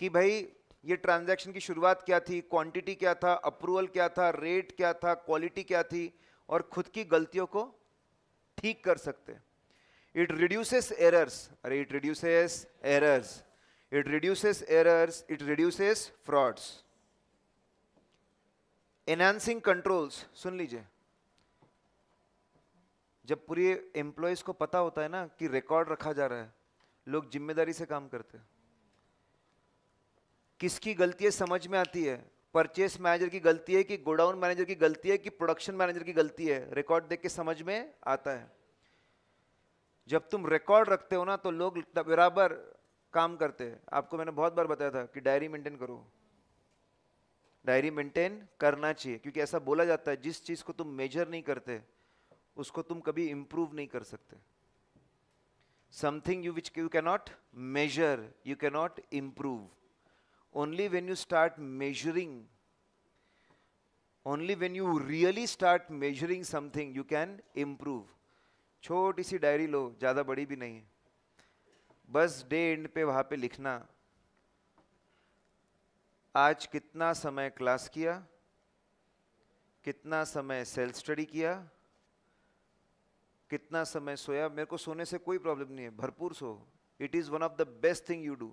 [SPEAKER 1] कि भाई ये ट्रांजैक्शन की शुरुआत क्या थी क्वांटिटी क्या था अप्रूवल क्या था रेट क्या था क्वालिटी क्या थी और खुद की गलतियों को ठीक कर सकते इट रिड्यूसेस एरर्स अरे it reduces errors it reduces errors it reduces frauds enhancing controls सुन लीजिए जब पूरी एम्प्लॉयज को पता होता है ना कि रिकॉर्ड रखा जा रहा है लोग जिम्मेदारी से काम करते हैं किसकी गलतियां समझ में आती है परचेस मैनेजर की गलती है कि गोडाउन मैनेजर की गलती है कि प्रोडक्शन मैनेजर की गलती है रिकॉर्ड देख के समझ में आता है जब तुम रिकॉर्ड रखते हो ना तो लोग बराबर काम करते हैं आपको मैंने बहुत बार बताया था कि डायरी मेंटेन करो डायरी मेंटेन करना चाहिए क्योंकि ऐसा बोला जाता है जिस चीज़ को तुम मेजर नहीं करते उसको तुम कभी इम्प्रूव नहीं कर सकते something you which you cannot measure you cannot improve only when you start measuring, only when you really start measuring something, you can improve. छोटी सी डायरी लो ज़्यादा बड़ी भी नहीं बस डे एंड पे वहां पे लिखना आज कितना समय क्लास किया कितना समय सेल्फ स्टडी किया कितना समय सोया मेरे को सोने से कोई प्रॉब्लम नहीं है भरपूर so it is one of the best thing you do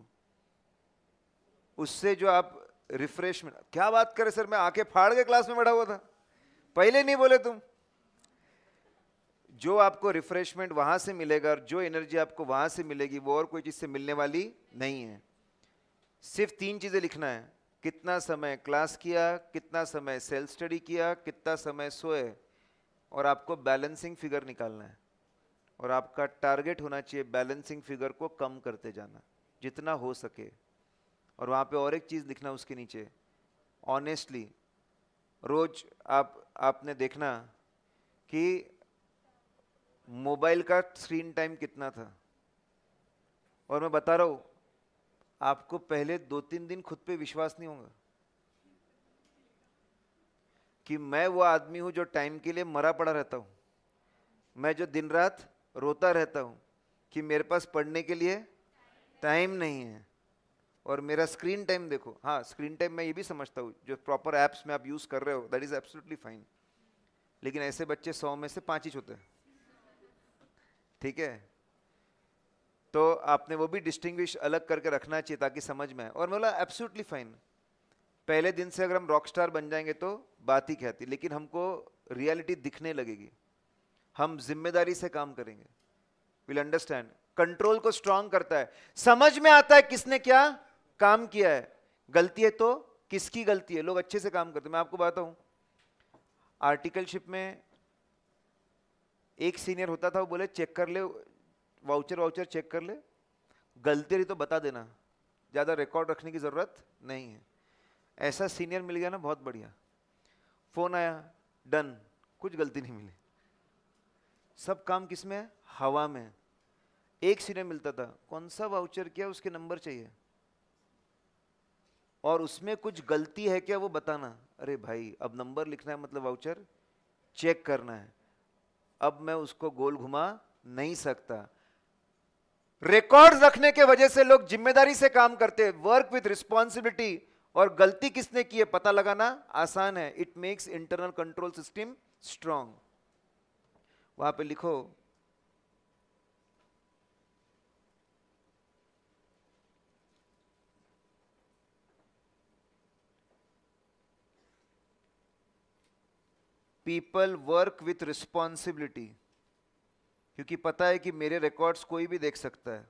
[SPEAKER 1] उससे जो आप रिफ्रेशमेंट क्या बात करें सर मैं आके फाड़ के क्लास में बैठा हुआ था पहले नहीं बोले तुम जो आपको रिफ्रेशमेंट वहां से मिलेगा और जो एनर्जी आपको वहां से मिलेगी वो और कोई चीज से मिलने वाली नहीं है सिर्फ तीन चीजें लिखना है कितना समय क्लास किया कितना समय सेल्फ स्टडी किया कितना समय सोए और आपको बैलेंसिंग फिगर निकालना है और आपका टारगेट होना चाहिए बैलेंसिंग फिगर को कम करते जाना जितना हो सके और वहाँ पे और एक चीज़ लिखना उसके नीचे ऑनेस्टली रोज आप आपने देखना कि मोबाइल का स्क्रीन टाइम कितना था और मैं बता रहा हूँ आपको पहले दो तीन दिन खुद पे विश्वास नहीं होगा कि मैं वो आदमी हूँ जो टाइम के लिए मरा पड़ा रहता हूँ मैं जो दिन रात रोता रहता हूँ कि मेरे पास पढ़ने के लिए टाइम नहीं है और मेरा स्क्रीन टाइम देखो हाँ स्क्रीन टाइम मैं ये भी समझता हूँ जो प्रॉपर ऐप्स में आप यूज़ कर रहे हो दैट इज़ एब्सोल्युटली फाइन लेकिन ऐसे बच्चे सौ में से पाँच ही होते हैं ठीक है तो आपने वो भी डिस्टिंग्विश अलग करके रखना चाहिए ताकि समझ में आए और बोला एब्सोल्युटली फाइन पहले दिन से अगर हम रॉक स्टार बन जाएंगे तो बात ही कहती लेकिन हमको रियलिटी दिखने लगेगी हम जिम्मेदारी से काम करेंगे विल अंडरस्टैंड कंट्रोल को स्ट्रांग करता है समझ में आता है किसने क्या काम किया है गलती है तो किसकी गलती है लोग अच्छे से काम करते मैं आपको बताता हूँ आर्टिकलशिप में एक सीनियर होता था वो बोले चेक कर ले वाउचर वाउचर चेक कर ले गलती रही तो बता देना ज़्यादा रिकॉर्ड रखने की ज़रूरत नहीं है ऐसा सीनियर मिल गया ना बहुत बढ़िया फ़ोन आया डन कुछ गलती नहीं मिली सब काम किस में है हवा में एक सीनियर मिलता था कौन सा वाउचर किया उसके नंबर चाहिए और उसमें कुछ गलती है क्या वो बताना अरे भाई अब नंबर लिखना है मतलब वाउचर चेक करना है अब मैं उसको गोल घुमा नहीं सकता रिकॉर्ड रखने के वजह से लोग जिम्मेदारी से काम करते वर्क विथ रिस्पॉन्सिबिलिटी और गलती किसने की है पता लगाना आसान है it makes internal control system strong वहां पे लिखो पीपल वर्क विथ रिस्पॉन्सिबिलिटी क्योंकि पता है कि मेरे रिकॉर्ड्स कोई भी देख सकता है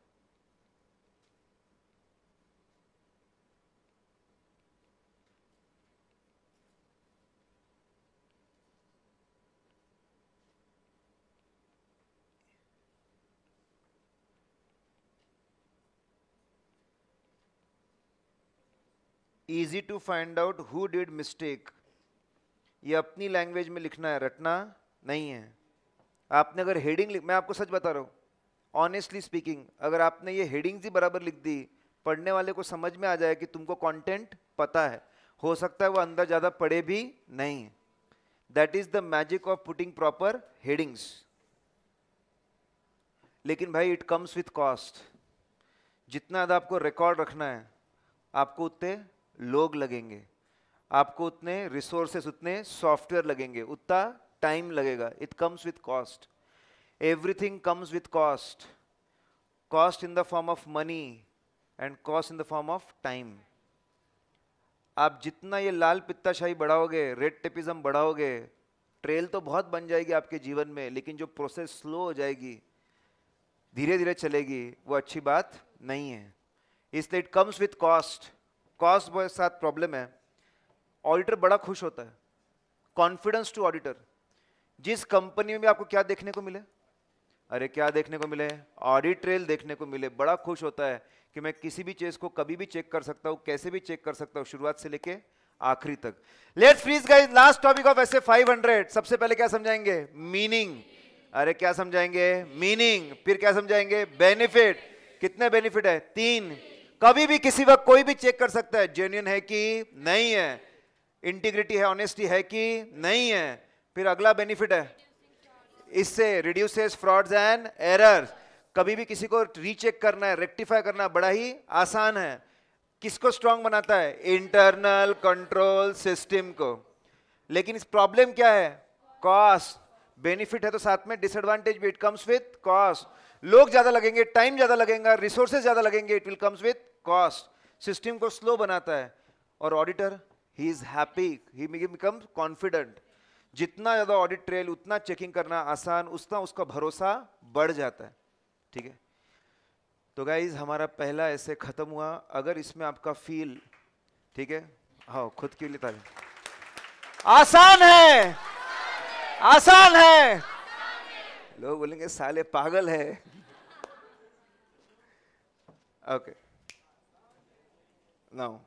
[SPEAKER 1] easy to find out who did mistake ये अपनी लैंग्वेज में लिखना है रटना नहीं है आपने अगर हेडिंग मैं आपको सच बता रहा हूँ ऑनेस्टली स्पीकिंग अगर आपने ये हेडिंग्स ही बराबर लिख दी पढ़ने वाले को समझ में आ जाए कि तुमको कंटेंट पता है हो सकता है वो अंदर ज़्यादा पढ़े भी नहीं that is the magic of putting proper headings लेकिन भाई इट कम्स विथ कॉस्ट जितना ज़्यादा आपको रिकॉर्ड रखना है आपको उतने लोग लगेंगे आपको उतने रिसोर्सेस उतने सॉफ्टवेयर लगेंगे उतना टाइम लगेगा it comes with cost everything comes with cost cost in the form of money and cost in the form of time आप जितना ये लाल पित्ताशाही बढ़ाओगे रेड टेपिज्म बढ़ाओगे ट्रेल तो बहुत बन जाएगी आपके जीवन में लेकिन जो प्रोसेस स्लो हो जाएगी धीरे धीरे चलेगी वो अच्छी बात नहीं है इसलिए it comes with cost cost बहुत साथ प्रॉब्लम है ऑडिटर बड़ा खुश होता है कॉन्फिडेंस टू ऑडिटर जिस कंपनी में भी आपको क्या देखने को मिले अरे क्या देखने को मिले ऑडिट ट्रेल देखने को मिले बड़ा खुश होता है कि मैं किसी भी चीज को कभी भी चेक कर सकता हूं कैसे भी चेक कर सकता हूं शुरुआत से लेके आखिरी तक let's please guys last topic of S A सबसे पहले क्या समझाएंगे मीनिंग अरे क्या समझाएंगे मीनिंग फिर क्या समझाएंगे बेनिफिट कितने बेनिफिट है तीन कभी भी किसी वक्त कोई भी चेक कर सकता है जेन्यून है कि नहीं है इंटीग्रिटी है ऑनेस्टी है कि नहीं है फिर अगला बेनिफिट है इससे रिड्यूसेस फ्रॉड्स एंड एरर्स कभी भी किसी को रीचेक करना है रेक्टिफाई करना बड़ा ही आसान है किसको स्ट्रांग बनाता है इंटरनल कंट्रोल सिस्टम को लेकिन इस प्रॉब्लम क्या है कॉस्ट बेनिफिट है तो साथ में डिसएडवांटेज भी इट कम्स विथ कॉस्ट लोग ज्यादा लगेंगे टाइम ज्यादा लगेगा रिसोर्सेज ज्यादा लगेंगे it will comes with cost system को स्लो बनाता है और auditor he is happy he become confident जितना ज़्यादा ऑडिट ट्रेल उतना चेकिंग करना आसान उतना उसका भरोसा बढ़ जाता है ठीक है तो गाइज हमारा पहला ऐसे ख़त्म हुआ अगर इसमें आपका फील ठीक है हाँ खुद के लिए तारीफ आसान है आसान है लोग बोलेंगे साले पागल है ओके नाउ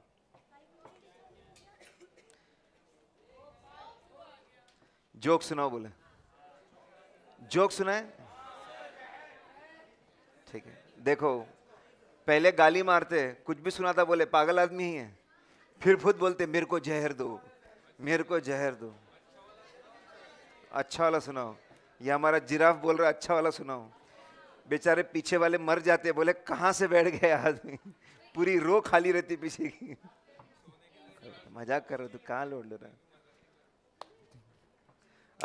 [SPEAKER 1] जोक सुनाओ बोले जोक सुनाए ठीक है देखो पहले गाली मारते कुछ भी सुनाता बोले पागल आदमी ही है फिर खुद बोलते मेरे को जहर दो मेरे को जहर दो अच्छा वाला सुनाओ ये हमारा जिराफ बोल रहा अच्छा वाला सुनाओ बेचारे पीछे वाले मर जाते बोले कहाँ से बैठ गए आदमी पूरी रो खाली रहती पीछे की मजाक कर रहे तू तो कहाँ लौट ले रहा है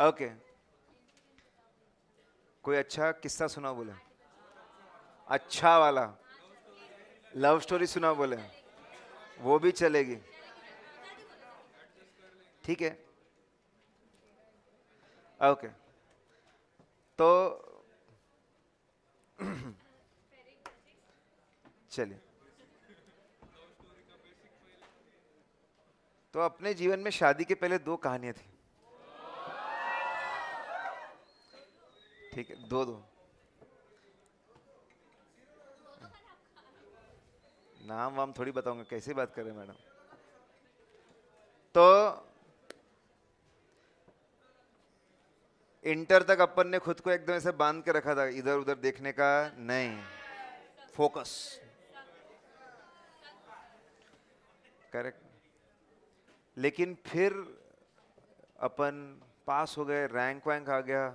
[SPEAKER 1] ओके कोई अच्छा किस्सा सुना बोले अच्छा वाला लव स्टोरी सुना बोले वो भी चलेगी ठीक है ओके तो चलिए तो अपने जीवन में शादी के पहले दो कहानियां थी ठीक है दो दो नाम वाम थोड़ी बताऊंगा कैसे बात करें मैडम तो इंटर तक अपन ने खुद को एकदम ऐसे बांध के रखा था इधर उधर देखने का नहीं फोकस करेक्ट लेकिन फिर अपन पास हो गए रैंक वैंक आ गया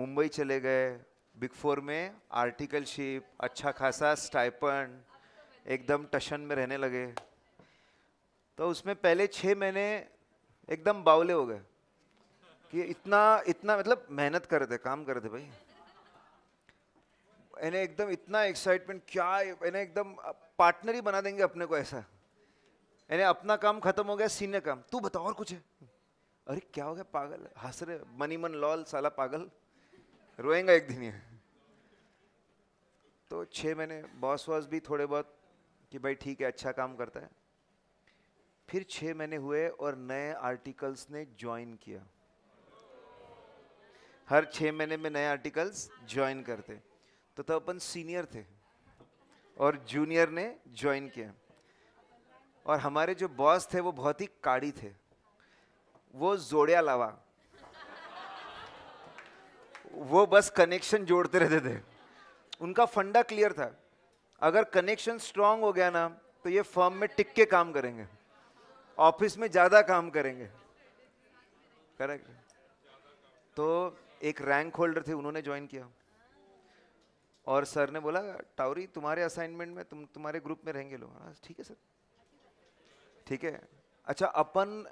[SPEAKER 1] मुंबई चले गए बिग फोर में आर्टिकलशिप अच्छा खासा स्टाइपन एकदम टशन में रहने लगे तो उसमें पहले छः महीने एकदम बावले हो गए कि इतना इतना मतलब मेहनत कर रहे थे काम कर रहे थे भाई इन्हें एकदम इतना एक्साइटमेंट क्या इन्हें एकदम पार्टनर ही बना देंगे अपने को ऐसा इन्हें अपना काम खत्म हो गया सीनियर काम तू बताओ और कुछ है अरे क्या हो गया पागल हंस रहे मनी मन लॉल साला पागल रोएंगा एक दिन ये तो छः महीने बॉस वॉस भी थोड़े बहुत कि भाई ठीक है अच्छा काम करता है फिर छः महीने हुए और नए आर्टिकल्स ने ज्वाइन किया हर छः महीने में नए आर्टिकल्स ज्वाइन करते तो तब अपन सीनियर थे और जूनियर ने ज्वाइन किया और हमारे जो बॉस थे वो बहुत ही काड़ी थे वो जोड़िया लावा वो बस कनेक्शन जोड़ते रहते थे उनका फंडा क्लियर था अगर कनेक्शन स्ट्रांग हो गया ना तो ये फर्म में टिक के काम करेंगे ऑफिस में ज़्यादा काम करेंगे करेक्ट तो एक रैंक होल्डर थे उन्होंने ज्वाइन किया और सर ने बोला टावरी तुम्हारे असाइनमेंट में तुम तुम्हारे ग्रुप में रहेंगे लोग हाँ ठीक है सर ठीक है अच्छा अपन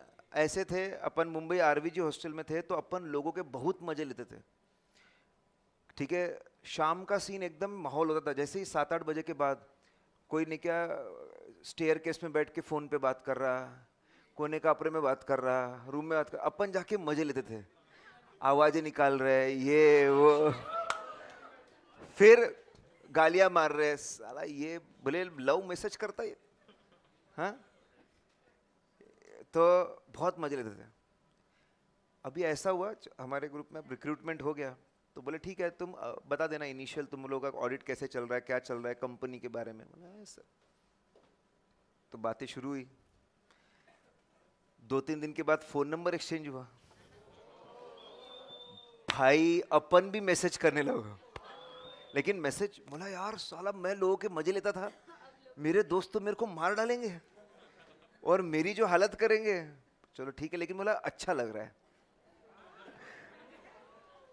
[SPEAKER 1] ऐसे थे अपन मुंबई आरवीजी हॉस्टल में थे तो अपन लोगों के बहुत मज़े लेते थे ठीक है शाम का सीन एकदम माहौल होता था जैसे ही सात आठ बजे के बाद कोई ने क्या स्टेयर केस में बैठ के फ़ोन पे बात कर रहा कोने कापरे में बात कर रहा रूम में बात कर अपन जाके मज़े लेते थे आवाज़ें निकाल रहे ये वो फिर गालियां मार रहे साला ये भले लव मैसेज करता है हाँ तो बहुत मज़े लेते थे अभी ऐसा हुआ हमारे ग्रुप में रिक्रूटमेंट हो गया तो बोले ठीक है तुम बता देना इनिशियल तुम लोगों का ऑडिट कैसे चल रहा है क्या चल रहा है कंपनी के बारे में बोला सर हाँ, तो बातें शुरू हुई दो तीन दिन के बाद फोन नंबर एक्सचेंज हुआ भाई अपन भी मैसेज करने लगा लेकिन मैसेज बोला यार साला मैं लोगों के मजे लेता था मेरे दोस्त तो मेरे को मार डालेंगे और मेरी जो हालत करेंगे चलो ठीक है लेकिन बोला अच्छा लग रहा है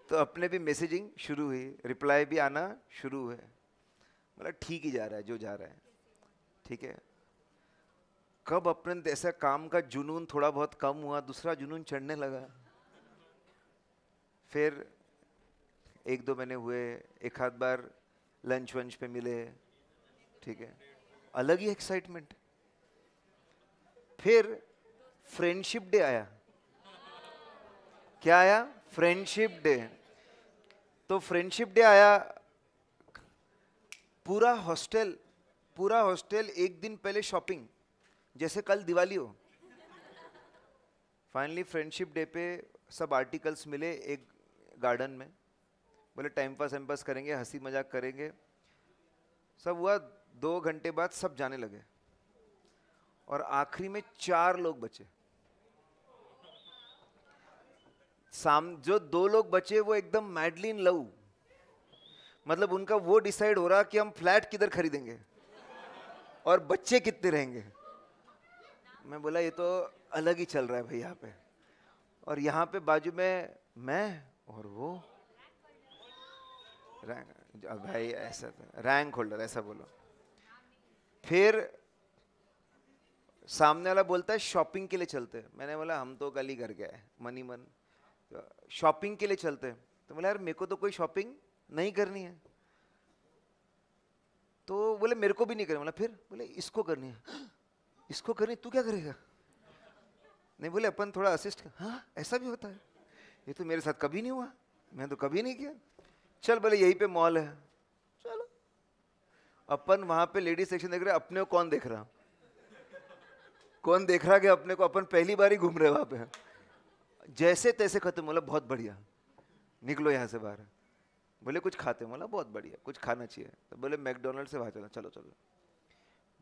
[SPEAKER 1] तो अपने भी मैसेजिंग शुरू हुई रिप्लाई भी आना शुरू हुए मतलब ठीक ही जा रहा है जो जा रहा है ठीक है कब अपने ऐसा काम का जुनून थोड़ा बहुत कम हुआ दूसरा जुनून चढ़ने लगा फिर एक दो महीने हुए एक आध बार लंच वंच पे मिले ठीक है अलग ही एक्साइटमेंट फिर फ्रेंडशिप डे आया क्या आया फ्रेंडशिप डे तो फ्रेंडशिप डे आया पूरा हॉस्टल पूरा हॉस्टल एक दिन पहले शॉपिंग जैसे कल दिवाली हो फाइनली फ्रेंडशिप डे पे सब आर्टिकल्स मिले एक गार्डन में बोले टाइम पास वाइम पास करेंगे हंसी मजाक करेंगे सब हुआ दो घंटे बाद सब जाने लगे और आखिरी में चार लोग बचे साम जो दो लोग बचे वो एकदम मैडली इन लव मतलब उनका वो डिसाइड हो रहा कि हम फ्लैट किधर खरीदेंगे और बच्चे कितने रहेंगे मैं बोला ये तो अलग ही चल रहा है भाई यहाँ पे और यहाँ पे बाजू में मैं और वो रैंक भाई ऐसा तो, रैंक होल्डर ऐसा बोलो फिर सामने वाला बोलता है शॉपिंग के लिए चलते हैं मैंने बोला हम तो गली ही घर गए मनी मन शॉपिंग के लिए चलते हैं तो बोला यार मेरे को तो कोई शॉपिंग नहीं करनी है तो बोले मेरे को भी नहीं करनी बोला फिर बोले इसको करनी है हाँ, इसको करनी तू क्या करेगा नहीं बोले अपन थोड़ा असिस्ट कर हाँ ऐसा भी होता है ये तो मेरे साथ कभी नहीं हुआ मैं तो कभी नहीं किया चल बोले यहीं पे मॉल है चलो अपन वहां पे लेडीज सेक्शन देख रहे अपने को कौन देख रहा कौन देख रहा कि अपने को अपन पहली बार ही घूम रहे वहां पे जैसे तैसे खत्म बोला बहुत बढ़िया निकलो यहाँ से बाहर बोले कुछ खाते बोला बहुत बढ़िया कुछ खाना चाहिए तो बोले मैकडोनल्ड से बाहर चलो चलो चलो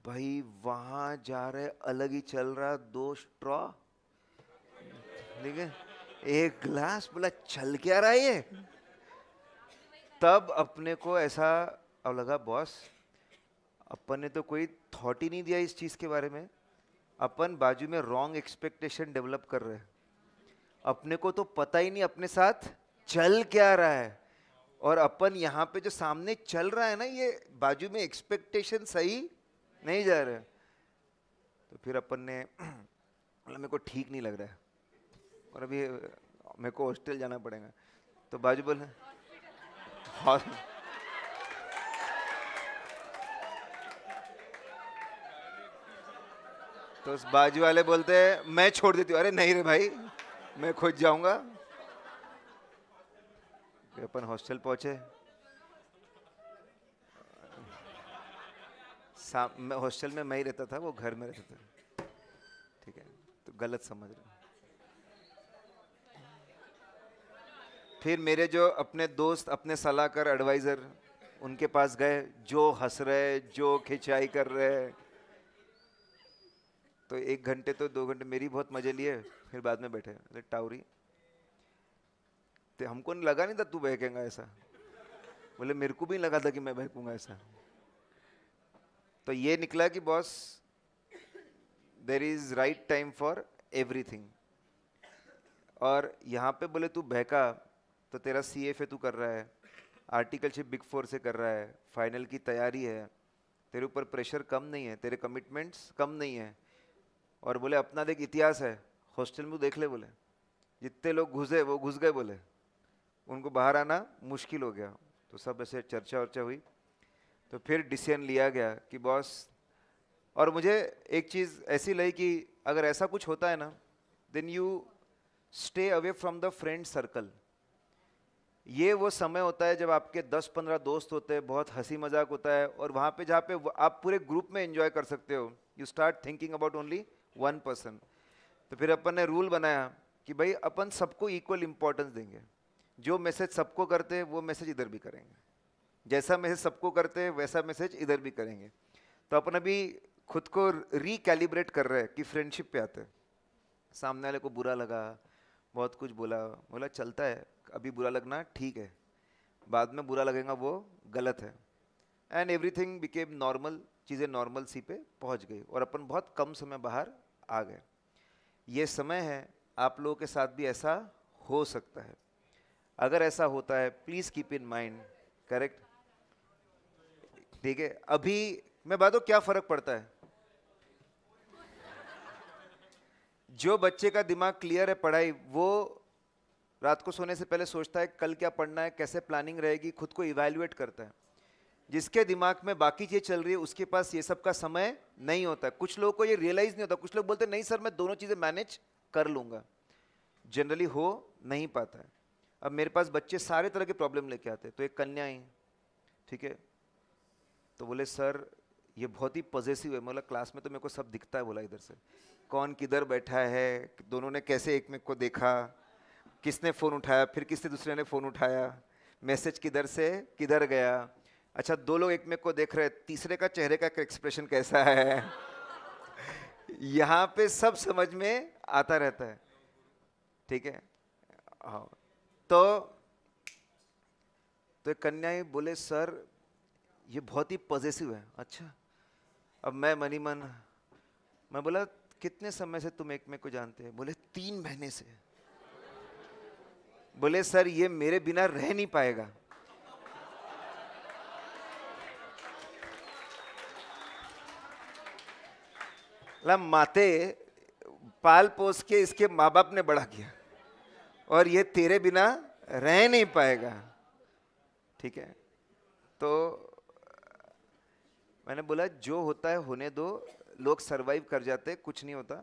[SPEAKER 1] भाई वहाँ जा रहे अलग ही चल रहा दो स्ट्रॉ ठीक है एक ग्लास बोला चल क्या रहा ये तब अपने को ऐसा अब लगा बॉस अपन ने तो कोई थॉट ही नहीं दिया इस चीज़ के बारे में अपन बाजू में रॉन्ग एक्सपेक्टेशन डेवलप कर रहे हैं अपने को तो पता ही नहीं अपने साथ चल क्या रहा है और अपन यहाँ पे जो सामने चल रहा है ना ये बाजू में एक्सपेक्टेशन सही नहीं जा रहे तो फिर अपन ने मतलब मेरे को ठीक नहीं लग रहा है और अभी मेरे को हॉस्टल जाना पड़ेगा तो बाजू बोल तो उस बाजू वाले बोलते मैं छोड़ देती हूँ अरे नहीं रे भाई मैं खुद जाऊंगा अपन हॉस्टल पहुंचे मैं हॉस्टल में मैं ही रहता था वो घर में रहता था ठीक है तो गलत समझ रहे फिर मेरे जो अपने दोस्त अपने सलाहकार एडवाइज़र उनके पास गए जो हंस रहे जो खिंचाई कर रहे तो एक घंटे तो दो घंटे मेरी बहुत मजे लिए फिर बाद में बैठे अरे टावरी तो हमको लगा नहीं था तू बहकेगा ऐसा बोले मेरे को भी लगा था कि मैं बहकूंगा ऐसा तो ये निकला कि boss there is right time for everything और यहाँ पे बोले तू बहका तो तेरा सी एफ ए तू कर रहा है आर्टिकल शिप बिग फोर से कर रहा है फाइनल की तैयारी है तेरे ऊपर प्रेशर कम नहीं है तेरे कमिटमेंट्स कम नहीं है और बोले अपना देख इतिहास है हॉस्टल में देख ले बोले जितने लोग घुसे वो घुस गए बोले उनको बाहर आना मुश्किल हो गया तो सब ऐसे चर्चा वर्चा हुई तो फिर डिसीजन लिया गया कि बॉस और मुझे एक चीज़ ऐसी लगी कि अगर ऐसा कुछ होता है ना then you stay away from the friend circle ये वो समय होता है जब आपके 10-15 दोस्त होते हैं बहुत हंसी मजाक होता है और वहाँ पे जहाँ पे आप पूरे ग्रुप में एंजॉय कर सकते हो you start thinking about only one person तो फिर अपन ने रूल बनाया कि भाई अपन सबको इक्वल इम्पोर्टेंस देंगे जो मैसेज सबको करते हैं वो मैसेज इधर भी करेंगे जैसा मैसेज सबको करते हैं वैसा मैसेज इधर भी करेंगे तो अपन अभी खुद को रिकैलिब्रेट कर रहे हैं कि फ्रेंडशिप पे आते सामने वाले को बुरा लगा बहुत कुछ बोला बोला चलता है अभी बुरा लगना ठीक है बाद में बुरा लगेगा वो गलत है एंड एवरीथिंग बिकेम नॉर्मल चीज़ें नॉर्मल सी पे पहुंच गई और अपन बहुत कम समय बाहर आ गए ये समय है आप लोगों के साथ भी ऐसा हो सकता है अगर ऐसा होता है please keep in mind correct ठीक है अभी मैं बातों क्या फ़र्क पड़ता है जो बच्चे का दिमाग क्लियर है पढ़ाई वो रात को सोने से पहले सोचता है कल क्या पढ़ना है कैसे प्लानिंग रहेगी खुद को इवेल्युएट करता है जिसके दिमाग में बाकी चीज़ चल रही है उसके पास ये सब का समय नहीं होता कुछ लोगों को ये रियलाइज़ नहीं होता कुछ लोग बोलते नहीं सर मैं दोनों चीज़ें मैनेज कर लूँगा जनरली हो नहीं पाता है अब मेरे पास बच्चे सारे तरह के प्रॉब्लम लेके आते हैं तो एक कन्या ही ठीक है तो बोले सर ये बहुत ही पॉजिटिव है मतलब क्लास में तो मेरे को सब दिखता है बोला इधर से कौन किधर बैठा है दोनों ने कैसे एक में को देखा किसने फ़ोन उठाया फिर किसने दूसरे ने फ़ोन उठाया मैसेज किधर से किधर गया अच्छा दो लोग एक में को देख रहे हैं तीसरे का चेहरे का एक्सप्रेशन कैसा है यहाँ पे सब समझ में आता रहता है ठीक है हाँ तो तो ही बोले सर ये बहुत ही पॉजिटिव है अच्छा अब मैं मनी मन मैं बोला कितने समय से तुम एक में को जानते हैं बोले तीन महीने से बोले सर ये मेरे बिना रह नहीं पाएगा मतलब माते पाल पोस के इसके माँ बाप ने बड़ा किया और ये तेरे बिना रह नहीं पाएगा ठीक है तो मैंने बोला जो होता है होने दो लोग सरवाइव कर जाते कुछ नहीं होता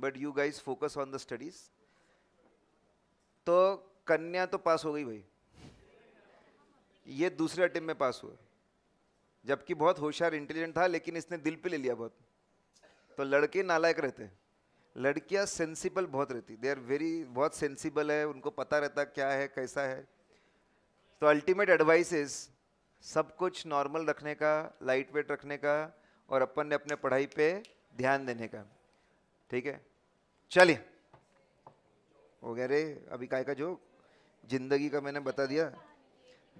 [SPEAKER 1] but you guys focus on the studies तो कन्या तो पास हो गई भाई ये दूसरे अटेम्प में पास हुआ जबकि बहुत होशियार इंटेलिजेंट था लेकिन इसने दिल पे ले लिया बहुत तो लड़के नालायक रहते हैं लड़कियां सेंसिबल बहुत रहती दे आर वेरी बहुत सेंसिबल है उनको पता रहता क्या है कैसा है तो अल्टीमेट एडवाइस इज सब कुछ नॉर्मल रखने का लाइट वेट रखने का और अपन ने अपने पढ़ाई पे ध्यान देने का ठीक है चलिए हो गया रे अभी काय का जो जिंदगी का मैंने बता दिया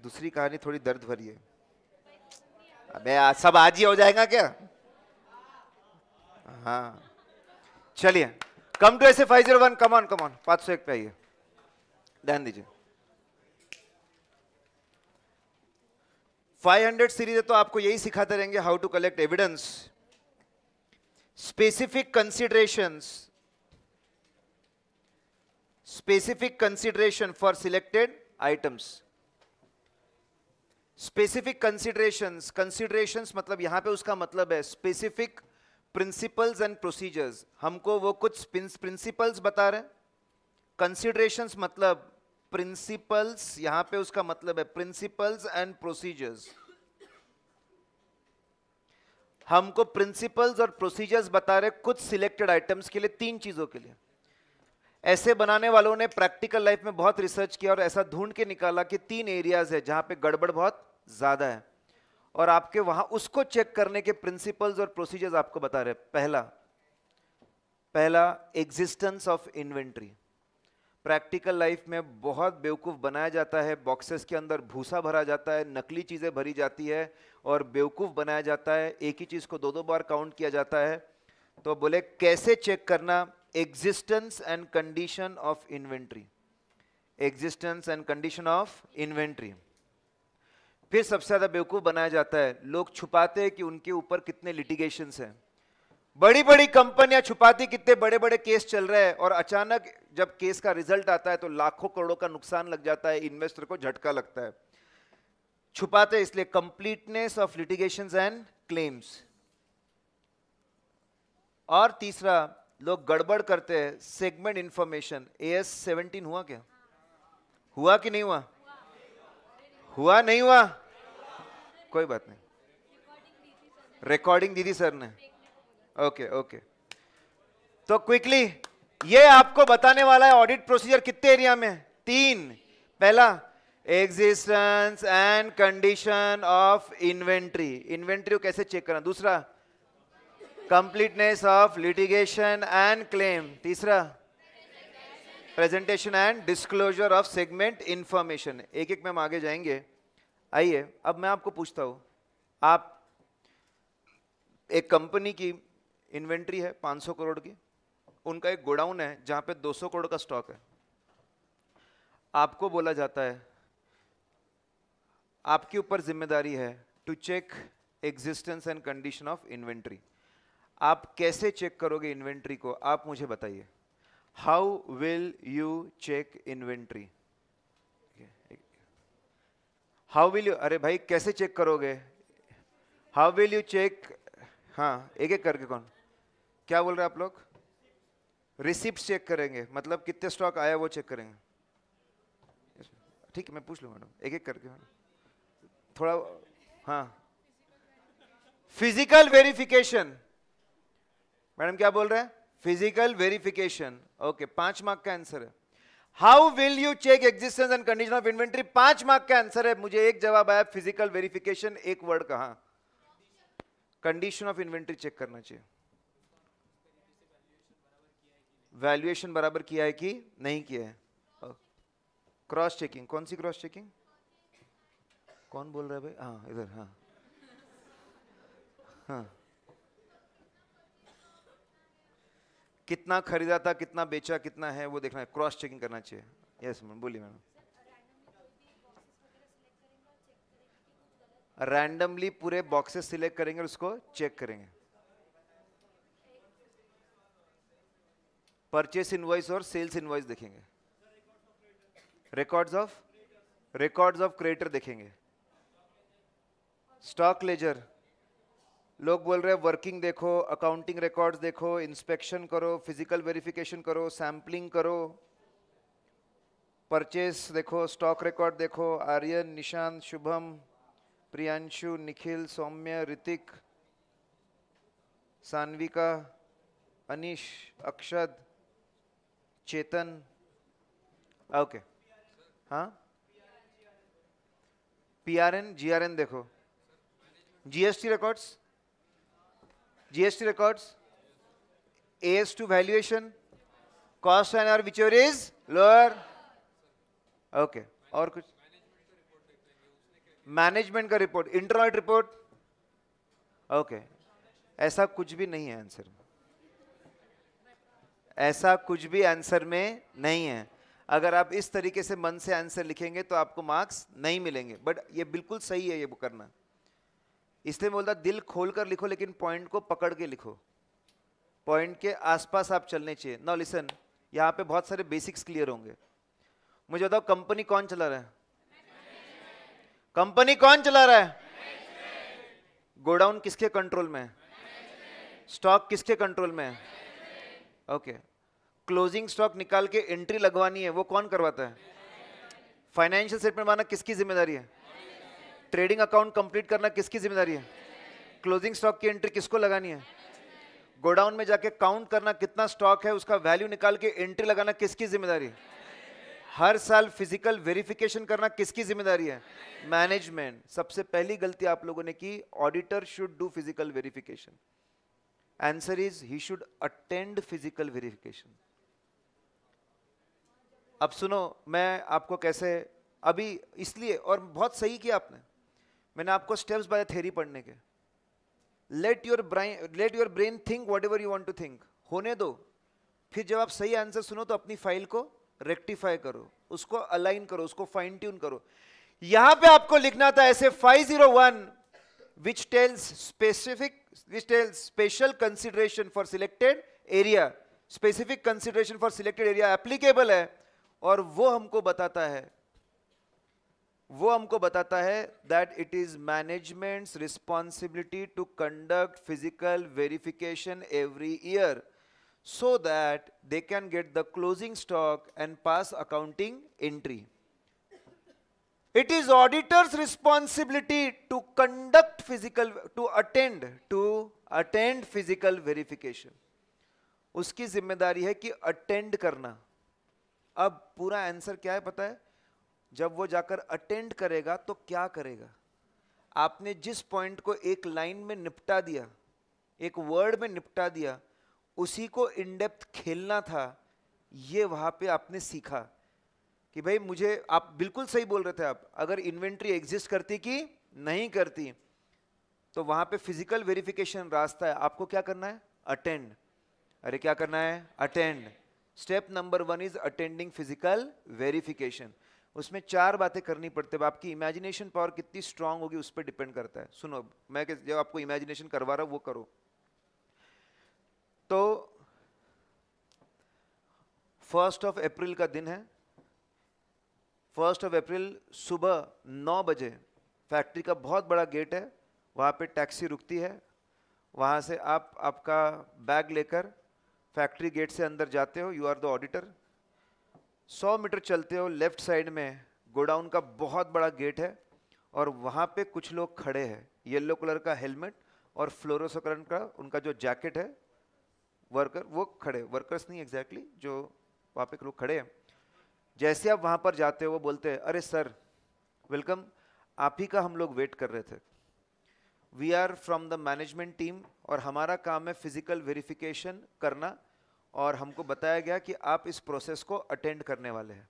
[SPEAKER 1] दूसरी कहानी थोड़ी दर्द भरी है अबे सब आज ही हो जाएगा क्या हाँ चलिए कम टू ऐसे five zero one come on come on पांच सौ एक पे आइए ध्यान दीजिए 500 सीरीज है तो आपको यही सिखाते रहेंगे how to collect evidence specific considerations specific consideration for selected items specific considerations considerations मतलब यहां पे उसका मतलब है स्पेसिफिक प्रिंसिपल्स एंड प्रोसीजर्स हमको वो कुछ प्रिंसिपल्स बता रहे कंसिडरेशन मतलब प्रिंसिपल्स यहां पे उसका मतलब है प्रिंसिपल्स एंड प्रोसीजर्स हमको प्रिंसिपल्स और प्रोसीजर्स बता रहे कुछ सिलेक्टेड आइटम्स के लिए तीन चीजों के लिए ऐसे बनाने वालों ने प्रैक्टिकल लाइफ में बहुत रिसर्च किया और ऐसा ढूंढ के निकाला कि तीन एरियाज है जहां पे गड़बड़ बहुत ज्यादा है और आपके वहां उसको चेक करने के प्रिंसिपल्स और प्रोसीजर्स आपको बता रहे पहला पहला existence of inventory practical life में बहुत बेवकूफ़ बनाया जाता है बॉक्सेस के अंदर भूसा भरा जाता है नकली चीज़ें भरी जाती है और बेवकूफ़ बनाया जाता है एक ही चीज़ को दो दो बार काउंट किया जाता है तो बोले कैसे चेक करना existence and condition of inventory existence and condition of inventory फिर सबसे ज़्यादा बेवकूफ़ बनाया जाता है लोग छुपाते हैं कि उनके ऊपर कितने लिटिगेशन हैं बड़ी बड़ी कंपनियां छुपाती कितने बड़े बड़े केस चल रहे हैं और अचानक जब केस का रिजल्ट आता है तो लाखों करोड़ों का नुकसान लग जाता है इन्वेस्टर को झटका लगता है छुपाते इसलिए completeness of litigation and claims और तीसरा लोग गड़बड़ करते हैं segment information A S seventeen हुआ क्या हुआ कि नहीं हुआ हुआ नहीं हुआ कोई बात नहीं रिकॉर्डिंग दीदी सर ने ओके ओके तो क्विकली ये आपको बताने वाला है ऑडिट प्रोसीजर कितने एरिया में तीन पहला existence and condition of inventory inventory को कैसे चेक करना दूसरा completeness of litigation and claim तीसरा presentation and disclosure of segment information एक एक में हम आगे जाएंगे आइए अब मैं आपको पूछता हूँ आप एक कंपनी की इन्वेंट्री है 500 करोड़ की उनका एक गोडाउन है जहाँ पे 200 करोड़ का स्टॉक है आपको बोला जाता है आपके ऊपर जिम्मेदारी है to check existence and condition of inventory आप कैसे चेक करोगे इन्वेंट्री को आप मुझे बताइए how will you check inventory? How will you अरे भाई कैसे चेक करोगे हाउ विल यू चेक हाँ एक एक करके कौन क्या बोल रहे आप लोग रिसिप्ट चेक करेंगे मतलब कितने स्टॉक आया वो चेक करेंगे ठीक है मैं पूछ लू मैडम एक एक करके थोड़ा हाँ फिजिकल वेरिफिकेशन मैडम क्या बोल रहे हैं फिजिकल वेरिफिकेशन ओके पांच मार्क का आंसर है how will you check existence and condition of inventory पांच मार्क का आंसर है मुझे एक जवाब आया फिजिकल वेरिफिकेशन एक वर्ड कहा कंडीशन ऑफ इन्वेंट्री चेक करना चाहिए वैल्यूएशन बराबर किया है कि नहीं किया है क्रॉस oh. चेकिंग कौन सी क्रॉस चेकिंग कौन बोल रहा है भाई हाँ इधर हाँ हाँ कितना खरीदा था कितना बेचा कितना है वो देखना है क्रॉस चेकिंग करना चाहिए यस मैम बोलिए मैडम रैंडमली पूरे बॉक्सेस सिलेक्ट करेंगे और उसको चेक करेंगे परचेस इनवॉइस और सेल्स इनवॉइस देखेंगे records of records of creditor देखेंगे स्टॉक लेजर लोग बोल रहे हैं वर्किंग देखो अकाउंटिंग रिकॉर्ड्स देखो इंस्पेक्शन करो फिजिकल वेरिफिकेशन करो सैम्पलिंग करो परचेस देखो स्टॉक रिकॉर्ड देखो आर्यन निशांत शुभम प्रियांशु निखिल सौम्य ऋतिक सानविका अनिश अक्षद चेतन ओके हाँ P R N G are N देखो GST records GST records, AS to valuation, cost and our whichever is lower. Okay. और कुछ मैनेजमेंट का रिपोर्ट इंटरनल रिपोर्ट ओके ऐसा कुछ भी नहीं है आंसर में ऐसा कुछ भी आंसर में नहीं है अगर आप इस तरीके से मन से आंसर लिखेंगे तो आपको मार्क्स नहीं मिलेंगे बट ये बिल्कुल सही है ये करना इसलिए बोलता दिल खोल कर लिखो लेकिन पॉइंट को पकड़ के लिखो पॉइंट के आसपास आप चलने चाहिए नो लिसन यहाँ पे बहुत सारे बेसिक्स क्लियर होंगे मुझे बताओ कंपनी कौन चला रहा है कंपनी कौन चला रहा है गोडाउन किसके कंट्रोल में है स्टॉक किसके कंट्रोल में है ओके क्लोजिंग स्टॉक निकाल के एंट्री लगवानी है वो कौन करवाता है फाइनेंशियल स्टेटमेंट बनाना किसकी जिम्मेदारी है ट्रेडिंग अकाउंट कंप्लीट करना किसकी जिम्मेदारी है क्लोजिंग स्टॉक की एंट्री किसको लगानी है गोडाउन में जाके काउंट करना कितना स्टॉक है उसका वैल्यू निकाल के एंट्री लगाना किसकी जिम्मेदारी है हर साल फिजिकल वेरिफिकेशन करना किसकी जिम्मेदारी है मैनेजमेंट सबसे पहली गलती आप लोगों ने की auditor should do physical verification answer is he should attend physical verification अब सुनो मैं आपको कैसे अभी इसलिए और बहुत सही किया आपने मैंने आपको स्टेप्स बताए थेरी पढ़ने के let your brain let your brain think whatever you want to think होने दो फिर जब आप सही आंसर सुनो तो अपनी फाइल को रेक्टिफाई करो उसको अलाइन करो उसको फाइन ट्यून करो यहां पे आपको लिखना था ऐसे 501 zero one which tells specific which tells special consideration for selected area specific consideration for selected area applicable है और वो हमको बताता है वो हमको बताता है that it is management's responsibility to conduct physical verification every year so that they can get the closing stock and pass accounting entry it is auditor's responsibility to conduct physical to attend to attend physical verification उसकी जिम्मेदारी है कि attend करना अब पूरा answer क्या है पता है जब वो जाकर अटेंड करेगा तो क्या करेगा आपने जिस पॉइंट को एक लाइन में निपटा दिया एक वर्ड में निपटा दिया उसी को इनडेप्थ खेलना था ये वहाँ पे आपने सीखा कि भाई मुझे आप बिल्कुल सही बोल रहे थे आप अगर इन्वेंट्री एग्जिस्ट करती कि नहीं करती तो वहाँ पे फिजिकल वेरिफिकेशन रास्ता है आपको क्या करना है अटेंड अरे क्या करना है attend step number one is attending physical verification उसमें चार बातें करनी पड़ती है आपकी इमेजिनेशन पावर कितनी स्ट्रांग होगी उस पर डिपेंड करता है सुनो मैं जब आपको इमेजिनेशन करवा रहा हूँ वो करो तो फर्स्ट ऑफ अप्रैल का दिन है फर्स्ट ऑफ अप्रैल सुबह नौ बजे फैक्ट्री का बहुत बड़ा गेट है वहाँ पे टैक्सी रुकती है वहाँ से आप आपका बैग लेकर फैक्ट्री गेट से अंदर जाते हो यू आर द ऑडिटर सौ मीटर चलते हो लेफ्ट साइड में गोडाउन का बहुत बड़ा गेट है और वहाँ पे कुछ लोग खड़े हैं येलो कलर का हेलमेट और फ्लोरोसोकरण का उनका जो जैकेट है वर्कर वो खड़े वर्कर्स नहीं एग्जैक्टली exactly, जो वहाँ पे लोग खड़े हैं जैसे आप वहाँ पर जाते हो वो बोलते हैं अरे सर वेलकम आप ही का हम लोग वेट कर रहे थे we are from the management team और हमारा काम है फिजिकल वेरिफिकेशन करना और हमको बताया गया कि आप इस प्रोसेस को अटेंड करने वाले हैं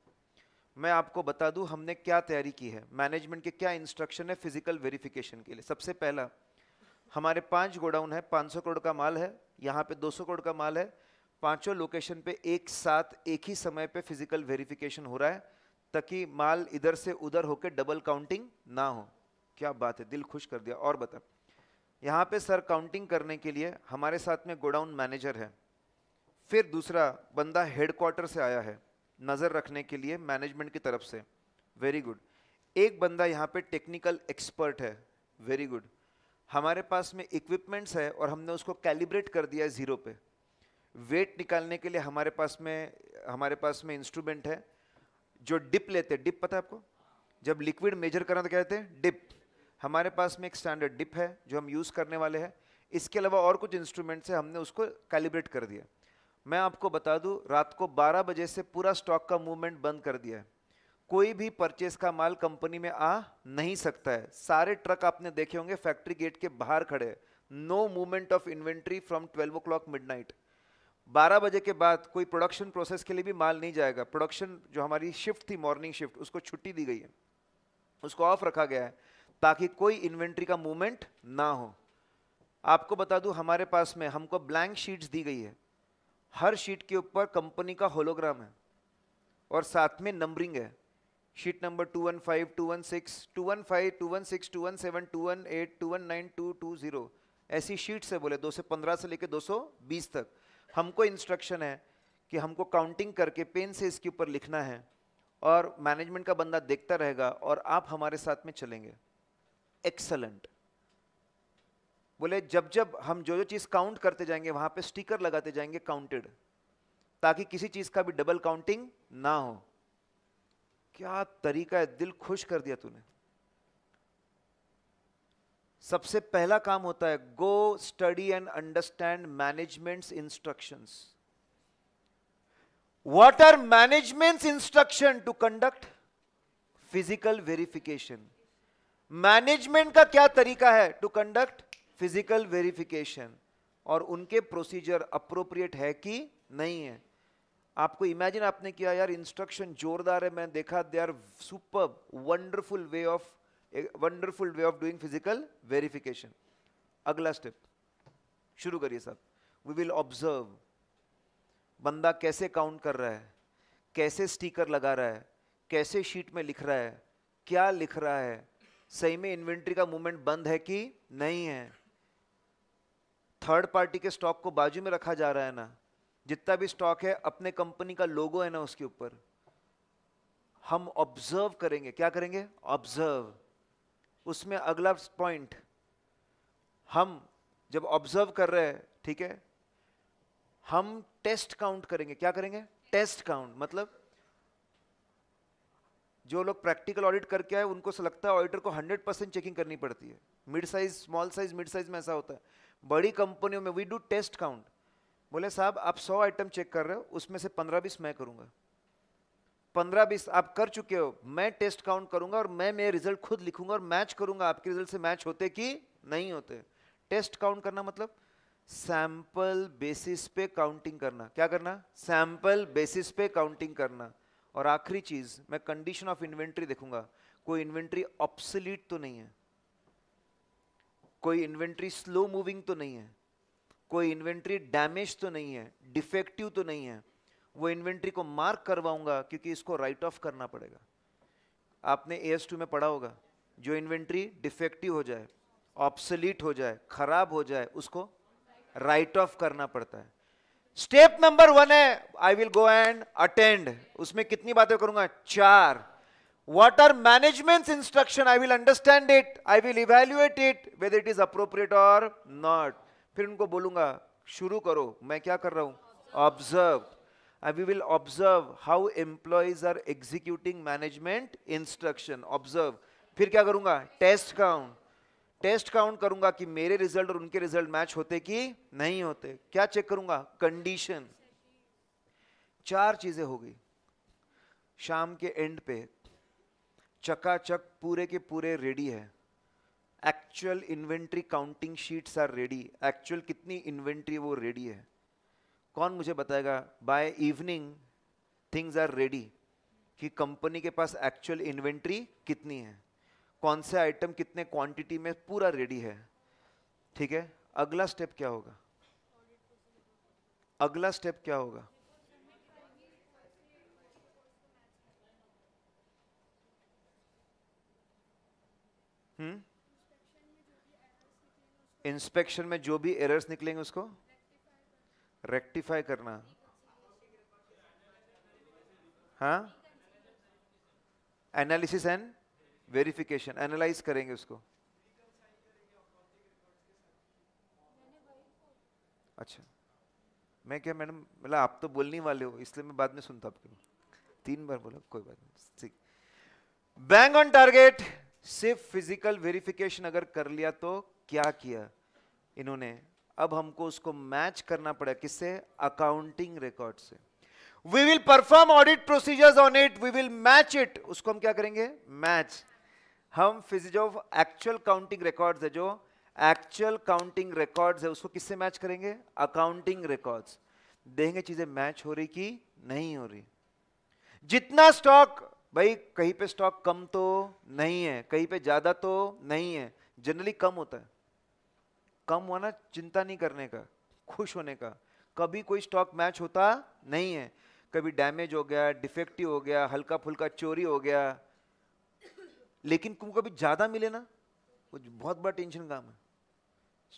[SPEAKER 1] मैं आपको बता दूं हमने क्या तैयारी की है मैनेजमेंट के क्या इंस्ट्रक्शन है फिजिकल वेरिफिकेशन के लिए सबसे पहला हमारे पांच गोडाउन है 500 करोड़ का माल है यहाँ पे 200 करोड़ का माल है पांचों लोकेशन पे एक साथ एक ही समय पे फिजिकल वेरिफिकेशन हो रहा है ताकि माल इधर से उधर होकर डबल काउंटिंग ना हो क्या बात है दिल खुश कर दिया और बता यहाँ पे सर काउंटिंग करने के लिए हमारे साथ में गोडाउन मैनेजर है फिर दूसरा बंदा हेडक्वार्टर से आया है नज़र रखने के लिए मैनेजमेंट की तरफ से वेरी गुड एक बंदा यहाँ पे टेक्निकल एक्सपर्ट है वेरी गुड हमारे पास में इक्विपमेंट्स है और हमने उसको कैलिब्रेट कर दिया है ज़ीरो पे वेट निकालने के लिए हमारे पास में हमारे पास में इंस्ट्रूमेंट है जो डिप लेते हैं डिप पता है आपको जब लिक्विड मेजर करना तो कहते हैं डिप हमारे पास में एक स्टैंडर्ड डिप है जो हम यूज़ करने वाले हैं इसके अलावा और कुछ इंस्ट्रूमेंट्स है हमने उसको कैलिब्रेट कर दिया मैं आपको बता दूं रात को 12 बजे से पूरा स्टॉक का मूवमेंट बंद कर दिया है कोई भी परचेस का माल कंपनी में आ नहीं सकता है सारे ट्रक आपने देखे होंगे फैक्ट्री गेट के बाहर खड़े no movement of inventory from twelve o'clock midnight बारह बजे के बाद कोई प्रोडक्शन प्रोसेस के लिए भी माल नहीं जाएगा प्रोडक्शन जो हमारी शिफ्ट थी मॉर्निंग शिफ्ट उसको छुट्टी दी गई है उसको ऑफ रखा गया है ताकि कोई इन्वेंट्री का मूवमेंट ना हो आपको बता दूं हमारे पास में हमको ब्लैंक शीट्स दी गई है हर शीट के ऊपर कंपनी का होलोग्राम है और साथ में नंबरिंग है sheet number two one five two one six two one five two one six two one seven two one eight two one nine two two zero ऐसी शीट्स है बोले दो से पंद्रह से लेकर दो सौ बीस तक हमको इंस्ट्रक्शन है कि हमको काउंटिंग करके पेन से इसके ऊपर लिखना है और मैनेजमेंट का बंदा देखता रहेगा और आप हमारे साथ में चलेंगे एक्सलेंट बोले जब जब हम जो जो चीज़ काउंट करते जाएंगे वहां पे स्टिकर लगाते जाएंगे काउंटेड ताकि किसी चीज़ का भी डबल काउंटिंग ना हो क्या तरीका है दिल खुश कर दिया तूने सबसे पहला काम होता है go study and understand management instructions what are management instruction to conduct physical verification management का क्या तरीका है टू कंडक्ट फिजिकल वेरिफिकेशन और उनके प्रोसीजर अप्रोप्रिएट है कि नहीं है आपको इमेजिन आपने किया यार इंस्ट्रक्शन जोरदार है मैंने देखा they are super wonderful way of wonderful way of doing physical verification अगला स्टेप शुरू करिए साहब वी विल ऑब्जर्व बंदा कैसे काउंट कर रहा है कैसे स्टिकर लगा रहा है कैसे शीट में लिख रहा है क्या लिख रहा है सही में इन्वेंट्री का मूवमेंट बंद है कि नहीं है थर्ड पार्टी के स्टॉक को बाजू में रखा जा रहा है ना जितना भी स्टॉक है अपने कंपनी का लोगो है ना उसके ऊपर हम ऑब्जर्व करेंगे क्या करेंगे ऑब्जर्व उसमें अगला पॉइंट हम जब ऑब्जर्व कर रहे हैं ठीक है हम टेस्ट काउंट करेंगे क्या करेंगे टेस्ट काउंट मतलब जो लोग प्रैक्टिकल ऑडिट करके आए उनको लगता है ऑडिटर को 100 परसेंट चेकिंग करनी पड़ती है mid size small size mid size में ऐसा होता है बड़ी कंपनियों में वी डू टेस्ट काउंट बोले साहब आप सौ आइटम चेक कर रहे हो उसमें से पंद्रह बीस मैं करूंगा पंद्रह बीस आप कर चुके हो मैं टेस्ट काउंट करूंगा और मैं मेरे रिजल्ट खुद लिखूंगा और मैच करूंगा आपके रिजल्ट से मैच होते कि नहीं होते टेस्ट काउंट करना मतलब सैंपल बेसिस पे काउंटिंग करना क्या करना सैंपल बेसिस पे काउंटिंग करना और आखिरी चीज मैं कंडीशन ऑफ इन्वेंट्री देखूंगा कोई इन्वेंट्री ऑप्सलीट तो नहीं है कोई इन्वेंट्री स्लो मूविंग तो नहीं है कोई इन्वेंट्री डैमेज तो नहीं है डिफेक्टिव तो नहीं है वो इन्वेंट्री को मार्क करवाऊंगा क्योंकि इसको राइट ऑफ करना पड़ेगा आपने ए टू में पढ़ा होगा जो इन्वेंट्री डिफेक्टिव हो जाए ऑप्सलीट हो जाए खराब हो जाए उसको राइट ऑफ करना पड़ता है स्टेप नंबर वन है I will go and attend उसमें कितनी बातें करूंगा चार what are management's instruction i will understand it i will evaluate it whether it is appropriate or not fir unko bolunga shuru karo main kya kar raha hu observe and we will observe how employees are executing management instruction observe fir kya karunga test count test count करूंगा कि मेरे result और उनके result match होते कि नहीं होते क्या चेक करूंगा कंडीशन चार चीजें होगी शाम के एंड पे चकाचक पूरे के पूरे रेडी है actual inventory counting sheets are ready actual कितनी इन्वेंट्री वो रेडी है कौन मुझे बताएगा by evening things are ready कि कंपनी के पास एक्चुअल इन्वेंट्री कितनी है कौन से आइटम कितने क्वांटिटी में पूरा रेडी है ठीक है अगला स्टेप क्या होगा अगला स्टेप क्या होगा हम्म इंस्पेक्शन में जो भी एरर्स निकलेंगे उसको रेक्टिफाई करना हाँ एनालिसिस एंड वेरिफिकेशन एनालाइज करेंगे उसको अच्छा मैं क्या मैडम मतलब आप तो बोलने वाले हो इसलिए मैं बाद में सुनता हूं तीन बार बोला कोई बात नहीं ठीक बैंग ऑन टारगेट सिर्फ फिजिकल वेरिफिकेशन अगर कर लिया तो क्या किया इन्होंने अब हमको उसको मैच करना पड़ा किससे अकाउंटिंग रिकॉर्ड से we will perform audit procedures on it we will match it उसको हम क्या करेंगे मैच हम फिज ऑफ एक्चुअल काउंटिंग रिकॉर्ड्स है जो एक्चुअल काउंटिंग रिकॉर्ड्स है उसको किससे मैच करेंगे अकाउंटिंग रिकॉर्ड्स देखेंगे चीजें मैच हो रही कि नहीं हो रही जितना स्टॉक भाई कहीं पे स्टॉक कम तो नहीं है कहीं पे ज़्यादा तो नहीं है जनरली कम होता है कम हुआ ना चिंता नहीं करने का खुश होने का कभी कोई स्टॉक मैच होता नहीं है कभी डैमेज हो गया डिफेक्टिव हो गया हल्का फुल्का चोरी हो गया लेकिन तुम कभी ज़्यादा मिले ना वो बहुत बड़ा टेंशन काम है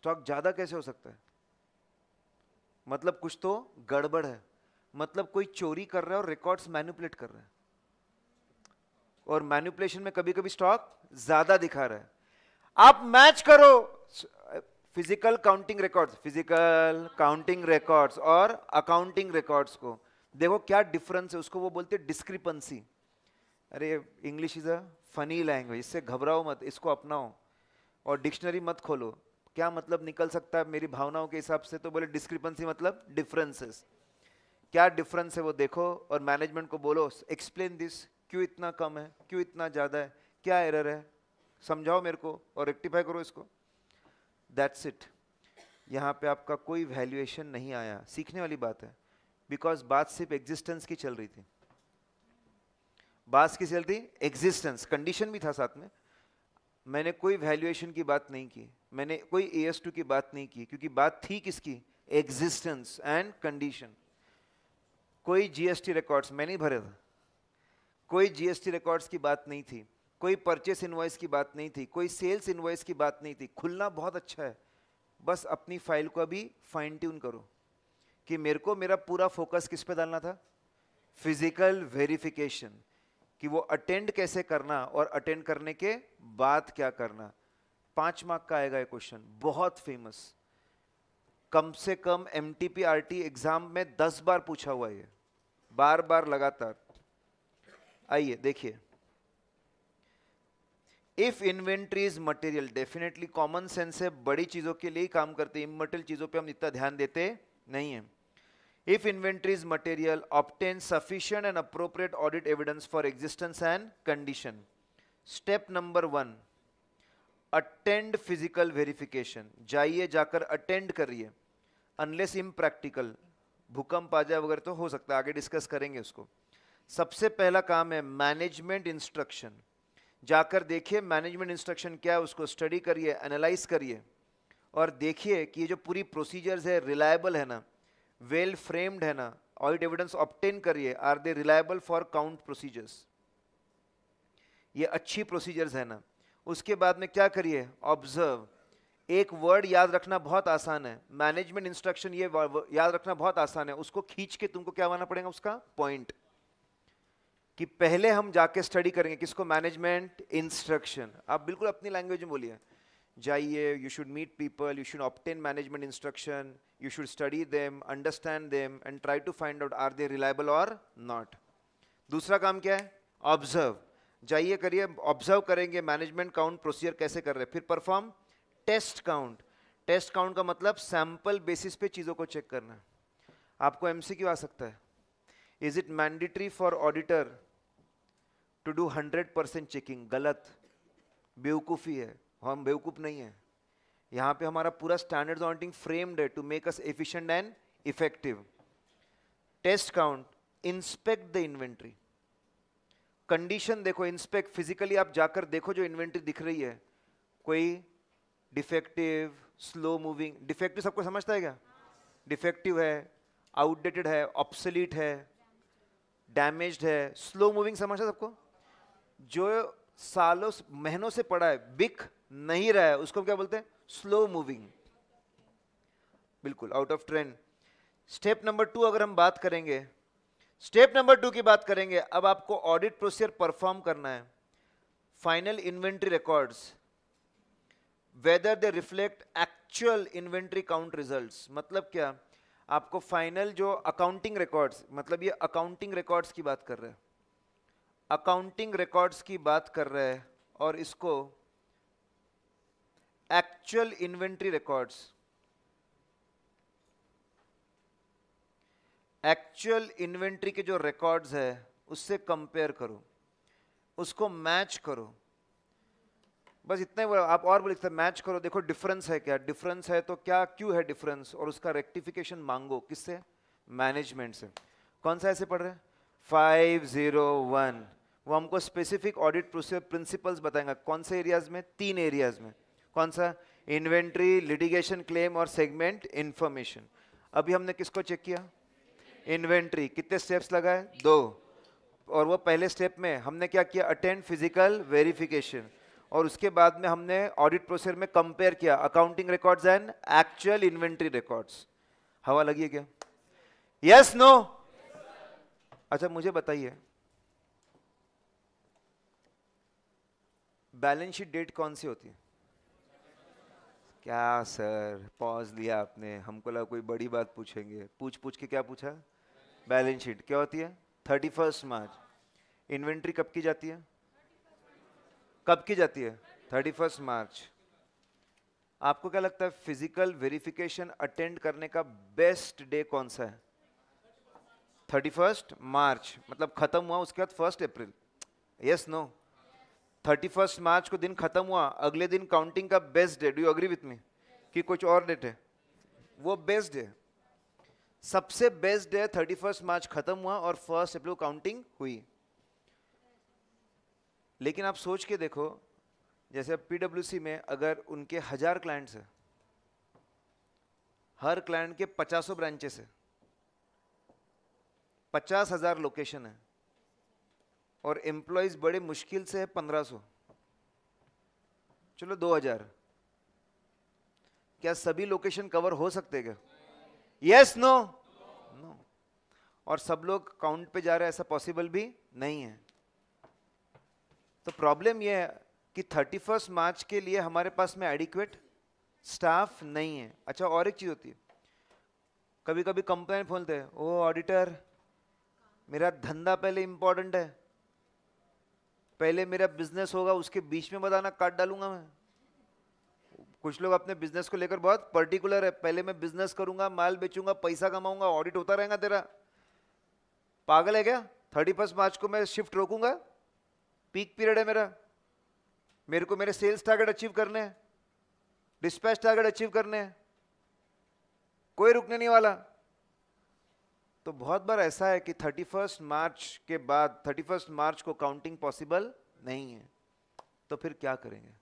[SPEAKER 1] स्टॉक ज़्यादा कैसे हो सकता है मतलब कुछ तो गड़बड़ है मतलब कोई चोरी कर रहा है और रिकॉर्ड्स मैनिपुलेट कर रहा है और मैन्युपुलेशन में कभी कभी स्टॉक ज्यादा दिखा रहा है आप मैच करो physical counting records physical counting records और अकाउंटिंग रिकॉर्ड्स को देखो क्या डिफरेंस है उसको वो बोलते हैं डिस्क्रिपेंसी अरे English is a funny language इससे घबराओ मत इसको अपनाओ और डिक्शनरी मत खोलो क्या मतलब निकल सकता है मेरी भावनाओं के हिसाब से तो बोले डिस्क्रिपेंसी मतलब डिफरेंसेस क्या डिफरेंस है वो देखो और मैनेजमेंट को बोलो एक्सप्लेन दिस क्यों इतना कम है क्यों इतना ज़्यादा है क्या एरर है समझाओ मेरे को और रेक्टिफाई करो इसको दैट्स इट यहाँ पे आपका कोई वैल्यूएशन नहीं आया सीखने वाली बात है बिकॉज बात सिर्फ एग्जिस्टेंस की चल रही थी बात की चल रही एग्जिस्टेंस कंडीशन भी था साथ में मैंने कोई वैल्यूएशन की बात नहीं की मैंने कोई ए एस टू की बात नहीं की क्योंकि बात थी किसकी एग्जिस्टेंस एंड कंडीशन कोई जीएसटी रिकॉर्ड्स मैं नहीं भरे था कोई जीएसटी रिकॉर्ड्स की बात नहीं थी कोई परचेस इन्वॉइस की बात नहीं थी कोई सेल्स इन्वॉइस की बात नहीं थी खुलना बहुत अच्छा है बस अपनी फाइल को अभी फाइन ट्यून करो कि मेरे को मेरा पूरा फोकस किस पे डालना था फिजिकल वेरिफिकेशन कि वो अटेंड कैसे करना और अटेंड करने के बाद क्या करना पांच मार्क का आएगा ये क्वेश्चन बहुत फेमस कम से कम एम टी एग्जाम में दस बार पूछा हुआ ये बार बार लगातार आइए देखिए if inventory is material definitely common sense है बड़ी चीजों के लिए ही काम करते हैं इमटेरियल चीजों पे हम इतना ध्यान देते नहीं है if inventory is material obtain sufficient and appropriate audit evidence for existence and condition step number one attend physical verification जाइए जाकर अटेंड करिए अनलेस इम प्रैक्टिकल भूकंप आ जाए वगैरह तो हो सकता है आगे डिस्कस करेंगे उसको सबसे पहला काम है मैनेजमेंट इंस्ट्रक्शन जाकर देखिए मैनेजमेंट इंस्ट्रक्शन क्या है उसको स्टडी करिए एनालाइज करिए और देखिए कि ये जो पूरी प्रोसीजर्स है रिलायबल है ना वेल फ्रेम्ड है ना ऑडिट एविडेंस ऑप्टेन करिए are they reliable for count procedures ये अच्छी प्रोसीजर्स है ना उसके बाद में क्या करिए ऑब्जर्व एक वर्ड याद रखना बहुत आसान है मैनेजमेंट इंस्ट्रक्शन ये याद रखना बहुत आसान है उसको खींच के तुमको क्या बनाना पड़ेगा उसका पॉइंट कि पहले हम जाके स्टडी करेंगे किसको मैनेजमेंट इंस्ट्रक्शन आप बिल्कुल अपनी लैंग्वेज में बोलिए जाइए you should meet people you should obtain management instruction you should study them understand them and try to find out are they reliable और नॉट दूसरा काम क्या है ऑब्जर्व जाइए करिए ऑब्जर्व करेंगे मैनेजमेंट काउंट प्रोसीजर कैसे कर रहे हैं फिर perform test count test count का मतलब सैंपल बेसिस पे चीज़ों को चेक करना आपको क्यों आ सकता है is it mandatory for auditor to do hundred percent checking गलत बेवकूफ़ी है हम बेवकूफ़ नहीं है यहाँ पे हमारा पूरा स्टैंडर्ड ऑनटिंग फ्रेम्ड है to make us efficient and effective test count inspect the inventory condition देखो इंस्पेक्ट फिजिकली आप जाकर देखो जो इन्वेंट्री दिख रही है कोई डिफेक्टिव स्लो मूविंग डिफेक्टिव सबको समझता है क्या डिफेक्टिव है आउटडेटेड है ऑप्सलीट है डैमेज है स्लो मूविंग समझता सबको जो सालों महीनों से पड़ा है बिक नहीं रहा है उसको हम क्या बोलते हैं स्लो मूविंग बिल्कुल out of trend step number two अगर हम बात करेंगे स्टेप नंबर टू की बात करेंगे अब आपको ऑडिट प्रोसीजर परफॉर्म करना है final inventory records whether they reflect actual inventory count results मतलब क्या आपको फाइनल जो अकाउंटिंग रिकॉर्ड्स मतलब ये अकाउंटिंग रिकॉर्ड्स की बात कर रहे हैं अकाउंटिंग रिकॉर्ड्स की बात कर रहा है और इसको actual inventory records actual inventory के जो रिकॉर्ड्स है उससे कंपेयर करो उसको मैच करो बस इतना ही बोला आप और बोल सकते मैच करो देखो डिफरेंस है क्या डिफरेंस है तो क्या क्यों है डिफरेंस और उसका रेक्टिफिकेशन मांगो किससे मैनेजमेंट से कौन सा ऐसे पढ़ रहे फाइव जीरो वन वो हमको स्पेसिफिक ऑडिट प्रिंसिपल्स बताएंगे कौन से एरियाज में तीन एरियाज में कौन सा इन्वेंट्री लिटिगेशन क्लेम और सेगमेंट इन्फॉर्मेशन अभी हमने किसको चेक किया इन्वेंट्री कितने स्टेप्स लगाए दो और वो पहले स्टेप में हमने क्या किया अटेंड फिजिकल वेरिफिकेशन और उसके बाद में हमने ऑडिट प्रोसेस में कंपेयर किया accounting records and actual inventory records हवा लगी है क्या yes yes, no no? yes, अच्छा मुझे बताइए बैलेंस शीट डेट कौन सी होती है क्या सर पॉज लिया आपने हमको लगा कोई बड़ी बात पूछेंगे पूछ पूछ के क्या पूछा बैलेंस शीट क्या होती है थर्टी फर्स्ट मार्च इन्वेंट्री कब की जाती है कब की जाती है थर्टी फर्स्ट मार्च आपको क्या लगता है फिजिकल वेरिफिकेशन अटेंड करने का बेस्ट डे कौन सा है थर्टी फर्स्ट मार्च मतलब खत्म हुआ उसके बाद first April yes no thirty first March को दिन खत्म हुआ अगले दिन काउंटिंग का best day do agree with me कि कुछ और डेट है वो बेस्ट डे सबसे best day thirty first March खत्म हुआ और फर्स्ट अप्रैल काउंटिंग हुई लेकिन आप सोच के देखो जैसे पीडब्ल्यूसी में अगर उनके हजार क्लाइंट्स है हर क्लाइंट के पचासों ब्रांचेस है पचास हजार लोकेशन है और एम्प्लॉयज बड़े मुश्किल से है पंद्रह सौ चलो दो हजार क्या सभी लोकेशन कवर हो सकते क्या यस नो नो और सब लोग काउंट पे जा रहे हैं ऐसा पॉसिबल भी नहीं है तो प्रॉब्लम यह है कि थर्टी फर्स्ट मार्च के लिए हमारे पास में एडिक्वेट स्टाफ नहीं है अच्छा और एक चीज़ होती है कभी कभी कंप्लेन फोलते हैं ओ ऑडिटर मेरा धंधा पहले इंपॉर्टेंट है पहले मेरा बिजनेस होगा उसके बीच में बताना काट डालूंगा मैं कुछ लोग अपने बिजनेस को लेकर बहुत पर्टिकुलर है पहले मैं बिजनेस करूंगा माल बेचूंगा पैसा कमाऊंगा ऑडिट होता रहेगा तेरा पागल है क्या थर्टी फर्स्ट मार्च को मैं शिफ्ट रोकूंगा पीक पीरियड है मेरा मेरे को मेरे सेल्स टारगेट अचीव करने हैं डिस्पैच टारगेट अचीव करने हैं कोई रुकने नहीं वाला तो बहुत बार ऐसा है कि 31 मार्च के बाद 31 मार्च को काउंटिंग पॉसिबल नहीं है तो फिर क्या करेंगे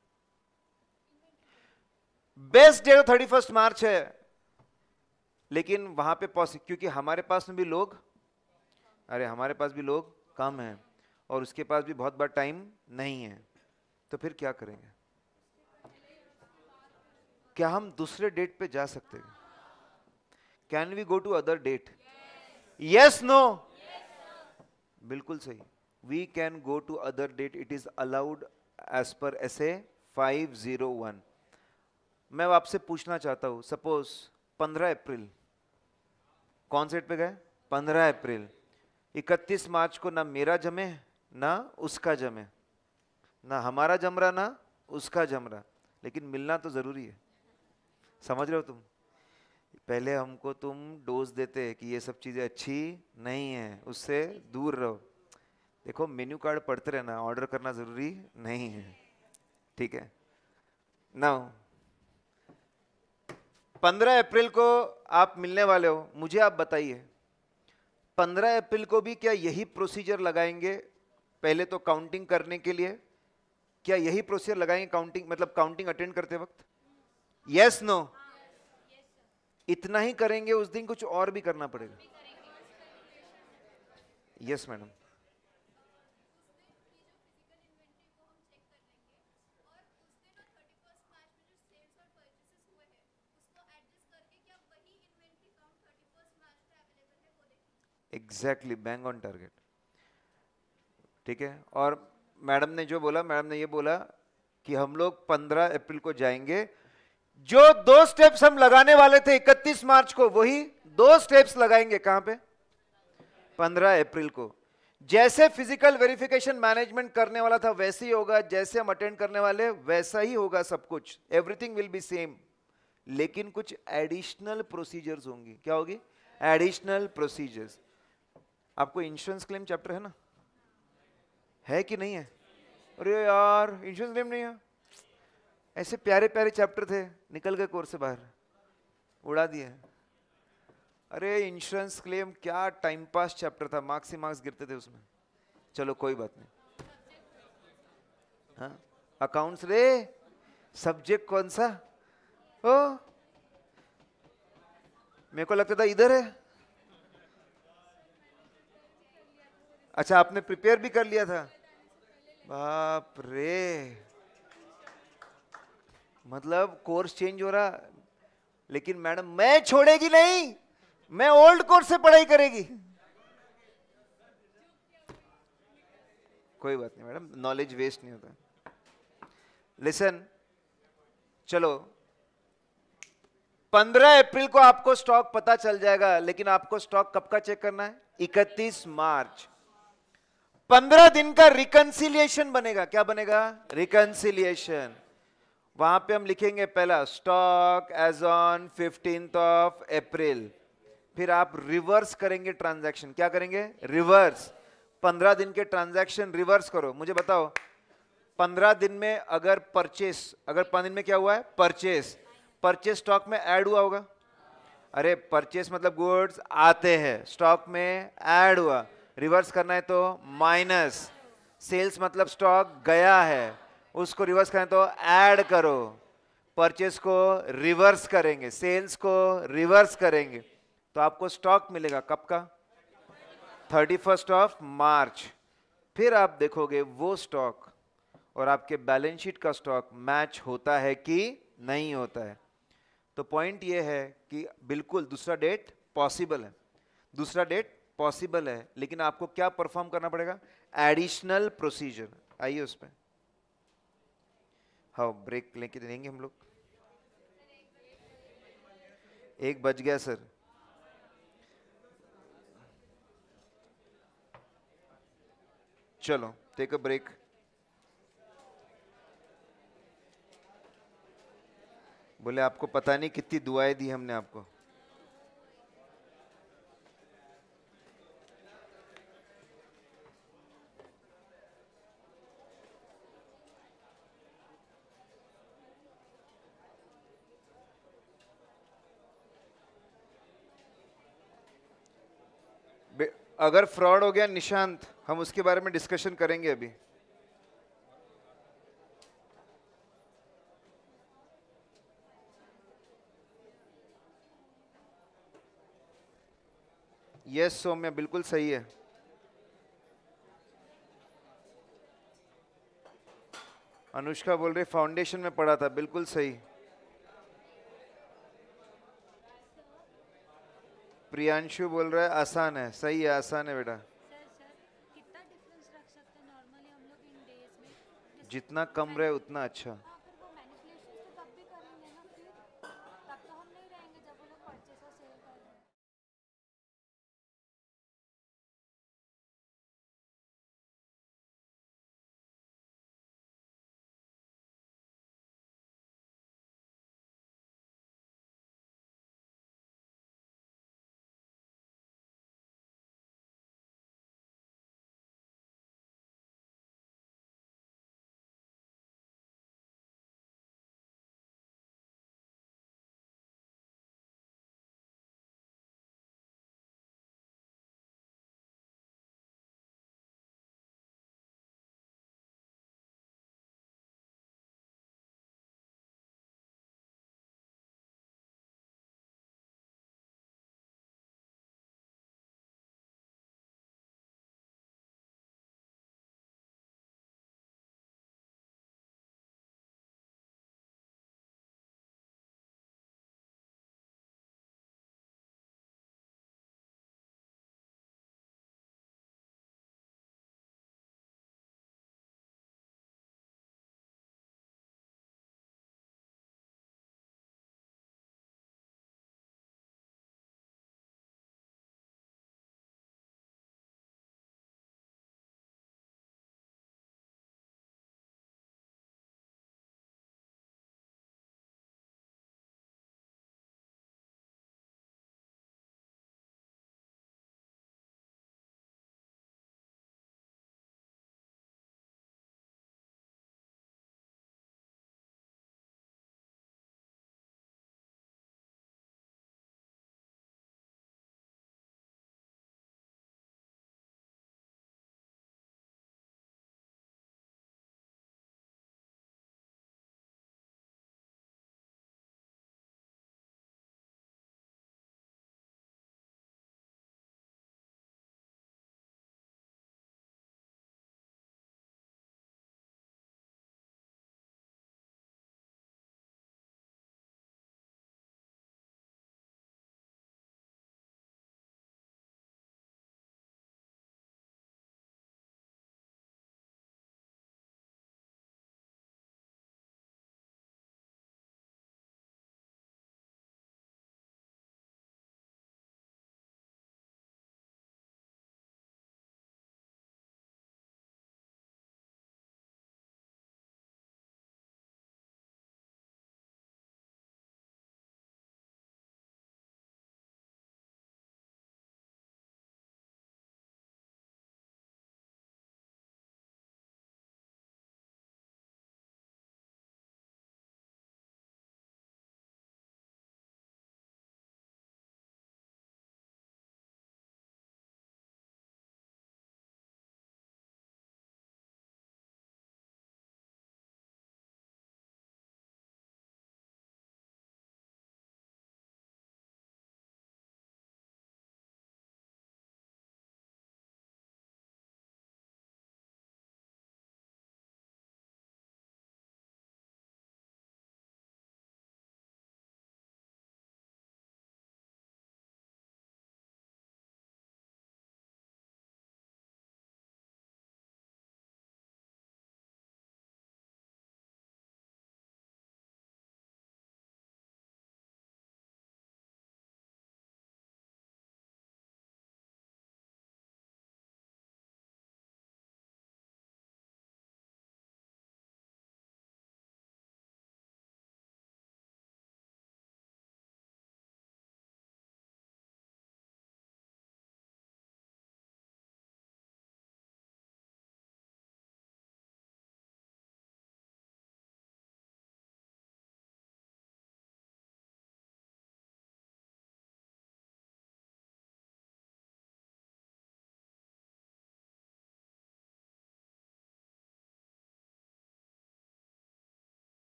[SPEAKER 1] best date thirty first March है लेकिन वहां पे पॉसिबल क्योंकि हमारे पास में भी लोग अरे हमारे पास भी लोग कम हैं और उसके पास भी बहुत बार टाइम नहीं है तो फिर क्या करेंगे क्या हम दूसरे डेट पे जा सकते हैं can we go to other date yes no बिल्कुल सही we can go to other date it is allowed as per S A five zero one मैं आपसे पूछना चाहता हूं सपोज पंद्रह अप्रैल कौन सेट पे गए पंद्रह अप्रैल इकतीस मार्च को ना मेरा जमे ना उसका जमे ना हमारा जम रहा ना उसका जम रहा लेकिन मिलना तो जरूरी है समझ रहे हो तुम पहले हमको तुम डोज देते कि ये सब चीज़ें अच्छी नहीं है उससे दूर रहो देखो मेन्यू कार्ड पढ़ते रहना ऑर्डर करना ज़रूरी नहीं है ठीक है ना पंद्रह अप्रैल को आप मिलने वाले हो मुझे आप बताइए पंद्रह अप्रैल को भी क्या यही प्रोसीजर लगाएंगे पहले तो काउंटिंग करने के लिए क्या यही प्रोसीजर लगाएंगे काउंटिंग मतलब काउंटिंग अटेंड करते वक्त यस yes, नो no. इतना ही करेंगे उस दिन कुछ और भी करना पड़ेगा yes madam exactly bang on target ठीक है और मैडम ने जो बोला मैडम ने ये बोला कि हम लोग 15 अप्रैल को जाएंगे जो दो स्टेप्स हम लगाने वाले थे 31 मार्च को वही दो स्टेप्स लगाएंगे कहां पे 15 अप्रैल को जैसे फिजिकल वेरिफिकेशन मैनेजमेंट करने वाला था वैसे ही होगा जैसे हम अटेंड करने वाले वैसा ही होगा सब कुछ एवरीथिंग विल बी सेम लेकिन कुछ एडिशनल प्रोसीजर्स होंगी क्या होगी एडिशनल प्रोसीजर्स आपको इंश्योरेंस क्लेम चैप्टर है ना है कि नहीं है अरे यार इंश्योरेंस क्लेम नहीं है ऐसे प्यारे प्यारे चैप्टर थे निकल गए कोर्स से बाहर उड़ा दिए अरे इंश्योरेंस क्लेम क्या टाइम पास चैप्टर था मार्क्स ही मार्क्स गिरते थे उसमें चलो कोई बात नहीं हाँ अकाउंट्स रे सब्जेक्ट कौन सा ओ मेरे को लगता था इधर है अच्छा आपने प्रिपेयर भी कर लिया था बाप रे मतलब कोर्स चेंज हो रहा लेकिन मैडम मैं छोड़ेगी नहीं मैं ओल्ड कोर्स से पढ़ाई करेगी कोई बात नहीं मैडम नॉलेज वेस्ट नहीं होता लिसन चलो 15 अप्रैल को आपको स्टॉक पता चल जाएगा लेकिन आपको स्टॉक कब का चेक करना है 31 मार्च 15 दिन का रिकंसिलिएशन बनेगा क्या बनेगा रिकंसिलिएशन वहां पे हम लिखेंगे पहला stock as on fifteenth of April फिर आप रिवर्स करेंगे ट्रांजैक्शन क्या करेंगे रिवर्स पंद्रह दिन के ट्रांजैक्शन रिवर्स करो मुझे बताओ पंद्रह दिन में अगर परचेस अगर पंद्रह दिन में क्या हुआ है परचेस परचेस स्टॉक में ऐड हुआ होगा अरे परचेस मतलब गुड्स आते हैं स्टॉक में ऐड हुआ रिवर्स करना है तो माइनस सेल्स मतलब स्टॉक गया है उसको रिवर्स करें तो ऐड करो परचेस को रिवर्स करेंगे सेल्स को रिवर्स करेंगे तो आपको स्टॉक मिलेगा कब का थर्टी फर्स्ट ऑफ मार्च फिर आप देखोगे वो स्टॉक और आपके बैलेंस शीट का स्टॉक मैच होता है कि नहीं होता है तो पॉइंट ये है कि बिल्कुल दूसरा डेट पॉसिबल है दूसरा डेट पॉसिबल है लेकिन आपको क्या परफॉर्म करना पड़ेगा एडिशनल प्रोसीजर आइए उस पर हाँ ब्रेक लेके देंगे हम लोग एक बज गया सर चलो टेक अ ब्रेक बोले आपको पता नहीं कितनी दुआएं दी हमने आपको अगर फ्रॉड हो गया निशांत हम उसके बारे में डिस्कशन करेंगे अभी यस yes, सौम्या बिल्कुल सही है अनुष्का बोल रही फाउंडेशन में पढ़ा था बिल्कुल सही प्रियांशु बोल रहा है आसान है सही है आसान है बेटा जितना कम रहे उतना अच्छा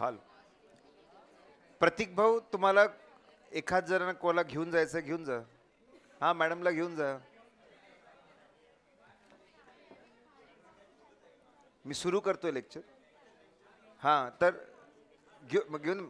[SPEAKER 1] हाल प्रतीक भाऊ तुम्हाला एखाद जण कोला घेऊन जायचं घेऊन जा हां मॅडमला घेऊन जा मी सुरू करतोय लेक्चर हां तर घेऊ घेऊन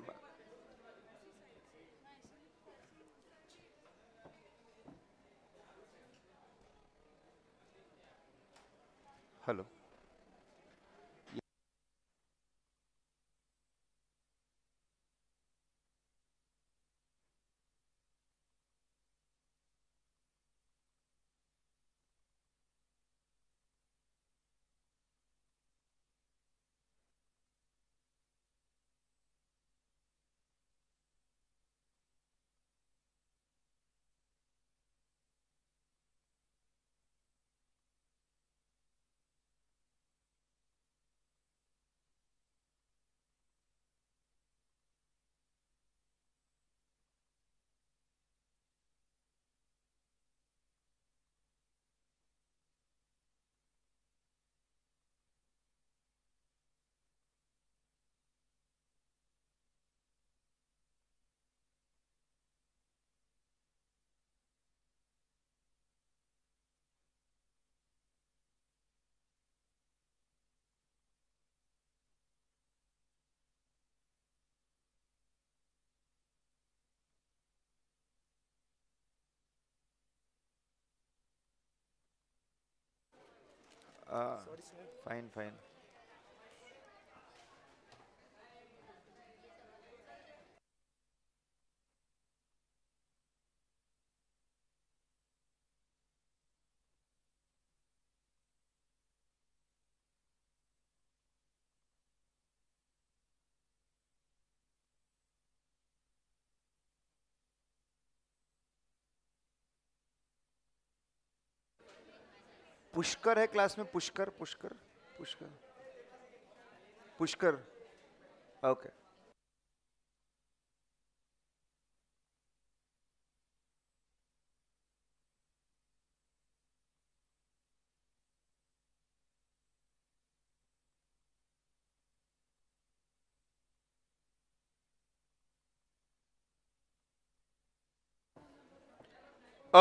[SPEAKER 1] ah Fine, fine. पुष्कर है क्लास में Pushkar Pushkar Pushkar Pushkar okay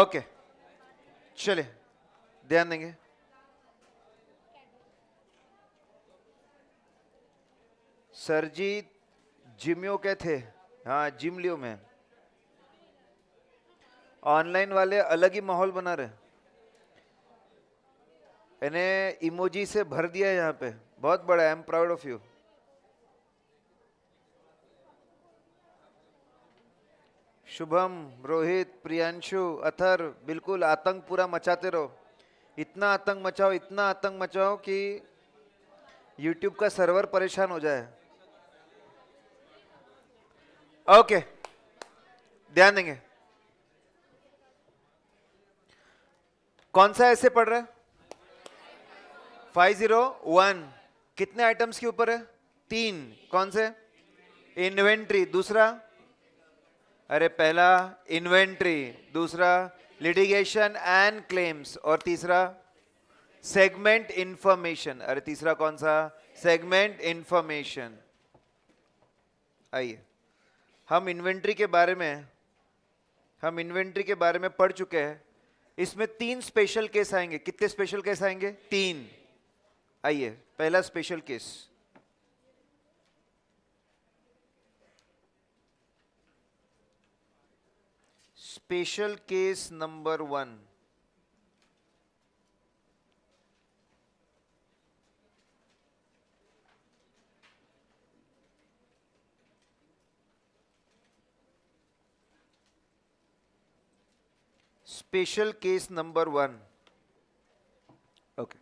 [SPEAKER 1] okay okay. चले ध्यान देंगे जी जिमियो के थे हाँ जिम लियो में ऑनलाइन वाले अलग ही माहौल बना रहे इन्हें इमोजी से भर दिया है यहाँ पे बहुत बड़ा I am proud of you Shubham Rohit Priyanshu Athar बिल्कुल आतंक पूरा मचाते रहो इतना आतंक मचाओ इतना आतंक मचाओ कि यूट्यूब का सर्वर परेशान हो जाए ओके ध्यान देंगे कौन सा ऐसे पढ़ रहा है फाइव जीरो वन कितने आइटम्स के ऊपर है तीन कौन से इन्वेंट्री दूसरा अरे पहला इन्वेंट्री दूसरा लिटिगेशन एंड क्लेम्स और तीसरा सेगमेंट इंफॉर्मेशन अरे तीसरा कौन सा सेगमेंट इंफॉर्मेशन आइए हम इन्वेंट्री के बारे में हम इन्वेंट्री के बारे में पढ़ चुके हैं इसमें तीन स्पेशल केस आएंगे कितने स्पेशल केस आएंगे तीन आइए पहला special case special case number one special case number one okay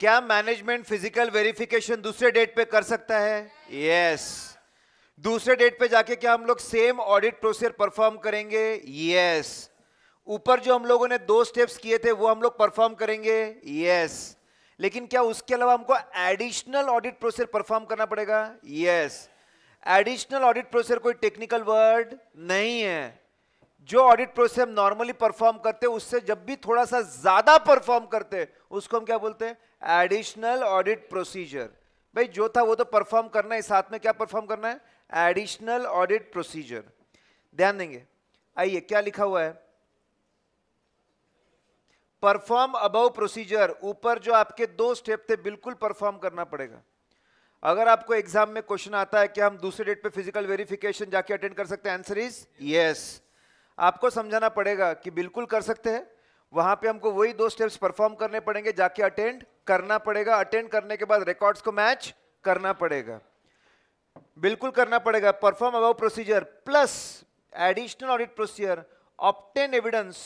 [SPEAKER 1] क्या मैनेजमेंट फिजिकल वेरिफिकेशन दूसरे डेट पे कर सकता है यस yes. दूसरे डेट पे जाके क्या हम लोग सेम ऑडिट प्रोसीजर परफॉर्म करेंगे यस ऊपर जो हम लोगों ने दो स्टेप्स किए थे वो हम लोग परफॉर्म करेंगे यस लेकिन क्या उसके अलावा हमको एडिशनल ऑडिट प्रोसीजर परफॉर्म करना पड़ेगा yes yes. Additional audit procedure कोई टेक्निकल वर्ड नहीं है जो ऑडिट प्रोसेस हम नॉर्मली परफॉर्म करते हैं उससे जब भी थोड़ा सा ज्यादा परफॉर्म करते हैं उसको हम क्या बोलते हैं एडिशनल ऑडिट प्रोसीजर भाई जो था वो तो परफॉर्म करना है साथ में क्या परफॉर्म करना है एडिशनल ऑडिट प्रोसीजर ध्यान देंगे आइए क्या लिखा हुआ है परफॉर्म अबव प्रोसीजर ऊपर जो आपके दो स्टेप थे बिल्कुल परफॉर्म करना पड़ेगा अगर आपको एग्जाम में क्वेश्चन आता है कि हम दूसरे डेट पे फिजिकल वेरिफिकेशन जाके अटेंड कर सकते हैं आंसर इज यस आपको समझाना पड़ेगा कि बिल्कुल कर सकते हैं वहां पे हमको वही दो स्टेप्स परफॉर्म करने पड़ेंगे जाके अटेंड करना पड़ेगा अटेंड करने के बाद रिकॉर्ड्स को मैच करना पड़ेगा बिल्कुल करना पड़ेगा perform above procedure plus additional audit procedure obtain evidence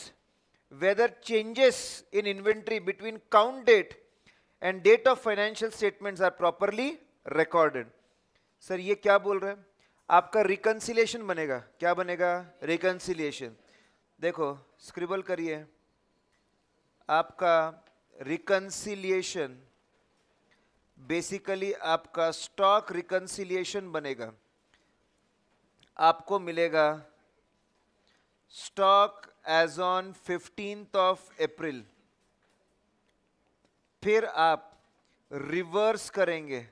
[SPEAKER 1] whether changes in inventory between count date and date of financial statement are properly recorded sir ये क्या बोल रहे हैं आपका रिकन्सिलेशन बनेगा क्या बनेगा रिकन्सिलेशन देखो स्क्रिबल करिए आपका रिकन्सिलिएशन बेसिकली आपका स्टॉक रिकन्सिलिएशन बनेगा आपको मिलेगा stock as on fifteen of April फिर आप रिवर्स करेंगे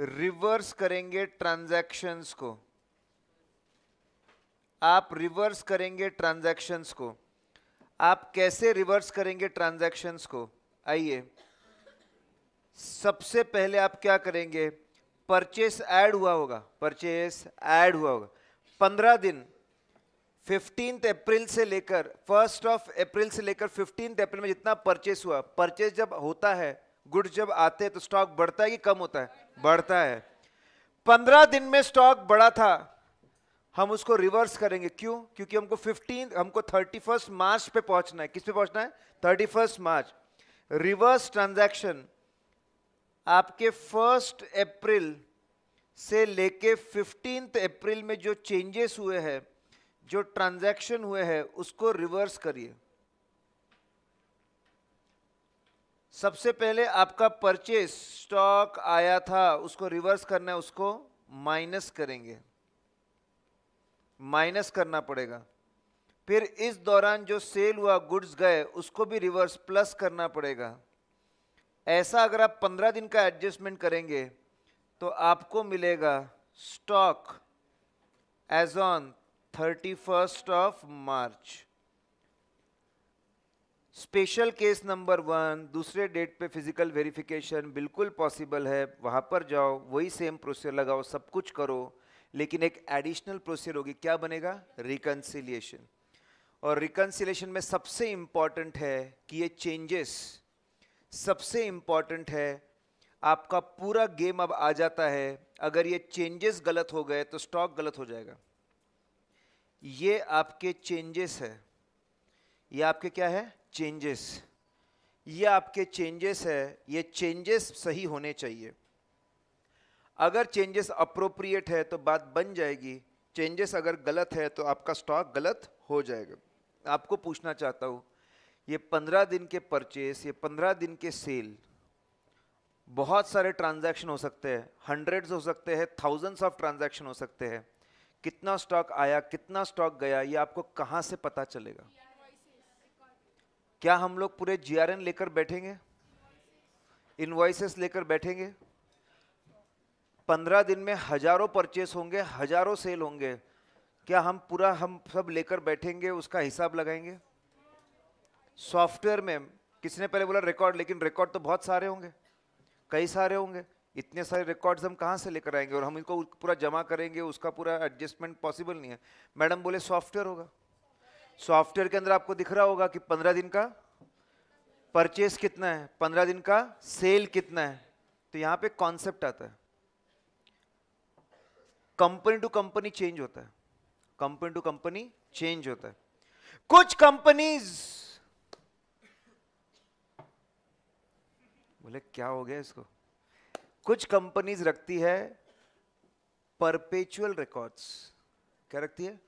[SPEAKER 1] रिवर्स करेंगे ट्रांजैक्शंस को आप रिवर्स करेंगे ट्रांजैक्शंस को आप कैसे रिवर्स करेंगे ट्रांजैक्शंस को आइए सबसे पहले आप क्या करेंगे परचेस ऐड हुआ होगा परचेस ऐड हुआ होगा पंद्रह दिन फिफ्टीन अप्रैल से लेकर फर्स्ट ऑफ अप्रैल से लेकर फिफ्टीन अप्रैल में जितना परचेस हुआ परचेस जब होता है गुड जब आते हैं तो स्टॉक बढ़ता है कि कम होता है बढ़ता है पंद्रह दिन में स्टॉक बढ़ा था हम उसको रिवर्स करेंगे क्यों क्योंकि हमको फिफ्टीन हमको थर्टी फर्स्ट मार्च पे पहुंचना है किस पे पहुंचना है thirty first March reverse transaction आपके फर्स्ट अप्रैल से लेके फिफ्टीन अप्रैल में जो चेंजेस हुए हैं जो ट्रांजैक्शन हुए हैं उसको रिवर्स करिए सबसे पहले आपका परचेस स्टॉक आया था उसको रिवर्स करना है उसको माइनस करेंगे माइनस करना पड़ेगा फिर इस दौरान जो सेल हुआ गुड्स गए उसको भी रिवर्स प्लस करना पड़ेगा ऐसा अगर आप पंद्रह दिन का एडजस्टमेंट करेंगे तो आपको मिलेगा stock as on thirty first of March special case number one दूसरे डेट पे फिजिकल वेरिफिकेशन बिल्कुल पॉसिबल है वहाँ पर जाओ वही सेम प्रोसीजर लगाओ सब कुछ करो लेकिन एक एडिशनल प्रोसीजर होगी क्या बनेगा रिकन्सिलियेशन और रिकन्सिलेशन में सबसे इम्पॉर्टेंट है कि ये चेंजेस सबसे इम्पॉर्टेंट है आपका पूरा गेम अब आ जाता है अगर ये चेंजेस गलत हो गए तो स्टॉक गलत हो जाएगा ये आपके चेंजेस है ये आपके क्या है चेंजेस ये आपके चेंजेस है ये चेंजेस सही होने चाहिए अगर चेंजेस अप्रोप्रिएट है तो बात बन जाएगी चेंजेस अगर गलत है तो आपका स्टॉक गलत हो जाएगा आपको पूछना चाहता हूँ ये पंद्रह दिन के परचेस ये पंद्रह दिन के सेल बहुत सारे ट्रांजैक्शन हो सकते हैं हंड्रेड्स हो सकते हैं थाउजेंड्स ऑफ ट्रांजैक्शन हो सकते हैं कितना स्टॉक आया कितना स्टॉक गया ये आपको कहाँ से पता चलेगा क्या हम लोग पूरे जीआरएन लेकर बैठेंगे इन्वाइसेस लेकर बैठेंगे पंद्रह दिन में हजारों परचेस होंगे हजारों सेल होंगे क्या हम पूरा हम सब लेकर बैठेंगे उसका हिसाब लगाएंगे सॉफ्टवेयर में किसने पहले बोला रिकॉर्ड लेकिन रिकॉर्ड तो बहुत सारे होंगे कई सारे होंगे इतने सारे रिकॉर्ड्स हम कहाँ से लेकर आएंगे और हम इनको पूरा जमा करेंगे उसका पूरा एडजस्टमेंट पॉसिबल नहीं है मैडम बोले सॉफ्टवेयर होगा सॉफ्टवेयर के अंदर आपको दिख रहा होगा कि पंद्रह दिन का परचेस कितना है पंद्रह दिन का सेल कितना है तो यहां पे कॉन्सेप्ट आता है कंपनी टू कंपनी चेंज होता है कंपनी टू कंपनी चेंज होता है कुछ कंपनीज बोले क्या हो गया इसको कुछ कंपनीज रखती है परपेचुअल रिकॉर्ड्स क्या रखती है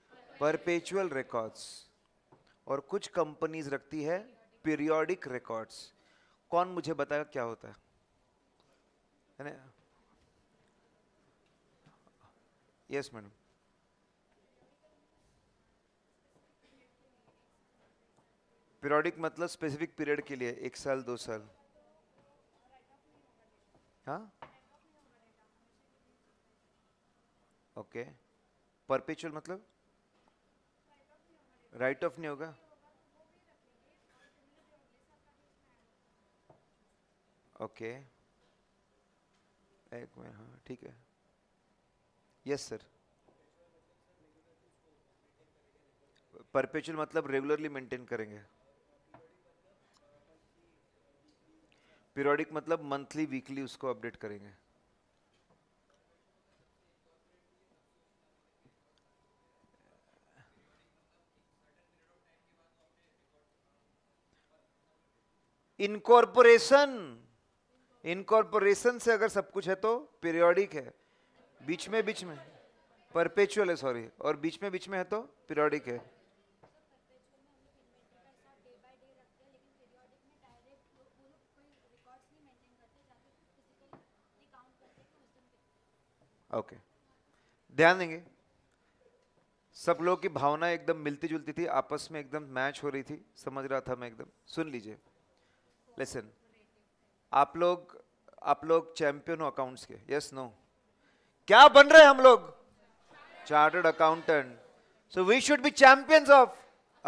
[SPEAKER 1] परपेचुअल रिकॉर्ड्स और कुछ कंपनीज रखती है पीरियोडिक रिकॉर्ड्स कौन मुझे बताएगा क्या होता है ना यस मैडम पीरियोडिक मतलब स्पेसिफिक पीरियड के लिए एक साल दो साल हाँ ओके परपेचुअल मतलब राइट ऑफ नहीं होगा ओके एक मिनट हाँ ठीक है यस सर परपेचुअल मतलब रेगुलरली मेंटेन करेंगे पीरियोडिक मतलब मंथली वीकली उसको अपडेट करेंगे इनकॉर्पोरेशन इनकॉर्पोरेशन से अगर सब कुछ है तो पीरियोडिक है बीच में बीच में परपेचुअल है सॉरी और बीच में बीच में है तो पीरियोडिक है ओके okay. ध्यान देंगे सब लोग की भावना एकदम मिलती जुलती थी आपस में एकदम मैच हो रही थी समझ रहा था मैं एकदम सुन लीजिए लेसन आप लोग आप लोग चैंपियन हो अकाउंट्स के यस नो क्या बन रहे हम लोग chartered accountant so we should be champions of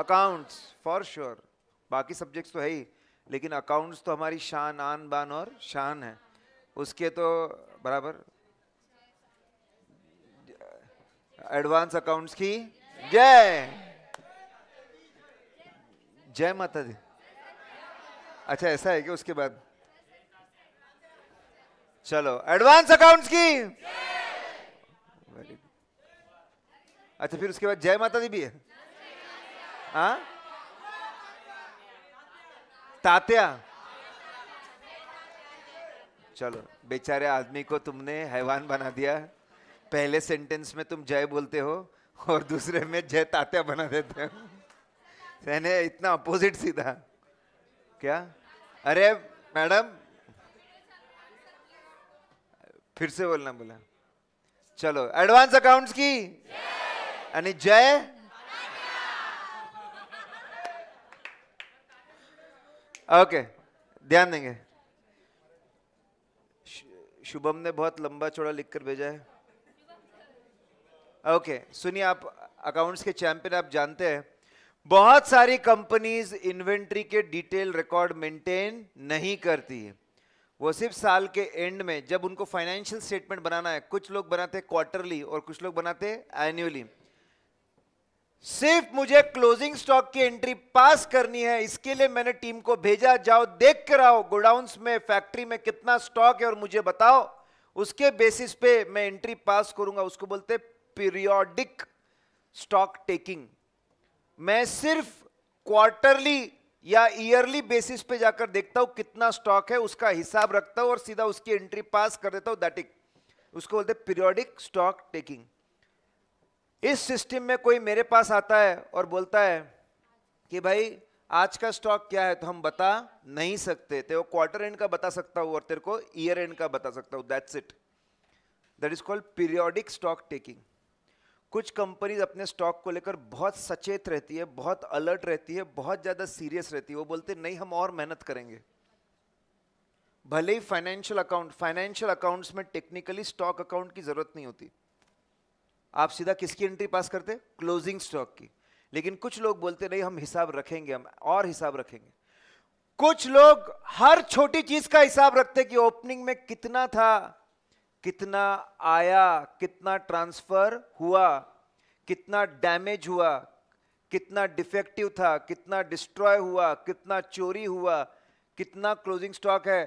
[SPEAKER 1] accounts for sure बाकी सब्जेक्ट्स तो है ही लेकिन अकाउंट्स तो हमारी शान आन बान और शान है उसके तो बराबर एडवांस अकाउंट्स की जय जय माता दी अच्छा ऐसा है कि उसके बाद चलो एडवांस अकाउंट्स की अच्छा फिर उसके बाद जय माता दी भी है हाँ तात्या चलो बेचारे आदमी को तुमने हैवान बना दिया पहले सेंटेंस में तुम जय बोलते हो और दूसरे में जय तात्या बना देते हो इतना अपोजिट सीधा क्या अरे मैडम फिर से बोलना बोला चलो एडवांस अकाउंट्स की यानी जय ओके ध्यान देंगे शुभम ने बहुत लंबा चौड़ा लिख कर भेजा है ओके okay, सुनिए आप अकाउंट्स के चैंपियन आप जानते हैं बहुत सारी कंपनीज इन्वेंट्री के डिटेल रिकॉर्ड मेंटेन नहीं करती है वो सिर्फ साल के एंड में जब उनको फाइनेंशियल स्टेटमेंट बनाना है कुछ लोग बनाते क्वार्टरली और कुछ लोग बनाते एनुअली सिर्फ मुझे क्लोजिंग स्टॉक की एंट्री पास करनी है इसके लिए मैंने टीम को भेजा जाओ देख कर आओ गोडाउंस में फैक्ट्री में कितना स्टॉक है और मुझे बताओ उसके बेसिस पे मैं एंट्री पास करूंगा उसको बोलते पीरियोडिक स्टॉक टेकिंग मैं सिर्फ क्वार्टरली या ईयरली बेसिस पे जाकर देखता हूं कितना स्टॉक है उसका हिसाब रखता हूं और सीधा उसकी एंट्री पास कर देता हूं दैट इज उसको बोलते पीरियोडिक स्टॉक टेकिंग इस सिस्टम में कोई मेरे पास आता है और बोलता है कि भाई आज का स्टॉक क्या है तो हम बता नहीं सकते तो क्वार्टर एंड का बता सकता हूं और तेरे को ईयर एंड का बता सकता हूँ that's it that is called periodic stock taking कुछ कंपनीज अपने स्टॉक को लेकर बहुत सचेत रहती है बहुत अलर्ट रहती है बहुत ज़्यादा सीरियस रहती है वो बोलते नहीं हम और मेहनत करेंगे भले ही फाइनेंशियल अकाउंट फाइनेंशियल अकाउंट्स में टेक्निकली स्टॉक अकाउंट की ज़रूरत नहीं होती आप सीधा किसकी एंट्री पास करते क्लोजिंग स्टॉक की लेकिन कुछ लोग बोलते नहीं हम हिसाब रखेंगे हम और हिसाब रखेंगे कुछ लोग हर छोटी चीज़ का हिसाब रखते कि ओपनिंग में कितना था कितना आया कितना ट्रांसफर हुआ कितना डैमेज हुआ कितना डिफेक्टिव था कितना डिस्ट्रॉय हुआ कितना चोरी हुआ कितना क्लोजिंग स्टॉक है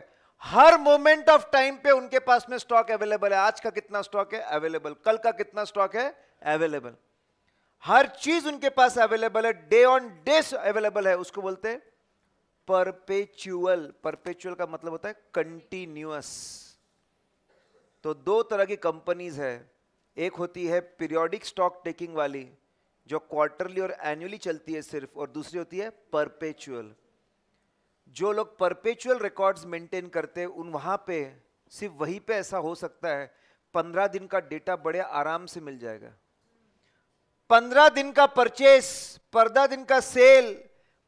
[SPEAKER 1] हर मोमेंट ऑफ टाइम पे उनके पास में स्टॉक अवेलेबल है आज का कितना स्टॉक है अवेलेबल कल का कितना स्टॉक है अवेलेबल हर चीज उनके पास अवेलेबल है डे ऑन डे अवेलेबल है उसको बोलते हैं परपेचुअल परपेचुअल का मतलब होता है कंटिन्यूअस तो दो तरह की कंपनीज है एक होती है पीरियोडिक स्टॉक टेकिंग वाली जो क्वार्टरली और एनुअली चलती है सिर्फ और दूसरी होती है परपेचुअल जो लोग परपेचुअल रिकॉर्ड्स मेंटेन करते हैं उन वहाँ पे सिर्फ वहीं पे ऐसा हो सकता है पंद्रह दिन का डेटा बड़े आराम से मिल जाएगा पंद्रह दिन का परचेस पंद्रह दिन का सेल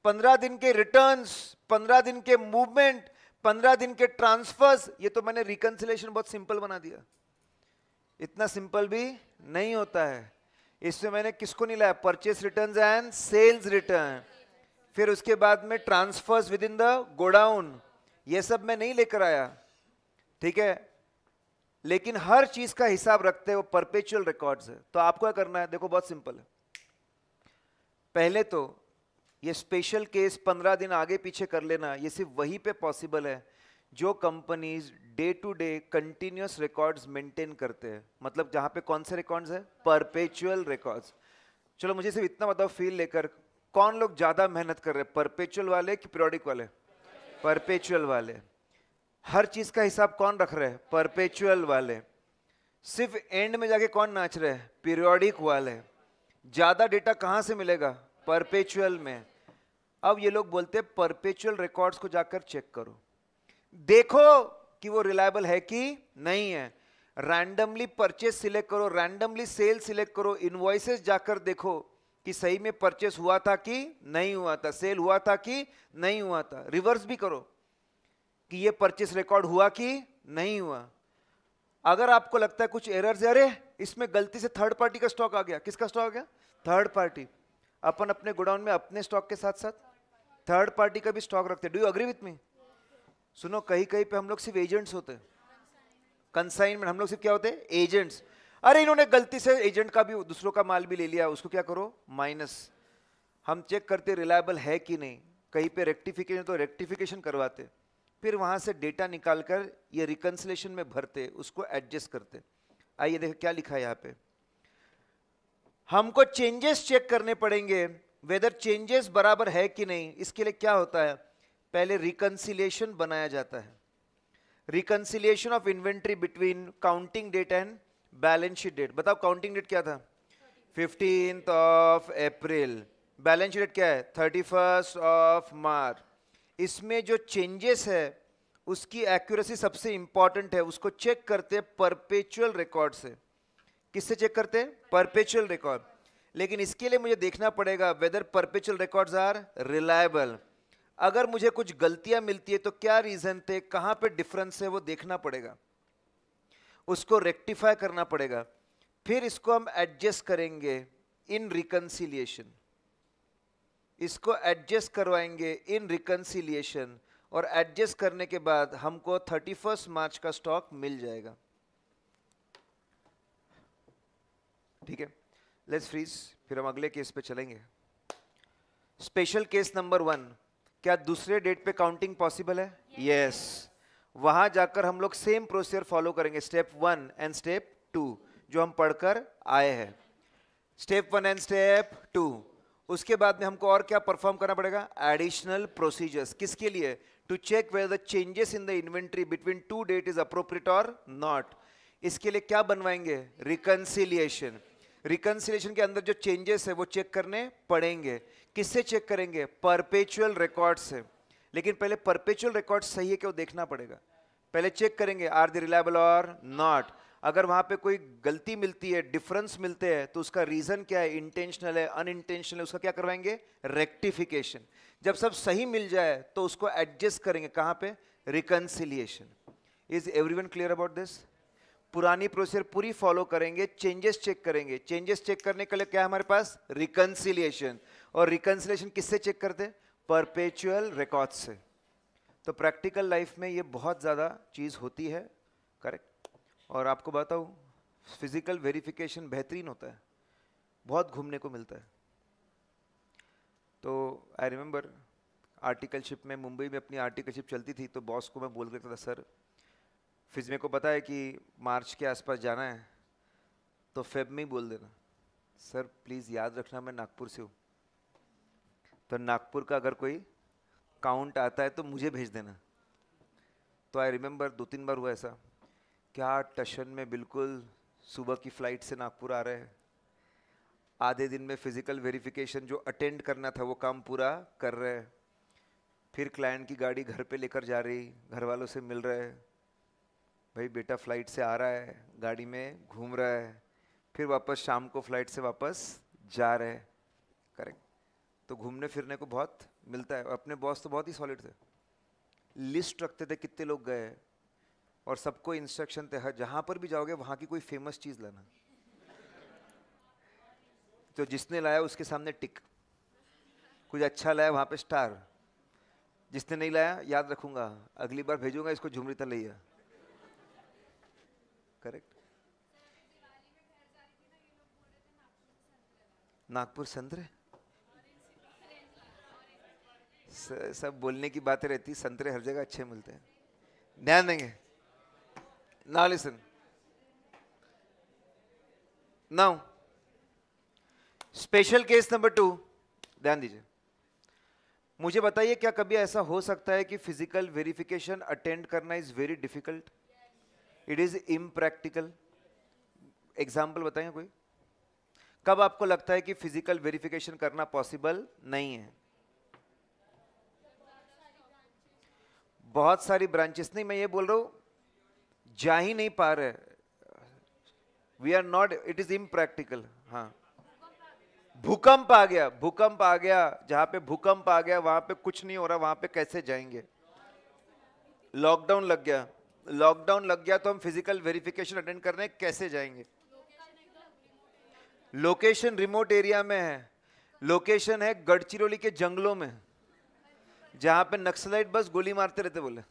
[SPEAKER 1] पंद्रह दिन के रिटर्न्स पंद्रह दिन के मूवमेंट पंद्रह दिन के ट्रांसफर्स ये तो मैंने रिकन्सिलेशन बहुत सिंपल बना दिया इतना सिंपल भी नहीं होता है इसमें मैंने किसको नहीं लाया purchase return and sales return फिर उसके बाद में transfers within the godown ये सब मैं नहीं लेकर आया ठीक है लेकिन हर चीज का हिसाब रखते हैं वो परपेचुअल रिकॉर्ड्स है तो आपको क्या करना है देखो बहुत सिंपल है पहले तो ये स्पेशल केस पंद्रह दिन आगे पीछे कर लेना ये सिर्फ वहीं पे पॉसिबल है जो companies day to day continuous records maintain करते हैं मतलब जहाँ पे कौन से रिकॉर्ड्स है परपेचुअल रिकॉर्ड्स चलो मुझे सिर्फ इतना बताओ फील लेकर कौन लोग ज़्यादा मेहनत कर रहे हैं परपेचुअल वाले कि प्योरिक वाले परपेचुअल वाले हर चीज़ का हिसाब कौन रख रहे हैं परपेचुअल वाले सिर्फ एंड में जाके कौन नाच रहे हैं पीरियोडिक वाले ज़्यादा डेटा कहाँ से मिलेगा परपेचुअल में अब ये लोग बोलते हैं परपेचुअल रिकॉर्ड्स को जाकर चेक करो देखो कि वो रिलायबल है कि नहीं है रैंडमली परचेस सिलेक्ट करो रैंडमली सेल सिलेक्ट करो इनवॉइसेस जाकर देखो कि सही में परचेस हुआ था कि नहीं हुआ था सेल हुआ था कि नहीं हुआ था रिवर्स भी करो कि ये परचेस रिकॉर्ड हुआ कि नहीं हुआ अगर आपको लगता है कुछ एरर्स अरे इसमें गलती से थर्ड पार्टी का स्टॉक आ गया किसका स्टॉक आ गया थर्ड पार्टी अपन अपने गोडाउन में अपने स्टॉक के साथ साथ थर्ड पार्टी का भी स्टॉक रखते do you agree with me सुनो कहीं कहीं पे हम लोग सिर्फ एजेंट्स होते कंसाइनमेंट हम लोग सिर्फ क्या होते एजेंट्स अरे इन्होंने गलती से एजेंट का भी दूसरों का माल भी ले लिया उसको क्या करो माइनस हम चेक करते रिलायबल है कि नहीं कहीं पे रेक्टिफिकेशन तो रेक्टिफिकेशन करवाते फिर वहाँ से डेटा निकाल कर ये रिकन्सलेशन में भरते उसको एडजस्ट करते आइए देखो क्या लिखा है यहाँ पे हमको चेंजेस चेक करने पड़ेंगे वेदर चेंजेस बराबर है कि नहीं इसके लिए क्या होता है पहले रिकन्सिलेशन बनाया जाता है reconciliation of inventory between counting date and balance sheet date बताओ काउंटिंग डेट क्या था fifteenth of April balance sheet क्या है थर्टी फर्स्ट ऑफ मार्च इसमें जो चेंजेस है उसकी एक्यूरेसी सबसे इंपॉर्टेंट है उसको चेक करते हैं परपेचुअल रिकॉर्ड से किससे चेक करते हैं परपेचुअल रिकॉर्ड लेकिन इसके लिए मुझे देखना पड़ेगा whether perpetual records are reliable अगर मुझे कुछ गलतियां मिलती है तो क्या रीजन थे कहां पे डिफरेंस है वो देखना पड़ेगा उसको रेक्टिफाई करना पड़ेगा फिर इसको हम एडजस्ट करेंगे इन रिकनसिलियेशन इसको एडजस्ट करवाएंगे इन रिकनसिलियेशन और एडजस्ट करने के बाद हमको थर्टी फर्स्ट मार्च का स्टॉक मिल जाएगा ठीक है लेट्स फ्रीज फिर हम अगले केस पे चलेंगे स्पेशल केस नंबर वन क्या दूसरे डेट पे काउंटिंग पॉसिबल है यस yes. yes. वहां जाकर हम लोग सेम प्रोसीजर फॉलो करेंगे step one and step two जो हम पढ़कर आए हैं step one and step two उसके बाद में हमको और क्या परफॉर्म करना पड़ेगा एडिशनल प्रोसीजर्स किसके लिए to check whether changes in the inventory between two date is appropriate और नॉट इसके लिए क्या बनवाएंगे रिकनसिलियेशन yes. रिकन्सिलेशन के अंदर जो चेंजेस है वो चेक करने पड़ेंगे किससे चेक करेंगे परपेचुअल रिकॉर्ड से लेकिन पहले परपेचुअल रिकॉर्ड सही है कि वो देखना पड़ेगा पहले चेक करेंगे आर द रिलायबल और नॉट अगर वहाँ पे कोई गलती मिलती है डिफरेंस मिलते हैं तो उसका रीज़न क्या है इंटेंशनल है अनइंटेंशनल है उसका क्या करवाएंगे रेक्टिफिकेशन जब सब सही मिल जाए तो उसको एडजस्ट करेंगे कहाँ पे reconciliation is everyone clear about this पुरानी प्रोसीजर पूरी फॉलो करेंगे चेंजेस चेक करेंगे चेंजेस चेक करने के लिए क्या हमारे पास रिकन्सिलियेशन और रिकन्सिलेशन किससे चेक करते परपेचुअल रिकॉर्ड से तो प्रैक्टिकल लाइफ में ये बहुत ज़्यादा चीज़ होती है करेक्ट और आपको बताऊँ फिजिकल वेरिफिकेशन बेहतरीन होता है बहुत घूमने को मिलता है तो आई रिमेंबर आर्टिकलशिप में मुंबई में अपनी आर्टिकलशिप चलती थी तो बॉस को मैं बोल करता था सर फिर मेरे को पता है कि मार्च के आसपास जाना है तो फेब में ही बोल देना सर प्लीज़ याद रखना मैं नागपुर से हूँ तो नागपुर का अगर कोई काउंट आता है तो मुझे भेज देना तो आई रिमेंबर दो तीन बार हुआ ऐसा क्या हाँ, टशन में बिल्कुल सुबह की फ़्लाइट से नागपुर आ रहे हैं आधे दिन में फिज़िकल वेरिफिकेशन जो अटेंड करना था वो काम पूरा कर रहे हैं फिर क्लाइंट की गाड़ी घर पे लेकर जा रही घर वालों से मिल रहे हैं भाई बेटा फ्लाइट से आ रहा है गाड़ी में घूम रहा है फिर वापस शाम को फ्लाइट से वापस जा रहे हैं करेक्ट तो घूमने फिरने को बहुत मिलता है अपने बॉस तो बहुत ही सॉलिड थे लिस्ट रखते थे कितने लोग गए और सबको इंस्ट्रक्शन थे हर जहाँ पर भी जाओगे वहाँ की कोई फेमस चीज़ लाना तो जिसने लाया उसके सामने टिक कुछ अच्छा लाया वहाँ पे स्टार जिसने नहीं लाया याद रखूँगा अगली बार भेजूंगा इसको झुमरी तलैया करेक्ट नागपुर संतरे सब बोलने की बातें रहती संतरे हर जगह अच्छे मिलते हैं ध्यान देंगे ना listen now special case number two ध्यान दीजिए मुझे बताइए क्या कभी ऐसा हो सकता है कि फिजिकल वेरिफिकेशन अटेंड करना is very difficult it is impractical example बताएंगे कोई कब आपको लगता है कि फिजिकल वेरिफिकेशन करना पॉसिबल नहीं है बहुत सारी ब्रांचेस नहीं मैं ये बोल रहा हूं जा ही नहीं पा रहे we are not it is impractical हाँ भूकंप आ गया भूकंप आ गया जहां पे भूकंप आ गया वहां पे कुछ नहीं हो रहा वहां पे कैसे जाएंगे लॉकडाउन लग गया लॉकडाउन लग गया तो हम फिजिकल वेरिफिकेशन अटेंड करने कैसे जाएंगे लोकेशन रिमोट एरिया में है लोकेशन है गढ़चिरौली के जंगलों में जहां पे नक्सलाइट बस गोली मारते रहते बोले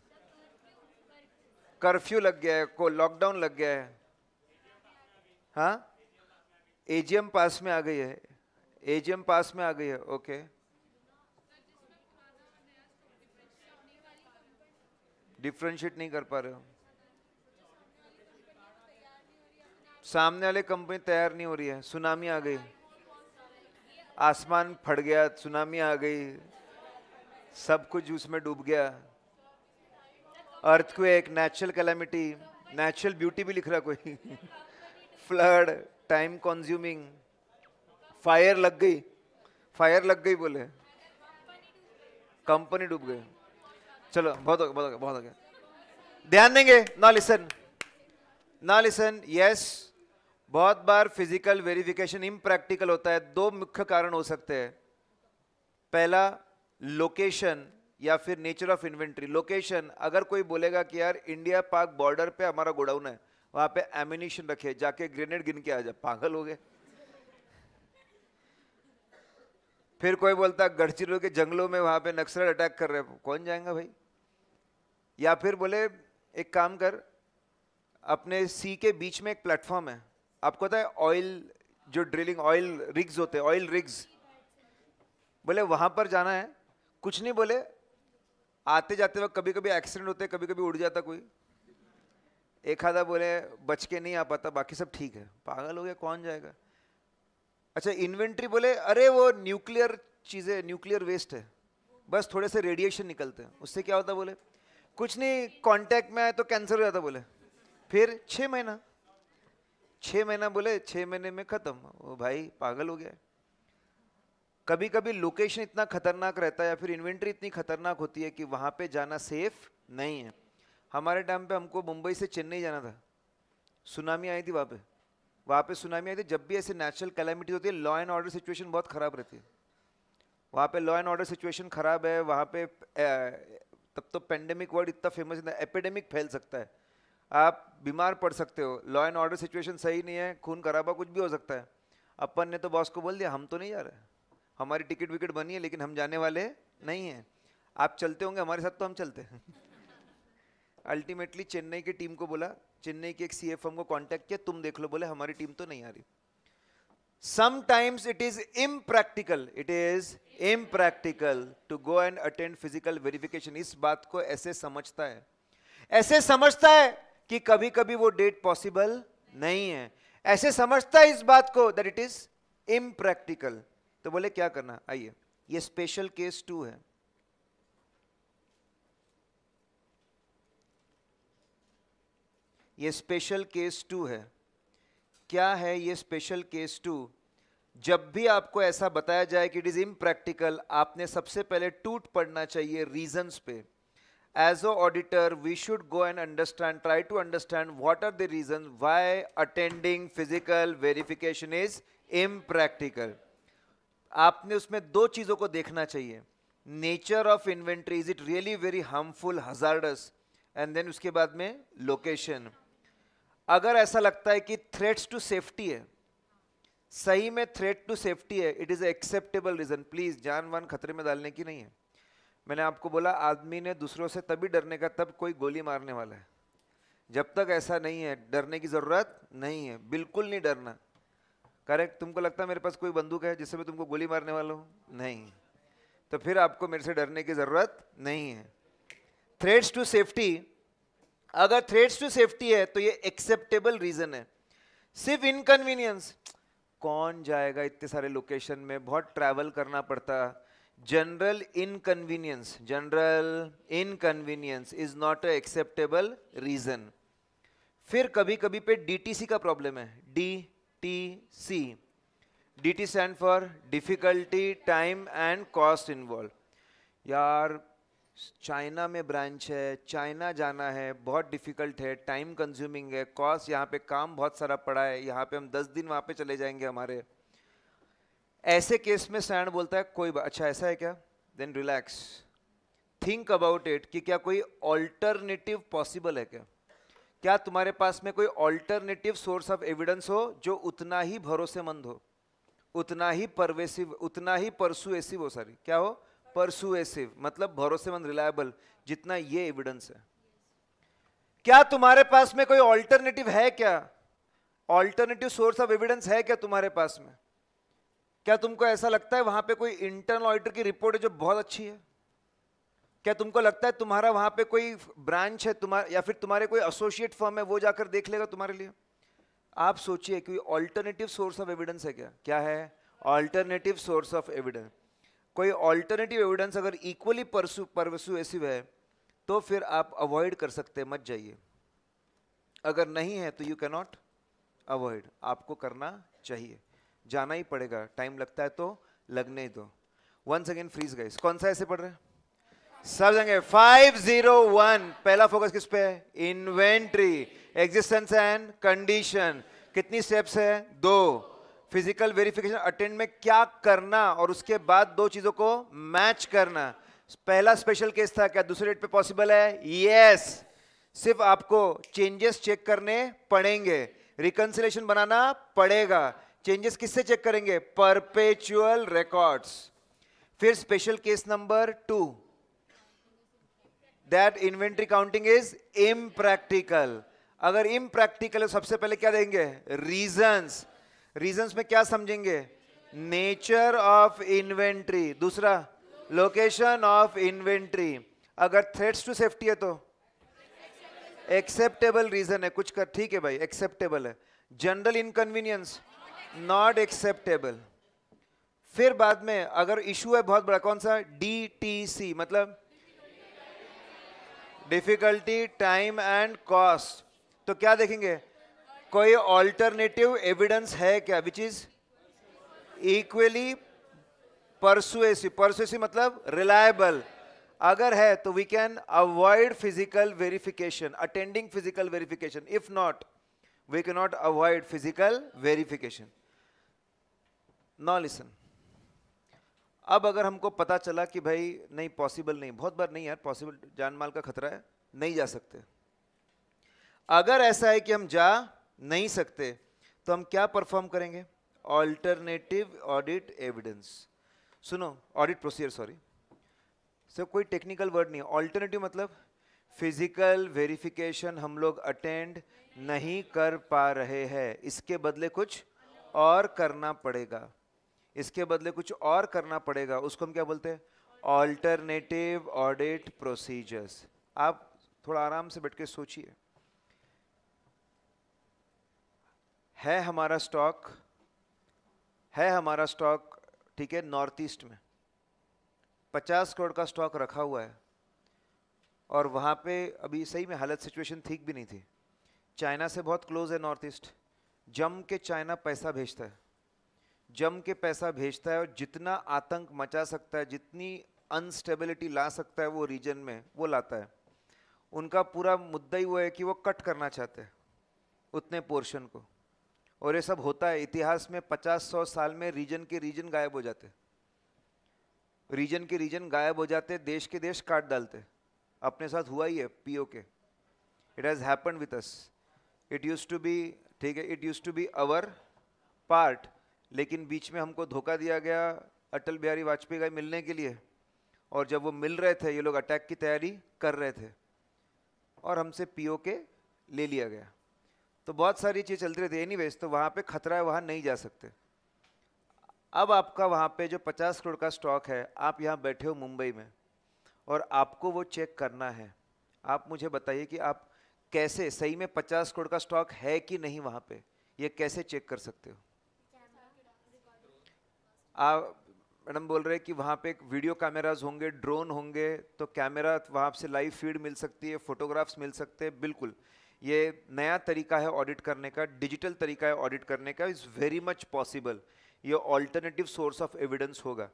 [SPEAKER 1] कर्फ्यू लग गया है को लॉकडाउन लग गया है हाँ एजीएम पास में आ गई है एजीएम पास में आ गई है ओके okay. डिफ्रेंशिएट नहीं कर पा रहे हो सामने वाले कंपनी तैयार नहीं हो रही है सुनामी आ गई आसमान फट गया सुनामी आ गई सब कुछ उसमें डूब गया अर्थ को एक नेचुरल कैलामिटी नेचुरल ब्यूटी भी लिख रहा कोई फ्लड टाइम कंज्यूमिंग फायर लग गई फायर लग गई बोले कंपनी डूब गई चलो बहुत हो गया बहुत हो गया बहुत हो गया ध्यान देंगे ना लिसन ना लिसन यस बहुत बार फिजिकल वेरिफिकेशन इम्प्रैक्टिकल होता है दो मुख्य कारण हो सकते हैं पहला लोकेशन या फिर नेचर ऑफ इन्वेंट्री लोकेशन अगर कोई बोलेगा कि यार इंडिया पाक बॉर्डर पे हमारा गोडाउन है वहां पे एमिनेशन रखे जाके ग्रेनेड गिन के आ जा पागल हो गए फिर कोई बोलता गढ़चिरों के जंगलों में वहां पे नक्सल अटैक कर रहे हैं कौन जाएगा भाई या फिर बोले एक काम कर अपने सी के बीच में एक प्लेटफॉर्म है आपको पता है ऑयल जो ड्रिलिंग ऑयल रिग्स होते हैं ऑयल रिग्स बोले वहाँ पर जाना है कुछ नहीं बोले आते जाते वक्त कभी कभी एक्सीडेंट होते कभी कभी उड़ जाता कोई एक आधा बोले बच के नहीं आ पाता बाकी सब ठीक है पागल हो गया कौन जाएगा अच्छा इन्वेंट्री बोले अरे वो न्यूक्लियर चीज़ें न्यूक्लियर वेस्ट है बस थोड़े से रेडिएशन निकलते हैं उससे क्या होता बोले कुछ नहीं कांटेक्ट में आया तो कैंसर हो जाता बोले फिर छः महीना छ महीना बोले छः महीने में ख़त्म भाई पागल हो गया कभी कभी लोकेशन इतना खतरनाक रहता है या फिर इन्वेंट्री इतनी खतरनाक होती है कि वहाँ पे जाना सेफ नहीं है हमारे टाइम पे हमको मुंबई से चेन्नई जाना था सुनामी आई थी वहाँ पे वहाँ पे सुनामी आई थी जब भी ऐसे नेचुरल कैलामिटीज होती है लॉ एंड ऑर्डर सिचुएशन बहुत ख़राब रहती है वहाँ पे लॉ एंड ऑर्डर सिचुएशन ख़राब है वहाँ पे तब तो पेंडेमिक वर्ड इतना फेमस है एपिडेमिक फैल सकता है आप बीमार पड़ सकते हो लॉ एंड ऑर्डर सिचुएशन सही नहीं है खून खराबा कुछ भी हो सकता है अपन ने तो बॉस को बोल दिया हम तो नहीं जा रहे हमारी टिकट विकट बनी है लेकिन हम जाने वाले नहीं हैं आप चलते होंगे हमारे साथ तो हम चलते हैं अल्टीमेटली चेन्नई की टीम को बोला चेन्नई के एक सी एफ एम को कॉन्टैक्ट किया तुम देख लो बोले हमारी टीम तो नहीं आ रही sometimes it is impractical it is impractical to go and attend physical verification इस बात को ऐसे समझता है ऐसे समझता है कि कभी कभी वो डेट पॉसिबल नहीं है ऐसे समझता है इस बात को दैट इट इज इम्प्रैक्टिकल तो बोले क्या करना आइए ये स्पेशल केस टू है ये स्पेशल केस टू है क्या है ये स्पेशल केस टू जब भी आपको ऐसा बताया जाए कि इट इज़ इम्प्रैक्टिकल आपने सबसे पहले टूट पड़ना चाहिए रीजंस पे as a auditor we should go and understand try to understand what are the reason why attending physical verification is impractical आपने उसमें दो चीज़ों को देखना चाहिए nature of inventory is it really very harmful hazardous and then उसके बाद में लोकेशन अगर ऐसा लगता है कि थ्रेट्स टू सेफ्टी है सही में थ्रेट टू सेफ्टी है it is acceptable reason please जान वान खतरे में डालने की नहीं है मैंने आपको बोला आदमी ने दूसरों से तभी डरने का तब कोई गोली मारने वाला है जब तक ऐसा नहीं है डरने की ज़रूरत नहीं है बिल्कुल नहीं डरना करेक्ट तुमको लगता है मेरे पास कोई बंदूक है जिससे मैं तुमको गोली मारने वाला हूँ नहीं तो फिर आपको मेरे से डरने की ज़रूरत नहीं है थ्रेट्स टू सेफ्टी अगर थ्रेट्स टू सेफ्टी है तो ये एक्सेप्टेबल रीजन है सिर्फ इनकन्वीनियंस कौन जाएगा इतने सारे लोकेशन में बहुत ट्रैवल करना पड़ता general inconvenience general inconvenience is not a acceptable reason फिर कभी कभी पे डीटीसी का प्रॉब्लम है D T C D T stand for difficulty time and cost involve यार चाइना में ब्रांच है चाइना जाना है बहुत डिफ़िकल्ट है टाइम कंज्यूमिंग है कॉस्ट यहाँ पे काम बहुत सारा पड़ा है यहाँ पे हम दस दिन वहाँ पे चले जाएंगे हमारे ऐसे केस में सैंड बोलता है कोई अच्छा ऐसा है क्या then relax think about it कि क्या कोई ऑल्टरनेटिव पॉसिबल है क्या क्या तुम्हारे पास में कोई ऑल्टरनेटिव सोर्स ऑफ एविडेंस हो जो उतना ही भरोसेमंद हो उतना ही परवेसिव उतना ही परसुएसिव हो सॉरी क्या हो परसुएसिव मतलब भरोसेमंद रिलायबल जितना ये एविडेंस है क्या तुम्हारे पास में कोई ऑल्टरनेटिव है क्या ऑल्टरनेटिव सोर्स ऑफ एविडेंस है क्या तुम्हारे पास में क्या तुमको ऐसा लगता है वहां पे कोई इंटरनल ऑडिटर की रिपोर्ट है जो बहुत अच्छी है क्या तुमको लगता है तुम्हारा वहां पे कोई ब्रांच है तुम्हारा या फिर तुम्हारे कोई एसोसिएट फर्म है वो जाकर देख लेगा तुम्हारे लिए आप सोचिए कि ऑल्टरनेटिव सोर्स ऑफ एविडेंस है क्या क्या है ऑल्टरनेटिव सोर्स ऑफ एविडेंस कोई ऑल्टरनेटिव एविडेंस अगर इक्वली परसू है तो फिर आप अवॉइड कर सकते मत जाइए अगर नहीं है तो यू कैनॉट अवॉइड आपको करना चाहिए जाना ही पड़ेगा टाइम लगता है तो लगने ही दो वंस अगेन फ्रीज गाइस कौन सा ऐसे पढ़ रहे जगह सब जीरो वन पहला फोकस किस पे है इन्वेंट्री एग्जिस्टेंस एंड कंडीशन कितनी स्टेप्स है दो फिजिकल वेरिफिकेशन अटेंड में क्या करना और उसके बाद दो चीजों को मैच करना पहला स्पेशल केस था क्या दूसरे डेट पे पॉसिबल है यस सिर्फ आपको चेंजेस चेक करने पड़ेंगे रिकनसिलेशन बनाना पड़ेगा चेंजेस किससे चेक करेंगे परपेचुअल रिकॉर्ड्स फिर special case number two that inventory counting is impractical अगर इम्प्रैक्टिकल तो सबसे पहले क्या देंगे रीजंस रीजंस में क्या समझेंगे नेचर ऑफ इन्वेंट्री दूसरा लोकेशन ऑफ इन्वेंट्री अगर थ्रेट्स टू सेफ्टी है तो एक्सेप्टेबल रीजन है कुछ कर ठीक है भाई एक्सेप्टेबल है जनरल इनकन्वीनियंस नॉट एक्सेप्टेबल फिर बाद में अगर इशू है बहुत बड़ा कौन सा डी टी सी मतलब डिफिकल्टी टाइम एंड कॉस्ट तो क्या देखेंगे कोई ऑल्टरनेटिव एविडेंस है क्या which is equally persuasive persuasive मतलब रिलायबल अगर है तो we can avoid physical verification attending physical verification if not can not avoid physical verification no listen अब अगर हमको पता चला कि भाई नहीं पॉसिबल नहीं बहुत बार नहीं यार पॉसिबल जान माल का खतरा है नहीं जा सकते अगर ऐसा है कि हम जा नहीं सकते तो हम क्या परफॉर्म करेंगे ऑल्टरनेटिव ऑडिट एविडेंस सुनो ऑडिट प्रोसीजर सॉरी सर कोई टेक्निकल वर्ड नहीं ऑल्टरनेटिव मतलब फिजिकल वेरिफिकेशन हम लोग अटेंड नहीं कर पा रहे हैं इसके बदले कुछ और करना पड़ेगा इसके बदले कुछ और करना पड़ेगा उसको हम क्या बोलते हैं ऑल्टरनेटिव ऑडिट प्रोसीजर्स आप थोड़ा आराम से बैठ के सोचिए है हमारा स्टॉक है हमारा स्टॉक ठीक है नॉर्थ ईस्ट में पचास करोड़ का स्टॉक रखा हुआ है और वहाँ पे अभी सही में हालत सिचुएशन ठीक भी नहीं थी चाइना से बहुत क्लोज है नॉर्थ ईस्ट जम के चाइना पैसा भेजता है जम के पैसा भेजता है और जितना आतंक मचा सकता है जितनी अनस्टेबिलिटी ला सकता है वो रीजन में वो लाता है उनका पूरा मुद्दा ही वो है कि वो कट करना चाहते हैं उतने पोर्शन को और ये सब होता है इतिहास में पचास सौ साल में रीजन के रीजन गायब हो जाते रीजन के रीजन गायब हो जाते देश के देश काट डालते अपने साथ हुआ ही है पीओ के it has happen with us it use to be ठीक है it use to be our part लेकिन बीच में हमको धोखा दिया गया अटल बिहारी वाजपेयी का मिलने के लिए और जब वो मिल रहे थे ये लोग अटैक की तैयारी कर रहे थे और हमसे पीओ के ले लिया गया तो बहुत सारी चीज़ चलती रहती है एनी तो वहाँ पर खतरा है वहाँ नहीं जा सकते अब आपका वहाँ पे जो 50 करोड़ का स्टॉक है आप यहाँ बैठे हो मुंबई में और आपको वो चेक करना है आप मुझे बताइए कि आप कैसे सही में 50 करोड़ का स्टॉक है कि नहीं वहाँ पे ये कैसे चेक कर सकते हो आप मैडम बोल रहे हैं कि वहाँ पे वीडियो कैमराज होंगे ड्रोन होंगे तो कैमरा वहाँ से लाइव फीड मिल सकती है फोटोग्राफ्स मिल सकते हैं बिल्कुल ये नया तरीका है ऑडिट करने का डिजिटल तरीका है ऑडिट करने का इज़ वेरी मच पॉसिबल ये ऑल्टरनेटिव सोर्स ऑफ एविडेंस होगा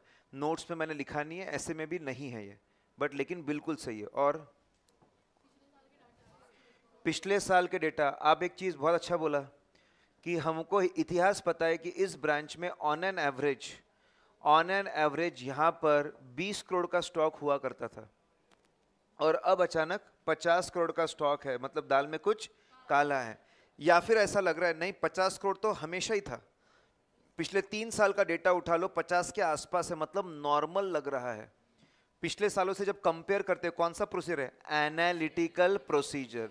[SPEAKER 1] नोट्स में मैंने लिखा नहीं है ऐसे में भी नहीं है ये बट लेकिन बिल्कुल सही है और पिछले साल के डेटा आप एक चीज़ बहुत अच्छा बोला कि हमको इतिहास पता है कि इस ब्रांच में on an average on an average यहाँ पर 20 करोड़ का स्टॉक हुआ करता था और अब अचानक पचास करोड़ का स्टॉक है मतलब दाल में कुछ काला है या फिर ऐसा लग रहा है नहीं पचास करोड़ तो हमेशा ही था पिछले तीन साल का डेटा उठा लो पचास के आसपास है मतलब नॉर्मल लग रहा है पिछले सालों से जब कंपेयर करते कौन सा प्रोसीजर है एनालिटिकल प्रोसीजर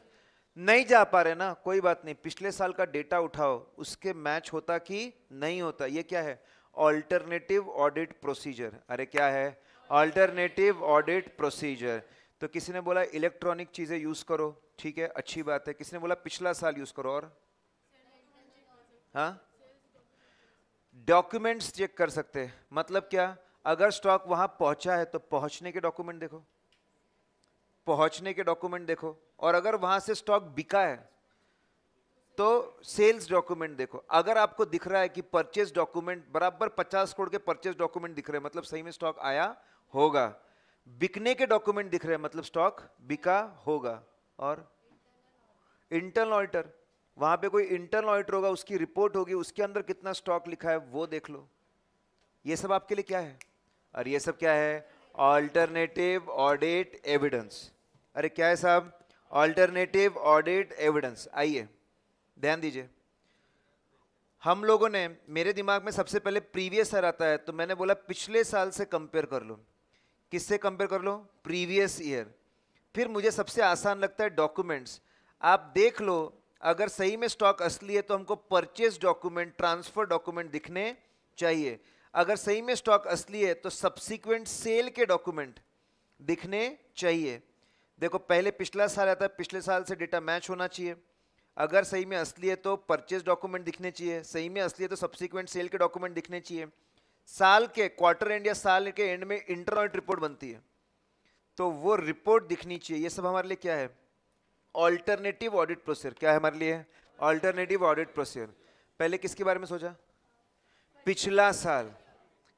[SPEAKER 1] नहीं जा पा रहे ना कोई बात नहीं पिछले साल का डेटा उठाओ उसके मैच होता कि नहीं होता ये क्या है ऑल्टरनेटिव ऑडिट प्रोसीजर अरे क्या है ऑल्टरनेटिव ऑडिट प्रोसीजर तो किसी ने बोला इलेक्ट्रॉनिक चीज़ें यूज़ करो ठीक है अच्छी बात है किसी ने बोला पिछला साल यूज़ करो और हाँ डॉक्यूमेंट्स चेक कर सकते हैं मतलब क्या अगर स्टॉक वहां पहुंचा है तो पहुंचने के डॉक्यूमेंट देखो पहुंचने के डॉक्यूमेंट देखो और अगर वहां से स्टॉक बिका है तो सेल्स डॉक्यूमेंट देखो अगर आपको दिख रहा है कि परचेज डॉक्यूमेंट बराबर 50 करोड़ के परचेज डॉक्यूमेंट दिख रहे हैं मतलब सही में स्टॉक आया होगा बिकने के डॉक्यूमेंट दिख रहे हैं मतलब स्टॉक बिका होगा और इंटरनल ऑडिटर वहां पे कोई इंटरनल ऑडिटर होगा उसकी रिपोर्ट होगी उसके अंदर कितना स्टॉक लिखा है वो देख लो ये सब आपके लिए क्या है और ये सब क्या है ऑल्टरनेटिव ऑडिट एविडेंस अरे क्या है साहब ऑल्टरनेटिव ऑडिट एविडेंस आइए ध्यान दीजिए हम लोगों ने मेरे दिमाग में सबसे पहले प्रीवियस साल आता है तो मैंने बोला पिछले साल से कंपेयर कर लो किससे कंपेयर कर लो प्रीवियस ईयर फिर मुझे सबसे आसान लगता है डॉक्यूमेंट्स आप देख लो अगर सही में स्टॉक असली है तो हमको परचेज डॉक्यूमेंट ट्रांसफर डॉक्यूमेंट दिखने चाहिए अगर सही में स्टॉक असली है तो सब्सिक्वेंट सेल के डॉक्यूमेंट दिखने चाहिए देखो पहले पिछला साल आता है पिछले साल से डेटा मैच होना चाहिए अगर सही में असली है तो परचेज डॉक्यूमेंट दिखने चाहिए सही में असली है तो सब्सिक्वेंट सेल के डॉक्यूमेंट दिखने चाहिए साल के क्वार्टर एंड या साल के एंड में इंटरनल रिपोर्ट बनती है तो वो रिपोर्ट दिखनी चाहिए ये सब हमारे लिए क्या है ऑल्टरनेटिव ऑडिट प्रोसीजर क्या है हमारे लिए ऑल्टरनेटिव ऑडिट प्रोसीजर पहले किसके बारे में सोचा पिछला साल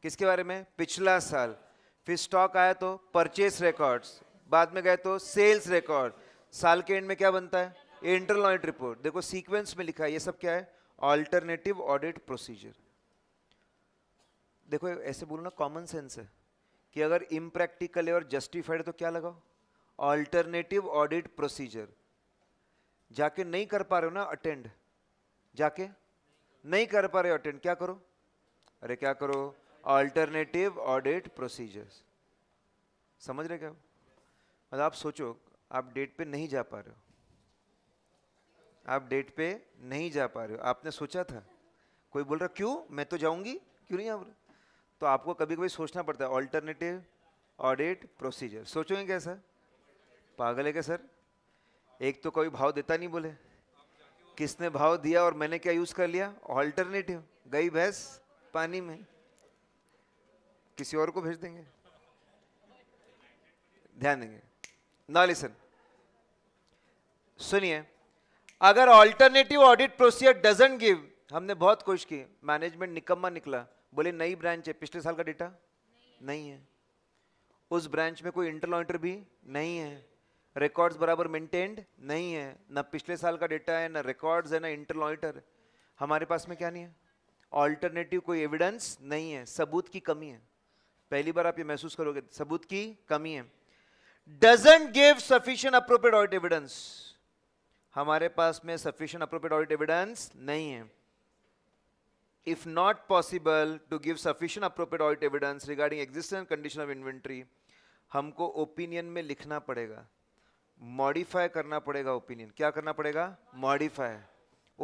[SPEAKER 1] किसके बारे में पिछला साल फिर स्टॉक आया तो परचेस रिकॉर्ड्स बाद में गए तो सेल्स रिकॉर्ड साल के एंड में क्या बनता है इंटरनल ऑडिट रिपोर्ट देखो सीक्वेंस में लिखा है ये सब क्या है ऑल्टरनेटिव ऑडिट प्रोसीजर देखो ऐसे बोलना कॉमन सेंस है कि अगर इम्प्रैक्टिकल है और जस्टिफाइड तो क्या लगाओ ऑल्टरनेटिव ऑडिट प्रोसीजर जाके नहीं कर पा रहे हो ना अटेंड जाके नहीं कर पा रहे हो अटेंड क्या करो अरे क्या करो ऑल्टरनेटिव ऑडिट प्रोसीजर्स समझ रहे क्या मतलब आप सोचो आप डेट पे नहीं जा पा रहे हो आप डेट पे नहीं जा पा रहे हो आपने सोचा था कोई बोल रहा क्यों मैं तो जाऊंगी क्यों नहीं आप तो आपको कभी कभी सोचना पड़ता है ऑल्टरनेटिव ऑडिट प्रोसीजर सोचोगे क्या सर पागल है क्या सर एक तो कोई भाव देता नहीं बोले किसने भाव दिया और मैंने क्या यूज़ कर लिया ऑल्टरनेटिव गई भैंस पानी में किसी और को भेज देंगे ध्यान देंगे ना लिसन सुनिए अगर alternative audit procedure doesn't give हमने बहुत कोशिश की मैनेजमेंट निकम्मा निकला बोले नई ब्रांच है पिछले साल का डेटा नहीं, नहीं है उस ब्रांच में कोई इंटरलॉइंटर भी नहीं है रिकॉर्ड्स बराबर मेंटेन्ड नहीं है ना पिछले साल का डेटा है ना रिकॉर्ड्स है ना इंटरलॉइटर हमारे पास में क्या नहीं है ऑल्टरनेटिव कोई एविडेंस नहीं है सबूत की कमी है पहली बार आप ये महसूस करोगे सबूत की कमी है doesn't give sufficient appropriate audit evidence हमारे पास में सफिशियंट अप्रोप्रिएट ऑडिट एविडेंस नहीं है if not possible to give sufficient appropriate audit evidence regarding existing condition of inventory हमको ओपिनियन में लिखना पड़ेगा मॉडिफाई करना पड़ेगा ओपिनियन क्या करना पड़ेगा मॉडिफाई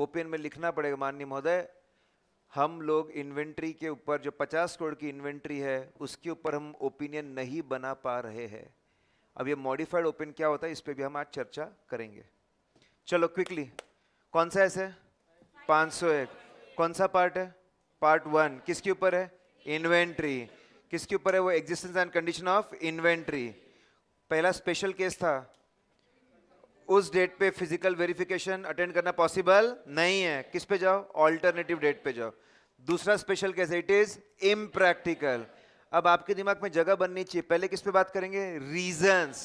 [SPEAKER 1] ओपिनियन में लिखना पड़ेगा माननीय महोदय हम लोग इन्वेंट्री के ऊपर जो 50 करोड़ की इन्वेंट्री है उसके ऊपर हम ओपिनियन नहीं बना पा रहे हैं अब ये मॉडिफाइड ओपिन क्या होता है इस पर भी हम आज चर्चा करेंगे चलो क्विकली कौन सा ऐसे पाँच सौ एक कौन सा पार्ट है पार्ट वन किसके ऊपर है इन्वेंट्री किसके ऊपर है वो existence and condition of inventory पहला स्पेशल केस था उस डेट पे फिजिकल वेरिफिकेशन अटेंड करना पॉसिबल नहीं है किस पे जाओ ऑल्टरनेटिव डेट पे जाओ दूसरा special case it is impractical अब आपके दिमाग में जगह बननी चाहिए पहले किस पे बात करेंगे रीजंस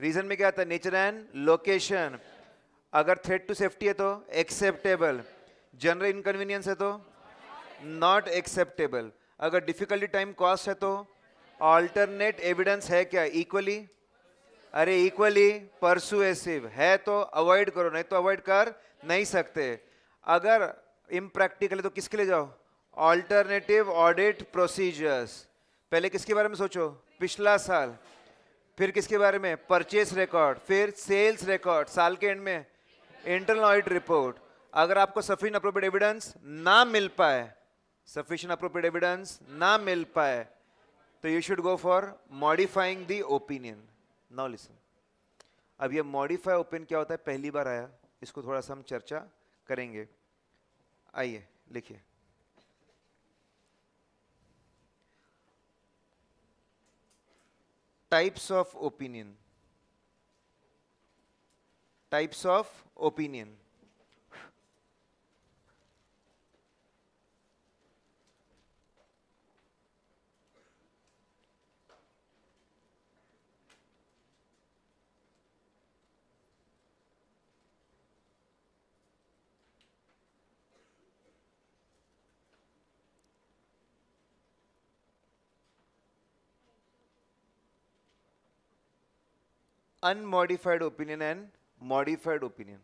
[SPEAKER 1] रीजन में क्या आता है नेचर एंड लोकेशन अगर थ्रेड टू सेफ्टी है तो एक्सेप्टेबल जनरल इनकन्वीनियंस है तो नॉट एक्सेप्टेबल अगर डिफिकल्टी टाइम कॉस्ट है तो ऑल्टरनेट एविडेंस है क्या इक्वली अरे इक्वली परसुएसिव है तो अवॉइड करो नहीं तो अवॉइड कर नहीं सकते अगर इम्प्रैक्टिकल है तो किसके लिए जाओ ऑल्टरनेटिव ऑडिट प्रोसीजर्स पहले किसके बारे में सोचो पिछला साल फिर किसके बारे में परचेस रिकॉर्ड फिर सेल्स रिकॉर्ड साल के एंड में इंटरनल ऑडिट रिपोर्ट अगर आपको सफिशियंट अप्रोप्रिएट एविडेंस ना मिल पाए सफिशियंट अप्रोप्रिएट एविडेंस ना मिल पाए तो you should go for modifying the opinion now listen अब ये मॉडिफाई ओपिनियन क्या होता है पहली बार आया इसको थोड़ा सा हम चर्चा करेंगे आइए लिखिए types of opinion types of opinion unmodified opinion and modified opinion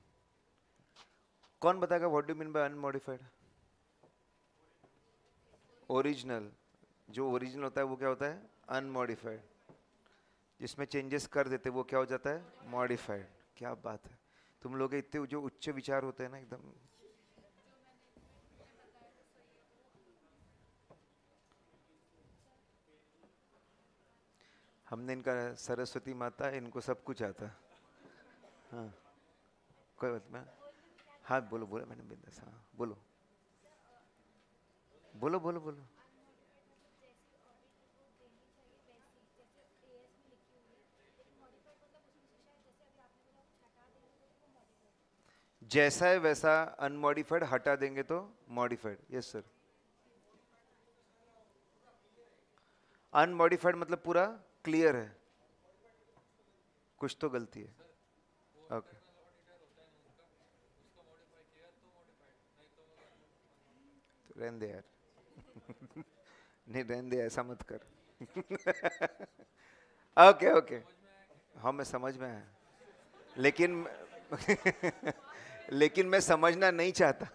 [SPEAKER 1] कौन बताएगा what do mean by unmodified original जो ओरिजिनल होता है वो क्या होता है अनमोडिफाइड जिसमें चेंजेस कर देते वो क्या हो जाता है मॉडिफाइड क्या बात है तुम लोग इतने जो उच्च विचार होते हैं ना एकदम हमने इनका सरस्वती माता है इनको सब कुछ आता हाँ कोई बात मैं हाँ।, हाँ बोलो बोलो मैडम बिंदास हाँ बोलो बोलो बोलो बोलो जैसा है वैसा अनमॉडिफाइड हटा देंगे तो मॉडिफाइड यस सर अनमॉडिफाइड मतलब पूरा क्लियर है कुछ तो गलती है ओके okay. तो रहने दे यार नहीं रहने दे ऐसा मत कर ओके ओके हाँ मैं समझ में आया लेकिन लेकिन मैं समझना नहीं चाहता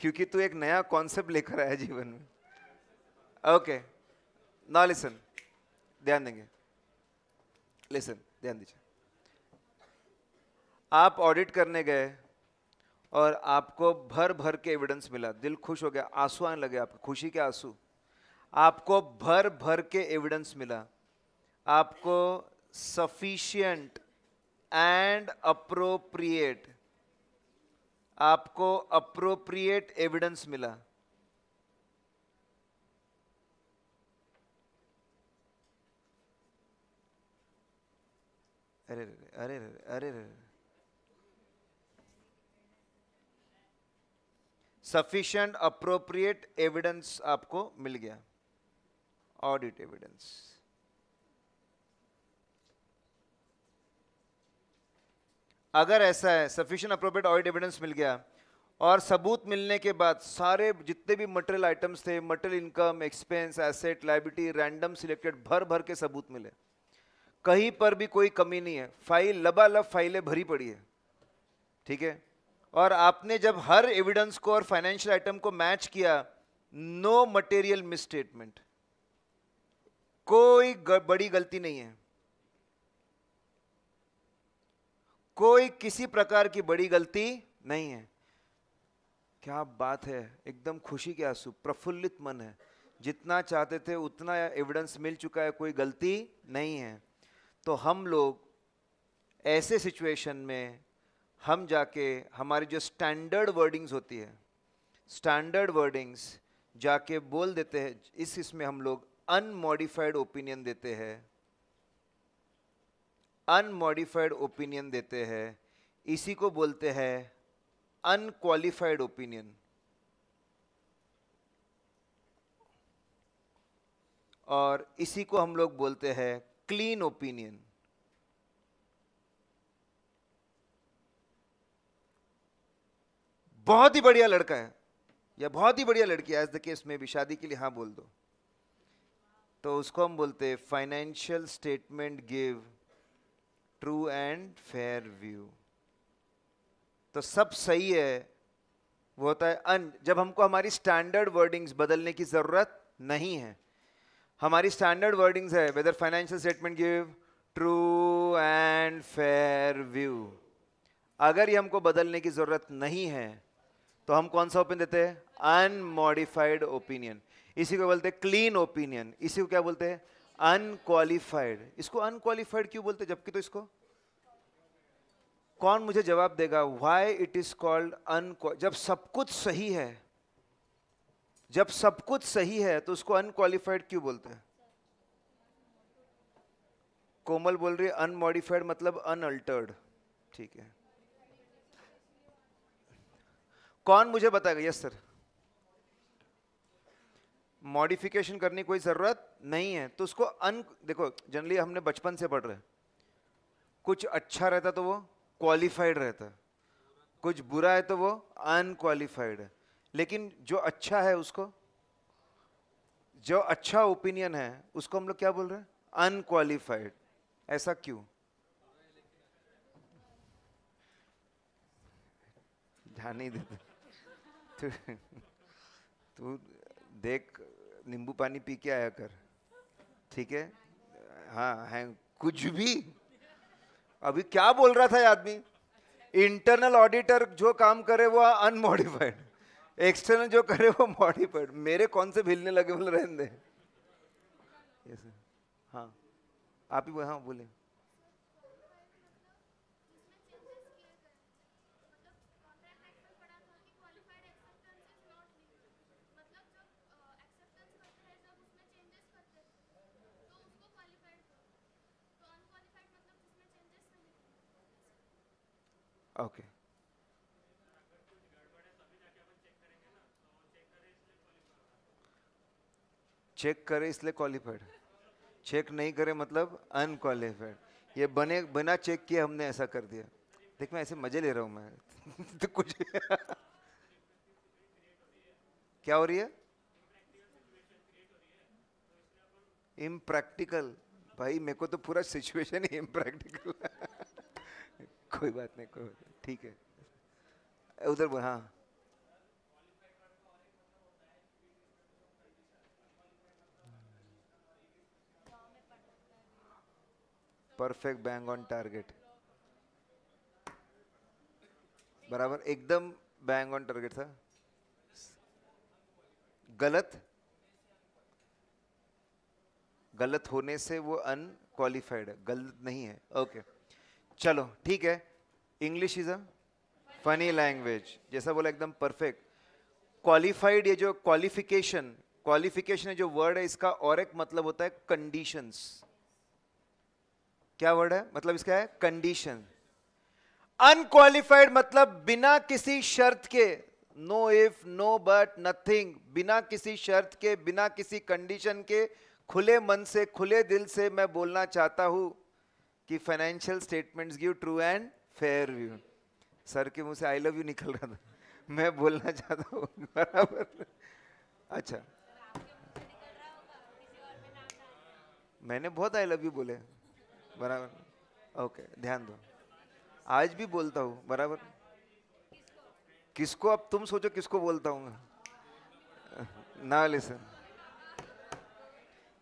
[SPEAKER 1] क्योंकि तू एक नया कॉन्सेप्ट लेकर आया जीवन में ओके okay. ना लिसन ध्यान देंगे लिसन ध्यान दीजिए आप ऑडिट करने गए और आपको भर भर के एविडेंस मिला दिल खुश हो गया आंसू आने लगे आपके खुशी के आंसू आपको भर भर के एविडेंस मिला आपको सफिशियंट एंड अप्रोप्रिएट आपको अप्रोप्रिएट एविडेंस मिला अरे अरे अरे अरे सफिशियंट अप्रोप्रिएट एविडेंस आपको मिल गया ऑडिट एविडेंस अगर ऐसा है सफिशियंट अप्रोप्रिएट ऑडिट एविडेंस मिल गया और सबूत मिलने के बाद सारे जितने भी मटेरियल आइटम्स थे material income expense asset liability random selected भर भर के सबूत मिले कहीं पर भी कोई कमी नहीं है फाइल लबालब फाइलें भरी पड़ी है ठीक है और आपने जब हर एविडेंस को और फाइनेंशियल आइटम को मैच किया नो मटेरियल मिसस्टेटमेंट कोई बड़ी गलती नहीं है कोई किसी प्रकार की बड़ी गलती नहीं है क्या बात है एकदम खुशी के आंसू प्रफुल्लित मन है जितना चाहते थे उतना एविडेंस मिल चुका है कोई गलती नहीं है तो हम लोग ऐसे सिचुएशन में हम जाके हमारी जो स्टैंडर्ड वर्डिंग्स होती है स्टैंडर्ड वर्डिंग्स जाके बोल देते हैं इस इसमें हम लोग अनमॉडिफाइड ओपिनियन देते हैं अनमॉडिफाइड ओपिनियन देते हैं इसी को बोलते हैं अनक्वालिफाइड ओपिनियन और इसी को हम लोग बोलते हैं clean opinion. बहुत ही बढ़िया लड़का है या बहुत ही बढ़िया लड़की है एज द केस में भी शादी के लिए हाँ बोल दो तो उसको हम बोलते हैं financial statement give true and fair view तो सब सही है वो होता है अन जब हमको हमारी स्टैंडर्ड वर्डिंग्स बदलने की ज़रूरत नहीं है हमारी स्टैंडर्ड वर्डिंग्स है whether financial statement give true and fair view अगर ये हमको बदलने की ज़रूरत नहीं है तो हम कौन सा ओपिनियन देते हैं अनमोडिफाइड ओपिनियन इसी को बोलते हैं क्लीन ओपिनियन इसी को क्या बोलते हैं अनक्वालिफाइड इसको अनक्वालिफाइड क्यों बोलते जबकि तो इसको कौन मुझे जवाब देगा why it is called un जब सब कुछ सही है जब सब कुछ सही है तो उसको अनक्वालिफाइड क्यों बोलते हैं कोमल बोल रही है अनमॉडिफाइड मतलब अनअल्टर्ड ठीक है कौन मुझे बताएगा यस सर मॉडिफिकेशन करने कोई ज़रूरत नहीं है तो उसको अन देखो जनरली हमने बचपन से पढ़ रहे हैं कुछ अच्छा रहता तो वो क्वालिफाइड रहता कुछ बुरा है तो वो अनक्वालिफाइड है लेकिन जो अच्छा है उसको जो अच्छा ओपिनियन है उसको हम लोग क्या बोल रहे हैं अनक्वालिफाइड ऐसा क्यों ध्यान ही देते तू तू देख नींबू पानी पी के आया कर ठीक है हाँ है कुछ भी अभी क्या बोल रहा था आदमी इंटरनल ऑडिटर जो काम करे वो अनमोडिफाइड एक्सटर्नल जो करे वो मॉडिफाइड मेरे कौन से भिलने लगे बोले रहने दे yes, हाँ आप ही हाँ बोले ओके okay. चेक करे इसलिए क्वालिफाइड चेक नहीं करे मतलब अनक्वालिफाइड ये बने बिना चेक किए हमने ऐसा कर दिया देख मैं ऐसे मजे ले रहा हूँ मैं तो कुछ क्या हो रही है इम्प्रैक्टिकल भाई मेरे को तो पूरा सिचुएशन ही इम्प्रैक्टिकल कोई बात नहीं कोई बात नहीं ठीक है उधर हाँ परफेक्ट बैंग ऑन टारगेट बराबर एकदम बैंग ऑन टारगेट था गलत गलत होने से वो अनक्वालिफाइड है गलत नहीं है ओके okay. चलो ठीक है English is a funny language जैसा बोला एकदम परफेक्ट क्वालिफाइड ये जो क्वालिफिकेशन क्वालिफिकेशन जो वर्ड है इसका और एक मतलब होता है कंडीशंस क्या वर्ड है मतलब इसका है कंडीशन अनक्वालिफाइड मतलब बिना किसी शर्त के no if no but nothing बिना किसी शर्त के बिना किसी कंडीशन के खुले मन से खुले दिल से मैं बोलना चाहता हूं कि financial statements give true and fair view sir के मुंह से आई लव यू निकल रहा था मैं बोलना चाहता हूँ बराबर अच्छा मैंने बहुत आई लव यू बोले बराबर ओके ध्यान दो आज भी बोलता हूँ बराबर किसको अब तुम सोचो किसको बोलता हूँ ना लिसन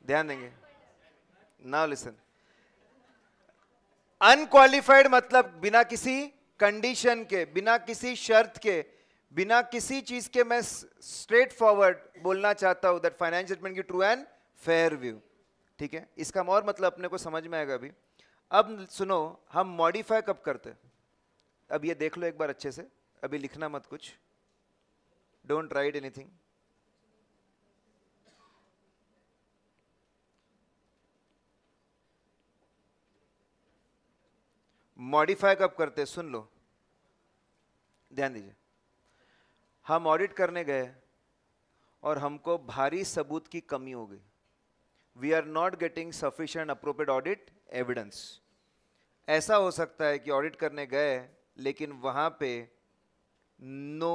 [SPEAKER 1] ध्यान देंगे ना लिसन अनक्वालिफाइड मतलब बिना किसी कंडीशन के बिना किसी शर्त के बिना किसी चीज के मैं स्ट्रेट फॉरवर्ड बोलना चाहता हूं दैट फाइनेंस जजमेंट की ट्रू एंड फेयर व्यू ठीक है इसका हम और मतलब अपने को समझ में आएगा अभी अब सुनो हम मॉडिफाई कब करते अब ये देख लो एक बार अच्छे से अभी लिखना मत कुछ डोंट राइट एनीथिंग मॉडिफाई कब करते सुन लो ध्यान दीजिए हम ऑडिट करने गए और हमको भारी सबूत की कमी हो गई we are not getting sufficient appropriate audit evidence ऐसा हो सकता है कि ऑडिट करने गए लेकिन वहाँ पे no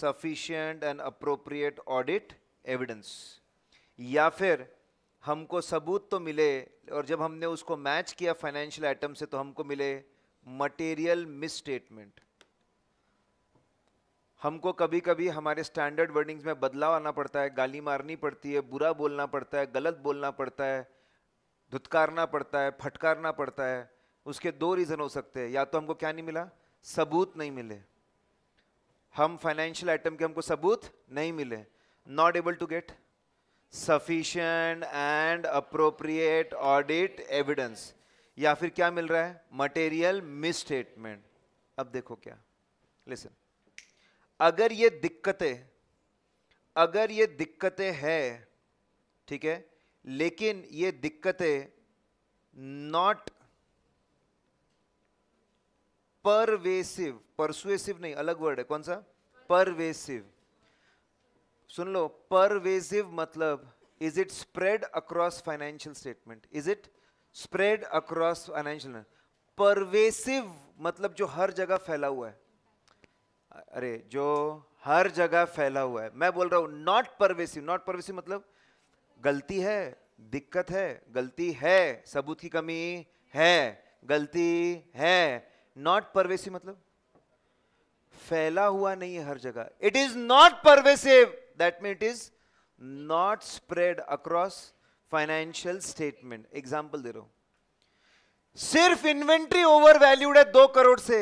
[SPEAKER 1] sufficient and appropriate audit evidence या फिर हमको सबूत तो मिले और जब हमने उसको मैच किया फाइनेंशियल आइटम से तो हमको मिले मटेरियल मिसस्टेटमेंट हमको कभी कभी हमारे स्टैंडर्ड वर्डिंग्स में बदलाव आना पड़ता है गाली मारनी पड़ती है बुरा बोलना पड़ता है गलत बोलना पड़ता है धुतकारना पड़ता है फटकारना पड़ता है उसके दो रीज़न हो सकते हैं या तो हमको क्या नहीं मिला सबूत नहीं मिले हम फाइनेंशियल आइटम के हमको सबूत नहीं मिले not able to get sufficient and appropriate audit evidence या फिर क्या मिल रहा है मटेरियल मिसस्टेटमेंट अब देखो क्या लिसन अगर ये दिक्कतें अगर ये दिक्कतें है ठीक है लेकिन ये दिक्कतें नॉट परवेसिव परसुएसिव नहीं अलग वर्ड है कौन सा परवेसिव सुन लो परवेसिव मतलब is it spread across financial statement is it spread across financial pervasive मतलब जो हर जगह फैला हुआ है अरे जो हर जगह फैला हुआ है मैं बोल रहा हूँ नॉट परवेसिव नॉट परवेसिव मतलब गलती है दिक्कत है गलती है सबूत की कमी है गलती है नॉट परवेसिव मतलब फैला हुआ नहीं है हर जगह it is not pervasive that mean it is not spread across financial statement example दे रहा हूं सिर्फ इन्वेंट्री ओवर वैल्यूड है दो करोड़ से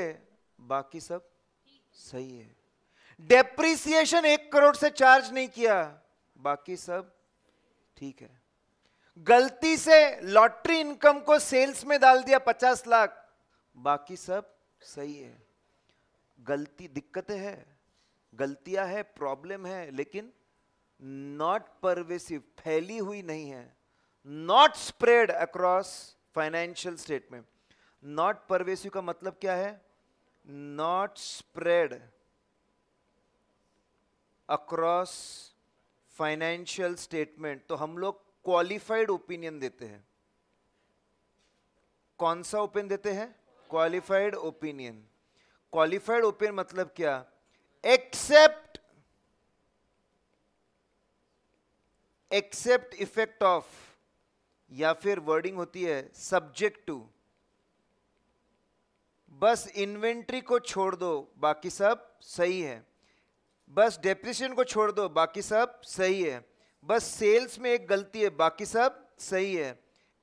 [SPEAKER 1] बाकी सब सही है डेप्रिसिएशन एक करोड़ से चार्ज नहीं किया बाकी सब ठीक है गलती से लॉटरी इनकम को सेल्स में डाल दिया पचास लाख बाकी सब सही है गलती दिक्कतें है गलतियां है प्रॉब्लम है लेकिन नॉट परवेसिव फैली हुई नहीं है not spread across financial statement not pervasive का मतलब क्या है not spread across financial statement तो हम लोग क्वालिफाइड ओपिनियन देते हैं कौन सा ओपिनियन देते हैं क्वालिफाइड ओपिनियन क्वालिफाइड ओपिनियन मतलब क्या एक्सेप्ट एक्सेप्ट इफेक्ट ऑफ या फिर वर्डिंग होती है सब्जेक्ट टू बस इन्वेंट्री को छोड़ दो बाकी सब सही है बस डेप्रिशन को छोड़ दो बाकी सब सही है बस सेल्स में एक गलती है बाकी सब सही है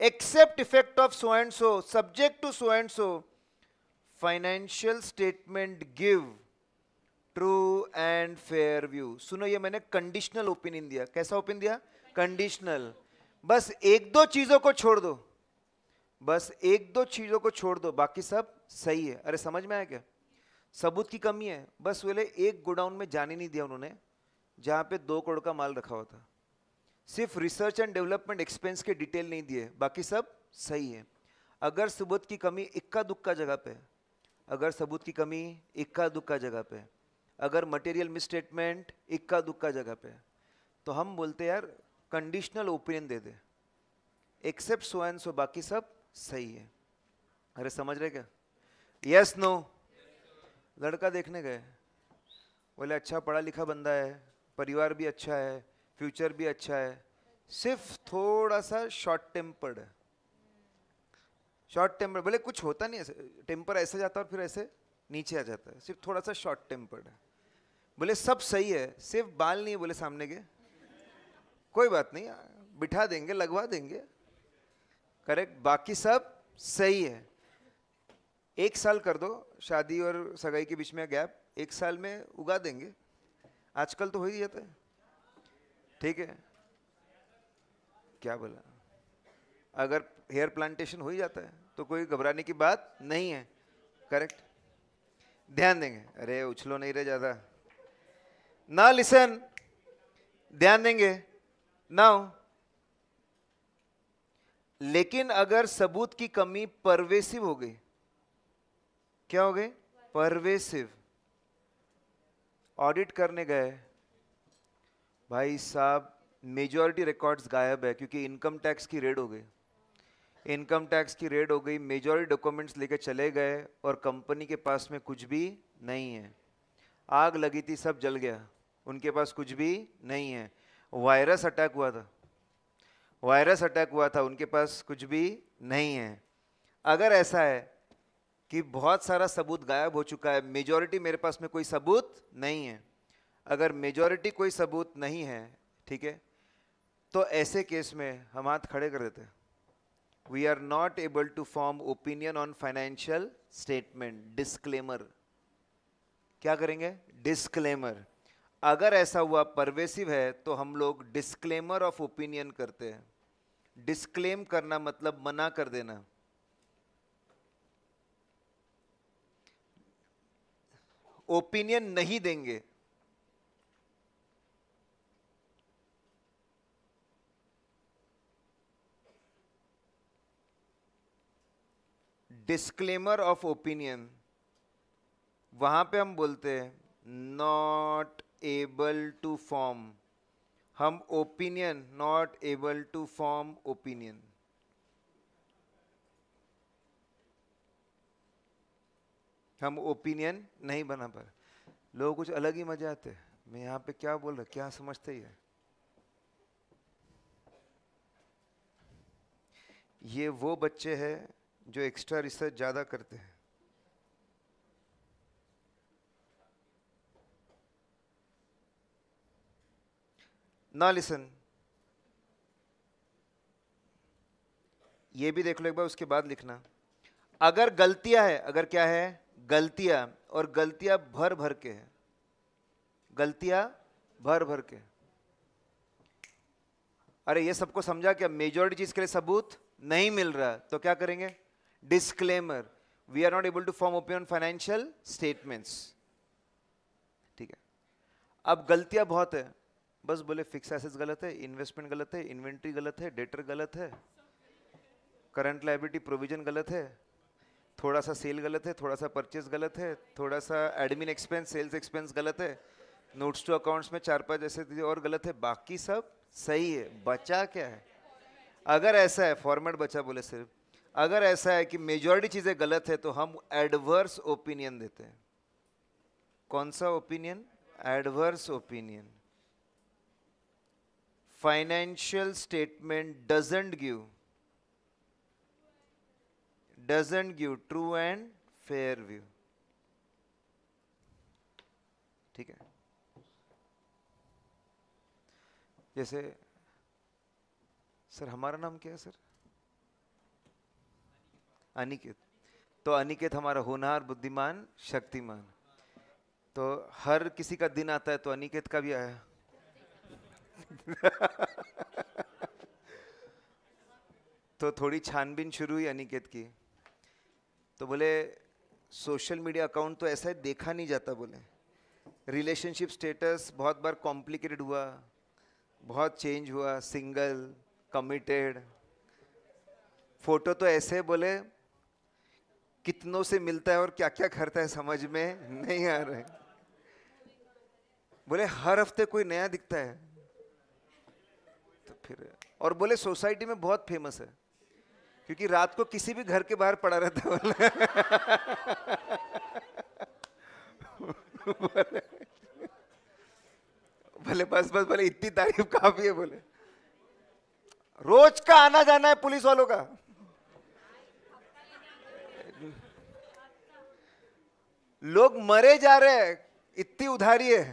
[SPEAKER 1] except effect of so and so subject to so and so financial statement give true and fair view सुनो ये मैंने कंडीशनल ओपिनियन दिया कैसा ओपिनियन दिया कंडीशनल बस एक दो चीजों को छोड़ दो बस एक दो चीजों को छोड़ दो बाकी सब सही है अरे समझ में आया क्या सबूत की कमी है बस बोले एक गोडाउन में जाने नहीं दिया उन्होंने जहाँ पे दो करोड़ का माल रखा हुआ था सिर्फ रिसर्च एंड डेवलपमेंट एक्सपेंस के डिटेल नहीं दिए बाकी सब सही है अगर सबूत की कमी इक्का दुक्का जगह पे अगर सबूत की कमी इक्का दुक्का जगह पे अगर मटेरियल मिसस्टेटमेंट इक्का दुक्का जगह पे तो हम बोलते यार कंडीशनल ओपिनियन दे दे एक्सेप्ट सो एंड सो बाकी सब सही है अरे समझ रहे क्या यस नो लड़का देखने गए बोले अच्छा पढ़ा लिखा बंदा है परिवार भी अच्छा है फ्यूचर भी अच्छा है सिर्फ थोड़ा सा शॉर्ट टेम्पर्ड है शॉर्ट टेम्पर बोले कुछ होता नहीं ऐसे टेम्पर ऐसे जाता है और फिर ऐसे नीचे आ जाता है सिर्फ थोड़ा सा शॉर्ट टेम्पर्ड है बोले सब सही है सिर्फ बाल नहीं है बोले सामने के कोई बात नहीं बिठा देंगे लगवा देंगे करेक्ट बाकी सब सही है एक साल कर दो शादी और सगाई के बीच में गैप एक साल में उगा देंगे आजकल तो हो ही जाता है ठीक है क्या बोला अगर हेयर प्लांटेशन हो ही जाता है तो कोई घबराने की बात नहीं है करेक्ट ध्यान देंगे अरे उछलो नहीं रहे ज़्यादा ना लिसन ध्यान देंगे नाउ लेकिन अगर सबूत की कमी परवेसिव हो गई क्या हो गए परवेसिव ऑडिट करने गए भाई साहब मेजॉरिटी रिकॉर्ड्स गायब है क्योंकि इनकम टैक्स की रेड हो गई इनकम टैक्स की रेड हो गई मेजॉरिटी डॉक्यूमेंट्स लेके चले गए और कंपनी के पास में कुछ भी नहीं है आग लगी थी सब जल गया उनके पास कुछ भी नहीं है वायरस अटैक हुआ था वायरस अटैक हुआ था उनके पास कुछ भी नहीं है अगर ऐसा है कि बहुत सारा सबूत गायब हो चुका है मेजॉरिटी मेरे पास में कोई सबूत नहीं है अगर मेजॉरिटी कोई सबूत नहीं है ठीक है तो ऐसे केस में हम हाथ खड़े कर देते हैं we are not able to form opinion on financial statement disclaimer क्या करेंगे डिस्क्लेमर अगर ऐसा हुआ परवेसिव है तो हम लोग डिस्क्लेमर ऑफ ओपिनियन करते हैं डिस्क्लेम करना मतलब मना कर देना ओपिनियन नहीं देंगे डिस्क्लेमर ऑफ ओपिनियन वहां पे हम बोलते हैं नॉट एबल टू फॉर्म हम opinion not able to form opinion हम ओपिनियन नहीं बना पा रहे लोग कुछ अलग ही मजा आते हैं मैं यहाँ पे क्या बोल रहा क्या समझते ही है ये वो बच्चे हैं जो एक्स्ट्रा रिसर्च ज़्यादा करते हैं ना लिसन ये भी देख लो एक बार उसके बाद लिखना अगर गलतियां है अगर क्या है गलतियां और गलतियां भर भर के हैं गलतियां भर भर के अरे ये सबको समझा क्या मेजोरिटी चीज के लिए सबूत नहीं मिल रहा तो क्या करेंगे disclaimer we are not able to form opinion financial statements ठीक है अब गलतियां बहुत है बस बोले फिक्स एसेस गलत है इन्वेस्टमेंट गलत है इन्वेंट्री गलत है डेटर गलत है करंट लाइबिलिटी प्रोविजन गलत है थोड़ा सा सेल गलत है थोड़ा सा परचेज गलत है थोड़ा सा एडमिन एक्सपेंस सेल्स एक्सपेंस गलत है नोट्स टू अकाउंट्स में चार पाँच ऐसे और गलत है बाकी सब सही है बचा क्या है अगर ऐसा है फॉर्मेट बचा बोले सिर्फ अगर ऐसा है कि मेजॉरिटी चीज़ें गलत है तो हम एडवर्स ओपिनियन देते हैं कौन सा opinion adverse opinion financial statement doesn't give doesn't give true and fair view ठीक है जैसे सर हमारा नाम क्या है सर अनिकेत तो अनिकेत हमारा होनहार बुद्धिमान शक्तिमान तो हर किसी का दिन आता है तो अनिकेत का भी आया तो थोड़ी छानबीन शुरू हुई अनिकेत की तो बोले सोशल मीडिया अकाउंट तो ऐसा है देखा नहीं जाता बोले रिलेशनशिप स्टेटस बहुत बार कॉम्प्लिकेटेड हुआ बहुत चेंज हुआ सिंगल कमिटेड फोटो तो ऐसे बोले कितनों से मिलता है और क्या क्या करता है समझ में नहीं आ रहा बोले हर हफ्ते कोई नया दिखता है तो फिर और बोले सोसाइटी में बहुत फेमस है क्योंकि रात को किसी भी घर के बाहर पड़ा रहता बोले भले बस बस भले इतनी तारीफ काफी है बोले रोज का आना जाना है पुलिस वालों का लोग मरे जा रहे हैं इतनी उधारी है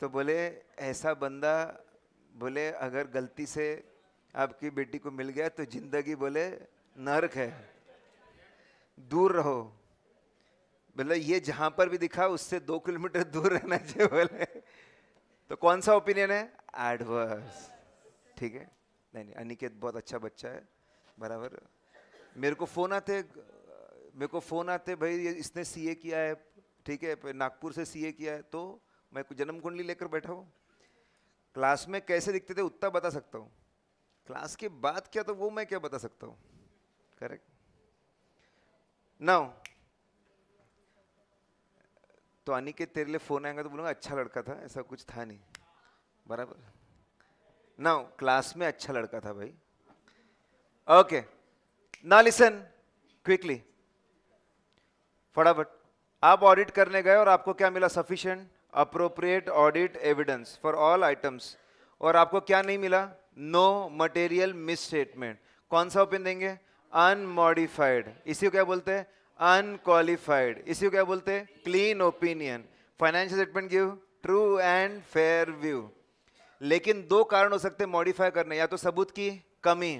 [SPEAKER 1] तो बोले ऐसा बंदा बोले अगर गलती से आपकी बेटी को मिल गया तो जिंदगी बोले नरक है दूर रहो बोले ये जहां पर भी दिखा उससे दो किलोमीटर दूर रहना चाहिए बोले तो कौन सा ओपिनियन है एडवर्स ठीक है नहीं नहीं अनिकेत बहुत अच्छा बच्चा है बराबर मेरे को फ़ोन आते मेरे को फ़ोन आते भाई इसने सीए किया है ठीक है नागपुर से सीए किया है तो मैं जन्म कुंडली लेकर बैठा हूँ क्लास में कैसे दिखते थे उतना बता सकता हूँ क्लास के बाद क्या तो वो मैं क्या बता सकता हूँ करेक्ट नाउ तो के तेरे लिए फोन आएगा तो बोलूंगा अच्छा लड़का था ऐसा कुछ था नहीं बराबर नाउ क्लास में अच्छा लड़का था भाई ओके ना लिसन क्विकली फटाफट आप ऑडिट करने गए और आपको क्या मिला sufficient appropriate audit evidence for all items और आपको क्या नहीं मिला नो मटेरियल मिसस्टेटमेंट कौन सा ओपिन देंगे अनमॉडिफाइड इसी को क्या बोलते हैं अनक्वालिफाइड इसी को क्या बोलते हैं clean opinion financial statement give true and fair view लेकिन दो कारण हो सकते हैं मॉडिफाई करने या तो सबूत की कमी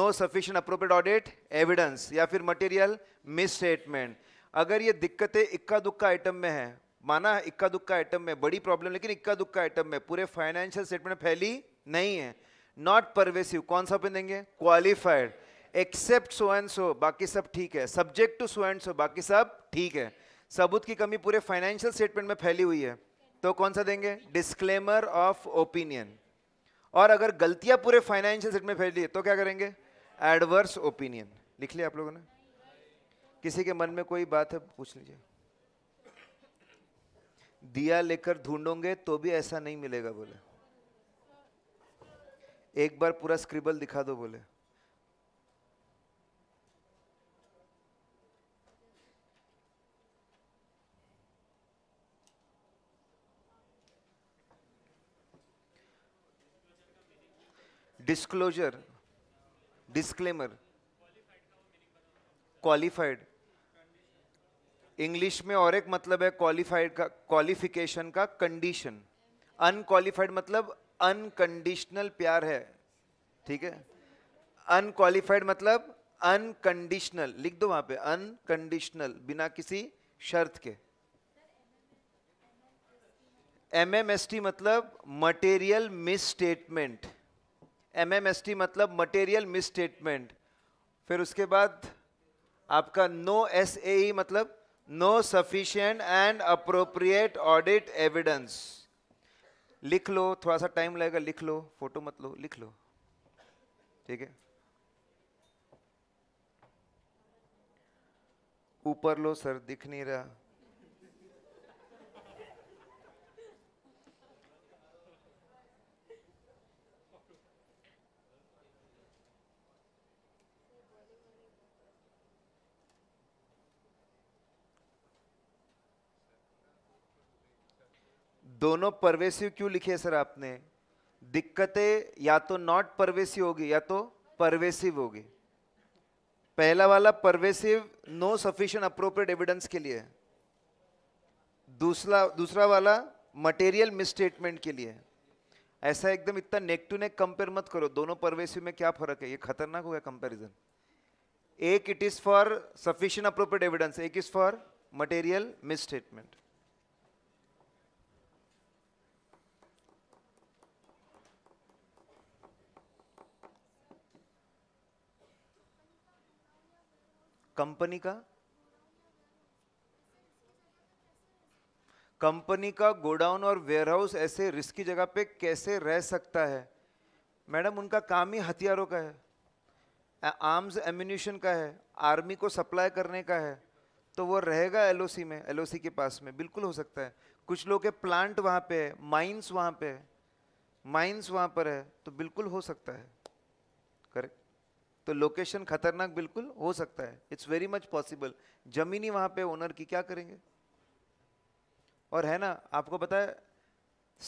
[SPEAKER 1] no sufficient appropriate audit evidence या फिर मटेरियल मिस स्टेटमेंट अगर ये दिक्कतें इक्का दुक्का आइटम में है माना इक्का दुक्का आइटम में बड़ी प्रॉब्लम लेकिन इक्का दुक्का आइटम में पूरे फाइनेंशियल स्टेटमेंट फैली नहीं है नॉट परवेसिव कौन सा ओपिनियन देंगे qualified except so and so बाकी सब ठीक है subject to so and so बाकी सब ठीक है सबूत की कमी पूरे फाइनेंशियल स्टेटमेंट में फैली हुई है तो कौन सा देंगे डिस्क्लेमर ऑफ ओपिनियन और अगर गलतियां पूरे फाइनेंशियल सेट में फैली है तो क्या करेंगे एडवर्स ओपिनियन लिख लिया आप लोगों ने किसी के मन में कोई बात है पूछ लीजिए दिया लेकर ढूंढोगे तो भी ऐसा नहीं मिलेगा बोले एक बार पूरा स्क्रिबल दिखा दो बोले डिस्क्लोजर डिस्क्लेमर क्वालिफाइड इंग्लिश में और एक मतलब है क्वालिफाइड का क्वालिफिकेशन का कंडीशन अनक्वालिफाइड मतलब अनकंडीशनल प्यार है ठीक है अनक्वालिफाइड मतलब अनकंडीशनल लिख दो वहां पे अनकंडीशनल बिना किसी शर्त के एम एम एस टी मतलब material misstatement M M S T मतलब मटेरियल मिस स्टेटमेंट फिर उसके बाद आपका नो एस ए मतलब no sufficient and appropriate audit evidence लिख लो थोड़ा सा टाइम लगेगा लिख लो फोटो मत लो लिख लो ठीक है ऊपर लो सर दिख नहीं रहा दोनों परवेसिव क्यों लिखे सर आपने दिक्कतें या तो नॉट परवेसिव होगी या तो परवेसिव होगी पहला वाला pervasive no sufficient appropriate evidence के लिए दूसरा दूसरा वाला मटेरियल मिसस्टेटमेंट के लिए ऐसा एकदम इतना नेक टू नेक कंपेयर मत करो दोनों परवेसिव में क्या फर्क है ये खतरनाक गया कंपेरिजन एक it is for sufficient appropriate evidence एक is for material misstatement company का कंपनी का गोडाउन और वेयरहाउस ऐसे रिस्की जगह पे कैसे रह सकता है मैडम उनका काम ही हथियारों का है आर्म्स एम्यूनिशन का है आर्मी को सप्लाई करने का है तो वो रहेगा एलओसी में एलओसी के पास में बिल्कुल हो सकता है कुछ लोग के प्लांट वहाँ पे है माइंस वहाँ पे है माइंस वहाँ पर है तो बिल्कुल हो सकता है तो लोकेशन खतरनाक बिल्कुल हो सकता है इट्स वेरी मच पॉसिबल जमीन ही पे ओनर की क्या करेंगे और है ना आपको पता है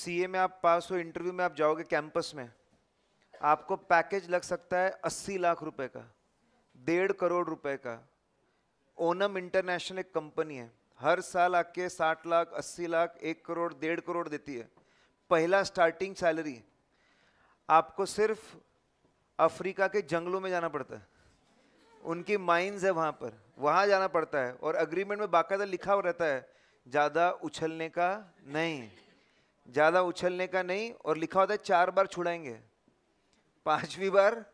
[SPEAKER 1] सीए में आप पास हो इंटरव्यू में आप जाओगे कैंपस में आपको पैकेज लग सकता है अस्सी लाख रुपए का डेढ़ करोड़ रुपए का ओनम इंटरनेशनल एक कंपनी है हर साल आके साठ लाख अस्सी लाख एक करोड़ डेढ़ करोड़ देती है पहला स्टार्टिंग सैलरी आपको सिर्फ अफ्रीका के जंगलों में जाना पड़ता है उनकी माइंस है वहाँ पर वहाँ जाना पड़ता है और अग्रीमेंट में बाकायदा लिखा हुआ रहता है ज़्यादा उछलने का नहीं ज़्यादा उछलने का नहीं और लिखा होता है चार बार छुड़ाएंगे पांचवी बार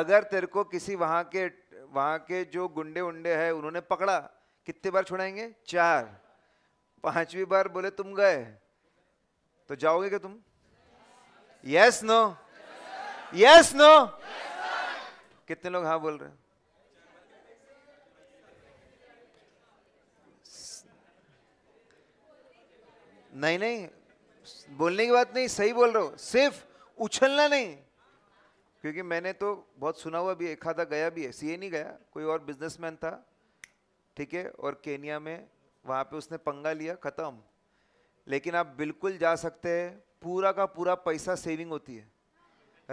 [SPEAKER 1] अगर तेरे को किसी वहाँ के वहाँ के जो गुंडे उंडे हैं उन्होंने पकड़ा कितने बार छुड़ाएंगे चार पांचवी बार बोले तुम गए तो जाओगे क्या तुम yes no no. Yes no कितने लोग हाँ बोल रहे हैं नहीं नहीं बोलने की बात नहीं सही बोल रहे हो सिर्फ उछलना नहीं क्योंकि मैंने तो बहुत सुना हुआ भी एक आधा गया भी है सीए नहीं गया कोई और बिजनेसमैन था ठीक है और केनिया में वहां पे उसने पंगा लिया ख़त्म लेकिन आप बिल्कुल जा सकते हैं पूरा का पूरा पैसा सेविंग होती है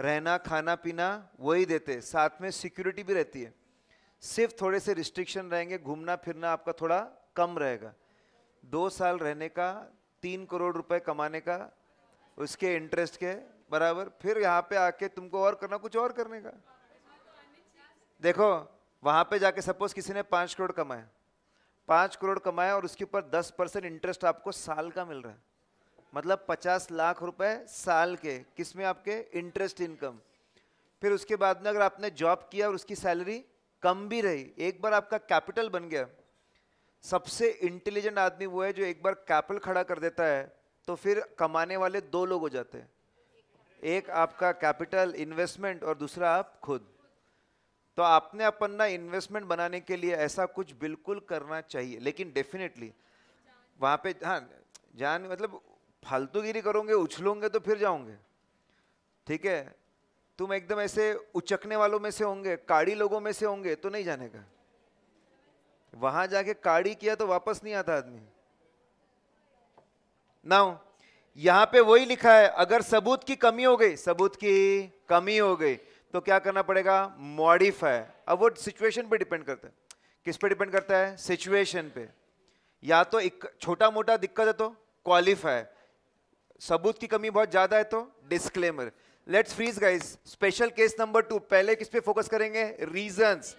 [SPEAKER 1] रहना खाना पीना वही देते साथ में सिक्योरिटी भी रहती है सिर्फ थोड़े से रिस्ट्रिक्शन रहेंगे घूमना फिरना आपका थोड़ा कम रहेगा दो साल रहने का तीन करोड़ रुपए कमाने का उसके इंटरेस्ट के बराबर फिर यहाँ पे आके तुमको और करना कुछ और करने का देखो वहाँ पे जाके सपोज किसी ने पाँच करोड़ कमाया पाँच करोड़ कमाया और उसके ऊपर दस परसेंट इंटरेस्ट आपको साल का मिल रहा है मतलब 50 लाख रुपए साल के किस में आपके इंटरेस्ट इनकम फिर उसके बाद में अगर आपने जॉब किया और उसकी सैलरी कम भी रही एक बार आपका कैपिटल बन गया सबसे इंटेलिजेंट आदमी वो है जो एक बार कैपिटल खड़ा कर देता है तो फिर कमाने वाले दो लोग हो जाते हैं एक आपका कैपिटल इन्वेस्टमेंट और दूसरा आप खुद तो आपने अपन ना इन्वेस्टमेंट बनाने के लिए ऐसा कुछ बिल्कुल करना चाहिए लेकिन डेफिनेटली वहाँ पे हाँ जान मतलब फालतूगिरी करोगे उछलोगे तो फिर जाओगे ठीक है तुम एकदम ऐसे उचकने वालों में से होंगे काड़ी लोगों में से होंगे तो नहीं जाने का वहां जाके काड़ी किया तो वापस नहीं आता आदमी नाउ यहां पे वही लिखा है अगर सबूत की कमी हो गई सबूत की कमी हो गई तो क्या करना पड़ेगा मॉडिफाई अब वो सिचुएशन पे डिपेंड करता है किस पे डिपेंड करता है सिचुएशन पे या तो एक छोटा मोटा दिक्कत है तो क्वालिफाई सबूत की कमी बहुत ज़्यादा है तो disclaimer let's freeze guys special case number two पहले किस पे फोकस करेंगे रीजंस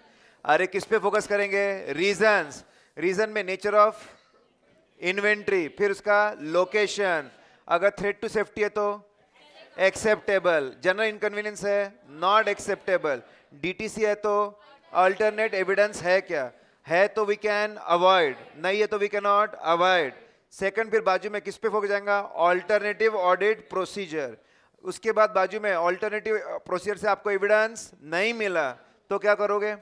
[SPEAKER 1] अरे किस पे फोकस करेंगे रीजंस रीजन में नेचर ऑफ इन्वेंट्री फिर उसका लोकेशन अगर थ्रेड टू सेफ्टी है तो एक्सेप्टेबल जनरल इनकन्वीनियंस है नॉट एक्सेप्टेबल डीटीसी है तो अल्टरनेट एविडेंस है क्या है तो वी कैन अवॉइड नहीं है तो we can not avoid second फिर बाजू में किस पे फोकस जाएगा ऑल्टरनेटिव ऑडिट प्रोसीजर उसके बाद बाजू में ऑल्टरनेटिव प्रोसीजर uh, से आपको एविडेंस नहीं मिला तो क्या करोगे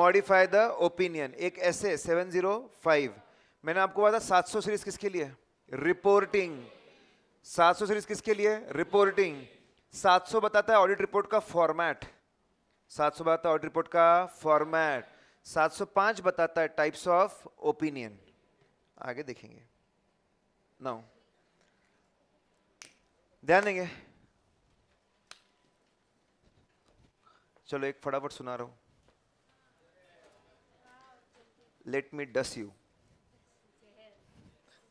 [SPEAKER 1] मॉडिफाई द ओपिनियन एक ऐसे 705 मैंने आपको बताया 700 सीरीज किसके लिए रिपोर्टिंग 700 सीरीज किसके लिए रिपोर्टिंग 700 बताता है ऑडिट रिपोर्ट का फॉर्मेट 700 बताता है ऑडिट रिपोर्ट का फॉर्मेट 705 बताता है टाइप्स ऑफ ओपिनियन आगे देखेंगे Não. ध्यान देंगे चलो एक फटाफट सुना रहा हूं लेट मी डस यू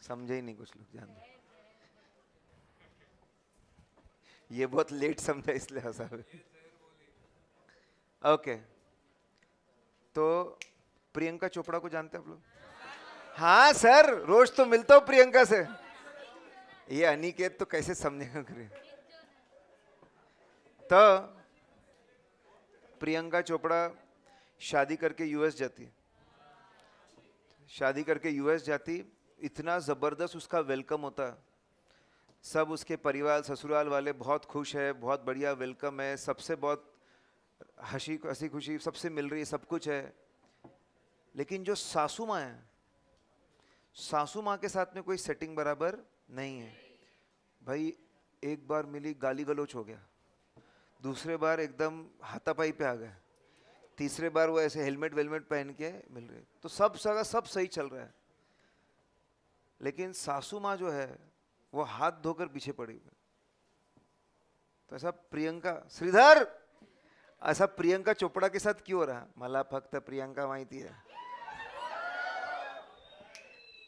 [SPEAKER 1] समझे ही नहीं कुछ लोग ध्यान ये बहुत लेट समझा इसलिए हंसा ओके तो प्रियंका चोपड़ा को जानते हैं आप लोग हाँ सर रोज तो मिलता हूँ प्रियंका से ये अनिकेत तो कैसे समझेगा तो प्रियंका चोपड़ा शादी करके यूएस जाती शादी करके यूएस जाती इतना ज़बरदस्त उसका वेलकम होता सब उसके परिवार ससुराल वाले बहुत खुश है बहुत बढ़िया वेलकम है सबसे बहुत हंसी हंसी खुशी सबसे मिल रही है सब कुछ है लेकिन जो सासू माँ है सासू माँ के साथ में कोई सेटिंग बराबर नहीं है भाई एक बार मिली गाली गलोच हो गया दूसरे बार एकदम हाथापाई पे आ गए तीसरे बार वो ऐसे हेलमेट वेलमेट पहन के मिल रहे तो सब सगा सब सही चल रहा है लेकिन सासू माँ जो है वो हाथ धोकर पीछे पड़ी हुई तो ऐसा प्रियंका श्रीधर ऐसा प्रियंका चोपड़ा के साथ क्यों रहा मला फक्त प्रियंका माहिती है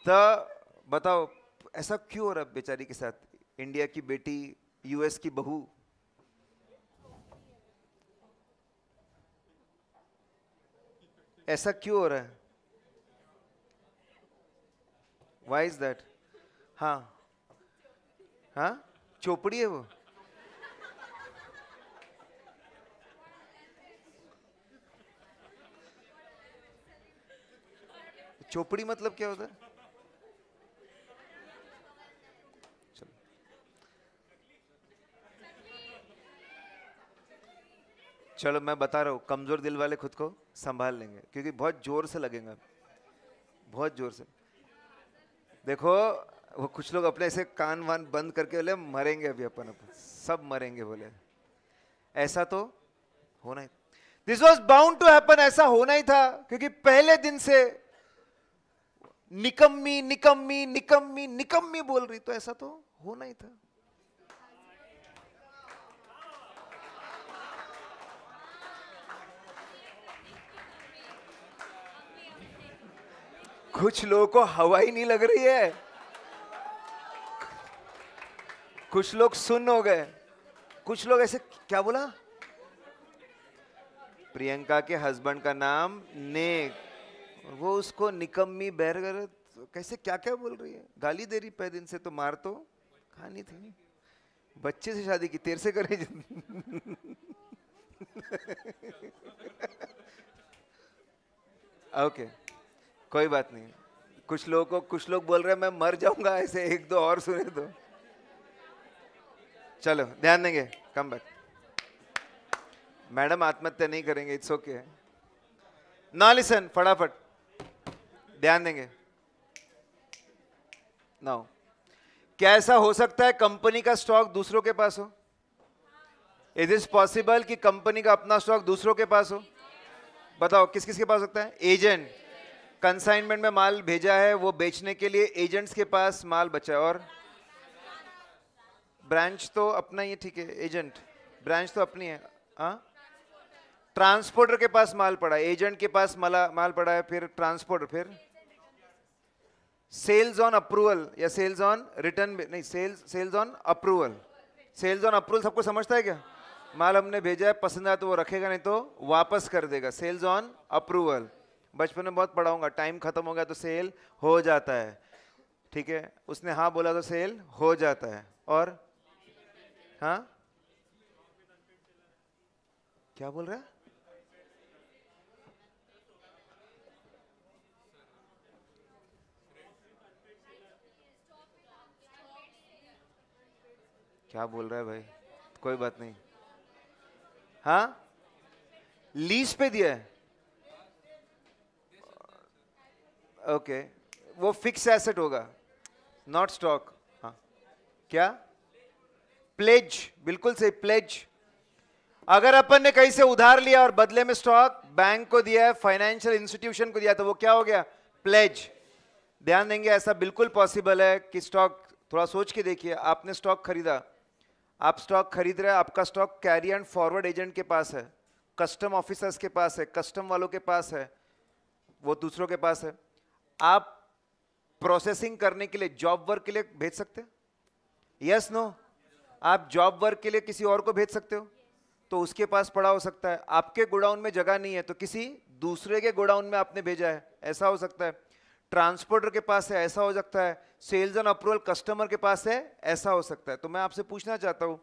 [SPEAKER 1] तो बताओ ऐसा क्यों हो रहा है बेचारी के साथ इंडिया की बेटी यूएस की बहू ऐसा क्यों हो रहा है वाई इज दैट हाँ हाँ चोपड़ी है वो चोपड़ी मतलब क्या होता है चलो मैं बता रहा हूँ कमज़ोर दिल वाले खुद को संभाल लेंगे क्योंकि बहुत ज़ोर से लगेंगे बहुत ज़ोर से देखो वो कुछ लोग अपने ऐसे कान वान बंद करके बोले मरेंगे अभी अपन अपन सब मरेंगे बोले ऐसा तो होना ही this was bound to happen ऐसा होना ही था क्योंकि पहले दिन से निकम्मी निकम्मी निकम्मी निकम्मी बोल रही तो ऐसा तो होना ही था कुछ लोगों को हवा ही नहीं लग रही है कुछ लोग सुन हो गए कुछ लोग ऐसे क्या बोला प्रियंका के हस्बैंड का नाम नेक वो उसको निकम्मी बैरगर कैसे क्या क्या बोल रही है गाली दे रही पै दिन से तो मार तो खानी थी बच्चे से शादी की तेर से करे ओके okay. कोई बात नहीं कुछ लोगों को कुछ लोग बोल रहे मैं मर जाऊंगा ऐसे एक दो और सुने दो तो। चलो ध्यान देंगे कम बैक मैडम आत्महत्या नहीं करेंगे इट्स ओके ना लिसन फटाफट ध्यान देंगे नाउ क्या ऐसा हो सकता है कंपनी का स्टॉक दूसरों के पास हो इज इज पॉसिबल कि कंपनी का अपना स्टॉक दूसरों के पास हो बताओ किस किस के पास सकता है एजेंट कंसाइनमेंट में माल भेजा है वो बेचने के लिए एजेंट्स के पास माल बचा है और ब्रांच तो अपना ही ठीक है एजेंट ब्रांच तो अपनी है हाँ ट्रांसपोर्टर के पास माल पड़ा है एजेंट के पास माला माल पड़ा है फिर ट्रांसपोर्टर फिर सेल्स ऑन अप्रूवल या सेल्स ऑन रिटर्न नहीं sales sales on approval sales on approval सबको समझता है क्या माल हमने भेजा है पसंद आया तो वो रखेगा नहीं तो वापस कर देगा सेल्स ऑन अप्रूवल बचपन में बहुत पढ़ाऊंगा टाइम खत्म हो गया तो सेल हो जाता है ठीक है उसने हाँ बोला तो सेल हो जाता है और हाँ क्या बोल रहा है क्या बोल रहा है भाई कोई बात नहीं हाँ लीज पे दिया है ओके वो फिक्स एसेट होगा नॉट स्टॉक हाँ क्या प्लेज बिल्कुल सही प्लेज अगर अपन ने कहीं से उधार लिया और बदले में स्टॉक बैंक को दिया है फाइनेंशियल इंस्टीट्यूशन को दिया तो वो क्या हो गया प्लेज ध्यान देंगे ऐसा बिल्कुल पॉसिबल है कि स्टॉक थोड़ा सोच के देखिए आपने स्टॉक खरीदा आप स्टॉक खरीद रहे हैं आपका stock carry and forward agent के पास है कस्टम ऑफिसर्स के पास है कस्टम वालों के पास है वो दूसरों के पास है आप प्रोसेसिंग करने के लिए जॉब वर्क के लिए भेज सकते हैं यस नो आप जॉब वर्क के लिए किसी और को भेज सकते हो तो उसके पास पड़ा हो सकता है आपके गोडाउन में जगह नहीं है तो किसी दूसरे के गोडाउन में आपने भेजा है ऐसा हो सकता है ट्रांसपोर्टर के पास है ऐसा हो सकता है सेल्स एंड अप्रूवल कस्टमर के पास है ऐसा हो सकता है तो मैं आपसे पूछना चाहता हूँ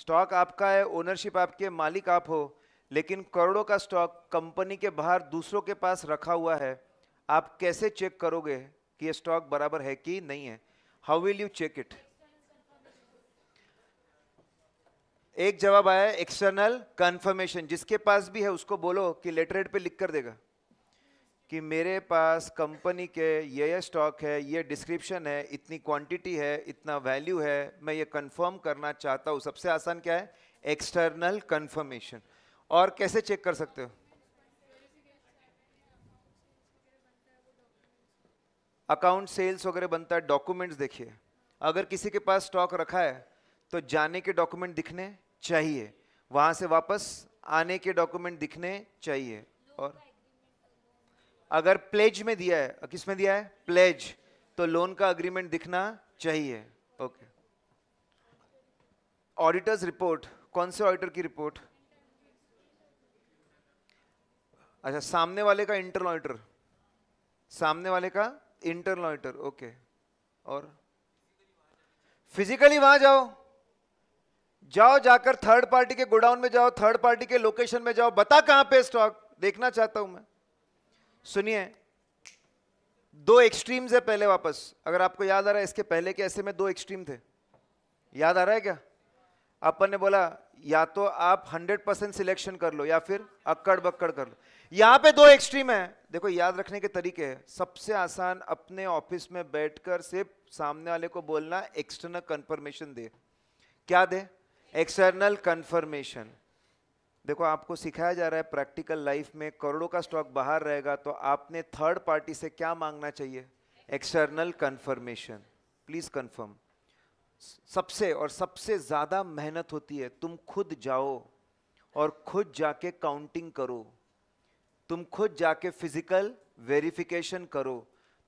[SPEAKER 1] स्टॉक आपका है ओनरशिप आपके मालिक आप हो लेकिन करोड़ों का स्टॉक कंपनी के बाहर दूसरों के पास रखा हुआ है आप कैसे चेक करोगे कि ये स्टॉक बराबर है कि नहीं है how will you check it एक जवाब आया एक्सटर्नल कंफर्मेशन जिसके पास भी है उसको बोलो कि लेटरेट पे लिख कर देगा कि मेरे पास कंपनी के ये ये स्टॉक है ये डिस्क्रिप्शन है इतनी क्वांटिटी है इतना वैल्यू है मैं ये कंफर्म करना चाहता हूँ सबसे आसान क्या है एक्सटर्नल कंफर्मेशन और कैसे चेक कर सकते हो अकाउंट सेल्स वगैरह बनता है डॉक्यूमेंट्स देखिए अगर किसी के पास स्टॉक रखा है तो जाने के डॉक्यूमेंट दिखने चाहिए वहां से वापस आने के डॉक्यूमेंट दिखने चाहिए और अगर प्लेज में दिया है किस में दिया है प्लेज तो लोन का अग्रीमेंट दिखना चाहिए ओके ऑडिटर्स रिपोर्ट कौन से ऑडिटर की रिपोर्ट अच्छा सामने वाले का इंटरनल ऑडिटर सामने वाले का इंटरनल ऑडिटर ओके और फिजिकली वहां जाओ जाओ जाकर थर्ड पार्टी के गोडाउन में जाओ थर्ड पार्टी के लोकेशन में जाओ बता कहां पे स्टॉक देखना चाहता हूं मैं सुनिए दो एक्सट्रीम्स है पहले वापस अगर आपको याद आ रहा है इसके पहले के ऐसे में दो एक्सट्रीम थे याद आ रहा है क्या अपन ने बोला या तो आप 100 परसेंट सिलेक्शन कर लो या फिर अक्कड़ बक्कड़ कर लो यहां पे दो एक्सट्रीम है देखो याद रखने के तरीके हैं सबसे आसान अपने ऑफिस में बैठकर सिर्फ सामने वाले को बोलना एक्सटर्नल कंफर्मेशन दे क्या दे एक्सटर्नल कंफर्मेशन देखो आपको सिखाया जा रहा है प्रैक्टिकल लाइफ में करोड़ों का स्टॉक बाहर रहेगा तो आपने थर्ड पार्टी से क्या मांगना चाहिए एक्सटर्नल कंफर्मेशन प्लीज कंफर्म सबसे और सबसे ज़्यादा मेहनत होती है तुम खुद जाओ और खुद जाके काउंटिंग करो तुम खुद जाके फिजिकल वेरिफिकेशन करो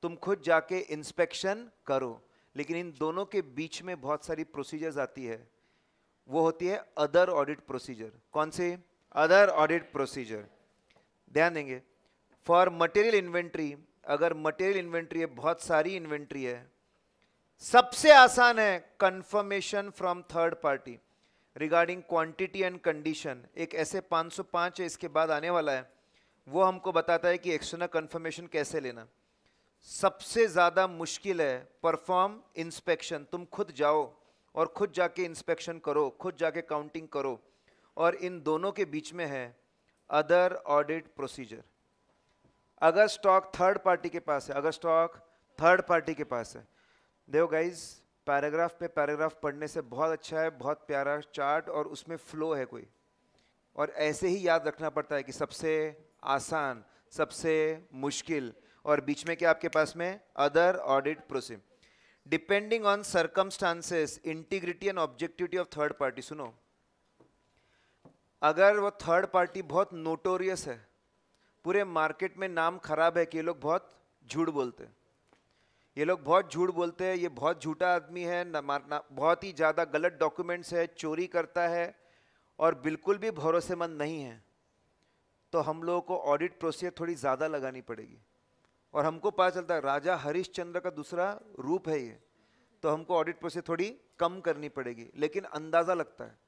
[SPEAKER 1] तुम खुद जाके इंस्पेक्शन करो लेकिन इन दोनों के बीच में बहुत सारी प्रोसीजर्स आती है वो होती है अदर ऑडिट प्रोसीजर कौन से अदर ऑडिट प्रोसीजर ध्यान देंगे फॉर मटेरियल इन्वेंट्री अगर मटेरियल इन्वेंट्री है बहुत सारी इन्वेंट्री है सबसे आसान है confirmation from third party regarding quantity and condition एक ऐसे 505 है इसके बाद आने वाला है वो हमको बताता है कि एक्सटर्नल कंफर्मेशन कैसे लेना सबसे ज़्यादा मुश्किल है परफॉर्म इंस्पेक्शन तुम खुद जाओ और खुद जाके इंस्पेक्शन करो खुद जाके काउंटिंग करो और इन दोनों के बीच में है अदर ऑडिट प्रोसीजर अगर स्टॉक थर्ड पार्टी के पास है अगर स्टॉक थर्ड पार्टी के पास है देखो गाइज पैराग्राफ पे पैराग्राफ पढ़ने से बहुत अच्छा है बहुत प्यारा चार्ट और उसमें फ्लो है कोई और ऐसे ही याद रखना पड़ता है कि सबसे आसान सबसे मुश्किल और बीच में क्या आपके पास में other audit procedure depending on circumstances integrity and objectivity of third party सुनो अगर वो थर्ड पार्टी बहुत नोटोरियस है पूरे मार्केट में नाम खराब है कि ये लोग बहुत झूठ बोलते हैं ये लोग बहुत झूठ बोलते हैं ये बहुत झूठा आदमी है ना मारना बहुत ही ज़्यादा गलत डॉक्यूमेंट्स है चोरी करता है और बिल्कुल भी भरोसेमंद नहीं है तो हम लोगों को ऑडिट प्रोसीजर थोड़ी ज़्यादा लगानी पड़ेगी और हमको पता चलता है राजा हरिश्चंद्र का दूसरा रूप है ये तो हमको ऑडिट प्रोसेस थोड़ी कम करनी पड़ेगी लेकिन अंदाज़ा लगता है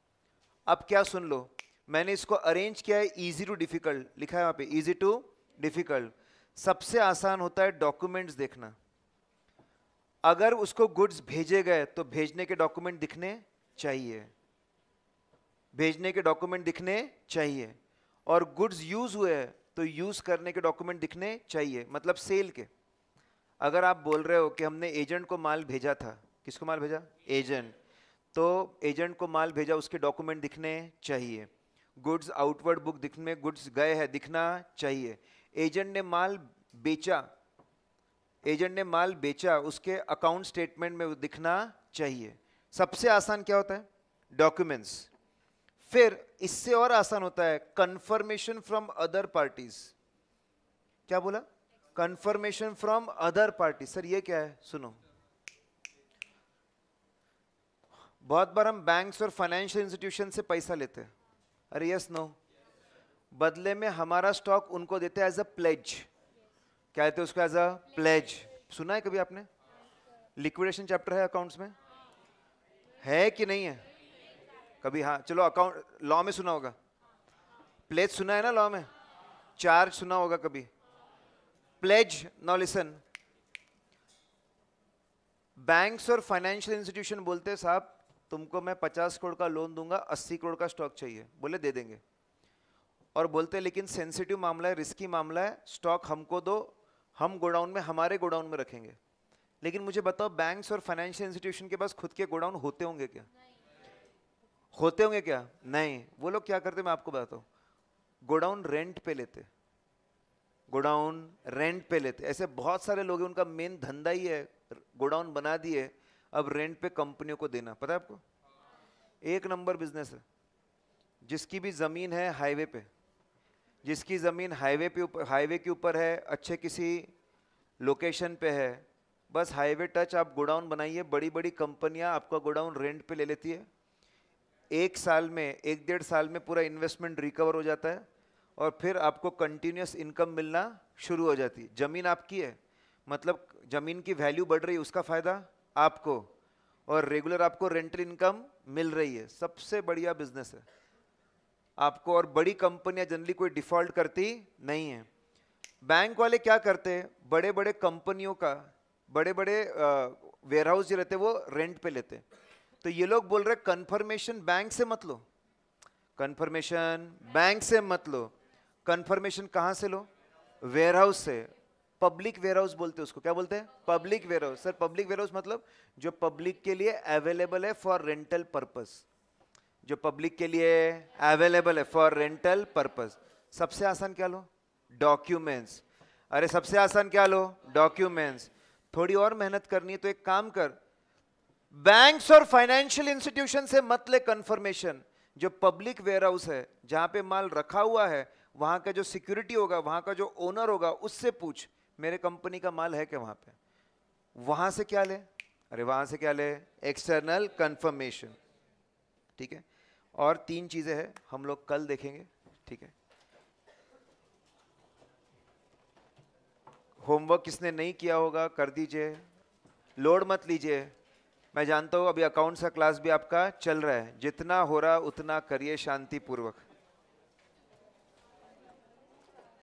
[SPEAKER 1] अब क्या सुन लो मैंने इसको अरेंज किया है ईजी टू डिफ़िकल्ट लिखा है वहाँ पे ईजी टू डिफ़िकल्ट सबसे आसान होता है डॉक्यूमेंट्स देखना अगर उसको गुड्स भेजे गए तो भेजने के डॉक्यूमेंट दिखने चाहिए भेजने के डॉक्यूमेंट दिखने चाहिए और गुड्स यूज हुए तो यूज करने के डॉक्यूमेंट दिखने चाहिए मतलब सेल के अगर आप बोल रहे हो कि हमने एजेंट को माल भेजा था किसको माल भेजा एजेंट तो एजेंट को माल भेजा उसके डॉक्यूमेंट दिखने चाहिए गुड्स आउटवर्ड बुक दिखने गुड्स गए हैं दिखना चाहिए एजेंट ने माल बेचा एजेंट ने माल बेचा उसके अकाउंट स्टेटमेंट में दिखना चाहिए सबसे आसान क्या होता है डॉक्यूमेंट्स फिर इससे और आसान होता है कंफर्मेशन फ्रॉम अदर पार्टीज क्या बोला confirmation from other party sir ये क्या है सुनो बहुत बार हम बैंक्स और फाइनेंशियल इंस्टीट्यूशन से पैसा लेते हैं अरे यस नो बदले में हमारा स्टॉक उनको देते हैं एज अ प्लेज क्या लेते हैं उसको एज अ प्लेज सुना है कभी आपने लिक्विडेशन चैप्टर है अकाउंट्स में है कि नहीं है कभी हाँ चलो अकाउंट लॉ में सुना होगा प्लेज सुना है ना लॉ में चार्ज सुना होगा कभी प्लेज नो लिसन बैंक्स और फाइनेंशियल इंस्टीट्यूशन बोलते साहब तुमको मैं पचास करोड़ का लोन दूंगा अस्सी करोड़ का स्टॉक चाहिए बोले दे देंगे और बोलते लेकिन सेंसिटिव मामला है रिस्की मामला है स्टॉक हमको दो हम गोडाउन में हमारे गोडाउन में रखेंगे लेकिन मुझे बताओ बैंक्स और फाइनेंशियल इंस्टीट्यूशन के पास खुद के गोडाउन होते होंगे क्या होते होंगे क्या नहीं वो लोग क्या करते मैं आपको बताता हूँ गोडाउन रेंट पे लेते गोडाउन रेंट पे लेते ऐसे बहुत सारे लोग हैं उनका मेन धंधा ही है गोडाउन बना दिए अब रेंट पे कंपनियों को देना पता है आपको एक नंबर बिजनेस है जिसकी भी ज़मीन है हाईवे पे जिसकी ज़मीन हाईवे पे ऊपर हाईवे के ऊपर है अच्छे किसी लोकेशन पे है बस हाईवे टच आप गोडाउन बनाइए बड़ी बड़ी कंपनियां आपका गोडाउन रेंट पे ले लेती है एक साल में एक डेढ़ साल में पूरा इन्वेस्टमेंट रिकवर हो जाता है और फिर आपको कंटिन्यूस इनकम मिलना शुरू हो जाती है ज़मीन आपकी है मतलब ज़मीन की वैल्यू बढ़ रही है उसका फ़ायदा आपको और रेगुलर आपको रेंटल इनकम मिल रही है सबसे बढ़िया बिजनेस है आपको और बड़ी कंपनियां जनरली कोई डिफॉल्ट करती नहीं है बैंक वाले क्या करते हैं बड़े बड़े कंपनियों का बड़े बड़े वेयरहाउस हाउस जो रहते वो रेंट पे लेते तो ये लोग बोल रहे कन्फर्मेशन बैंक से मत लो कन्फर्मेशन बैंक से मत लो कन्फर्मेशन कहाँ से लो वेयर हाउस से पब्लिक वेयर हाउस बोलते हैं उसको क्या बोलते हैं public warehouse sir public warehouse मतलब जो पब्लिक के लिए अवेलेबल है फॉर रेंटल पर्पज़ जो पब्लिक के लिए अवेलेबल है फॉर रेंटल पर्पज सबसे आसान क्या लो डॉक्यूमेंट्स अरे सबसे आसान क्या लो डॉक्यूमेंट्स थोड़ी और मेहनत करनी है तो एक काम कर बैंक्स और फाइनेंशियल इंस्टीट्यूशन से मत ले कंफर्मेशन जो पब्लिक वेयर हाउस है जहां पे माल रखा हुआ है वहां का जो सिक्योरिटी होगा वहां का जो ओनर होगा उससे पूछ मेरे कंपनी का माल है क्या वहां पे वहां से क्या ले अरे वहां से क्या ले एक्सटर्नल कंफर्मेशन ठीक है और तीन चीज़ें हैं हम लोग कल देखेंगे ठीक है होमवर्क किसने नहीं किया होगा कर दीजिए लोड मत लीजिए मैं जानता हूँ अभी अकाउंट्स का क्लास भी आपका चल रहा है जितना हो रहा उतना करिए शांतिपूर्वक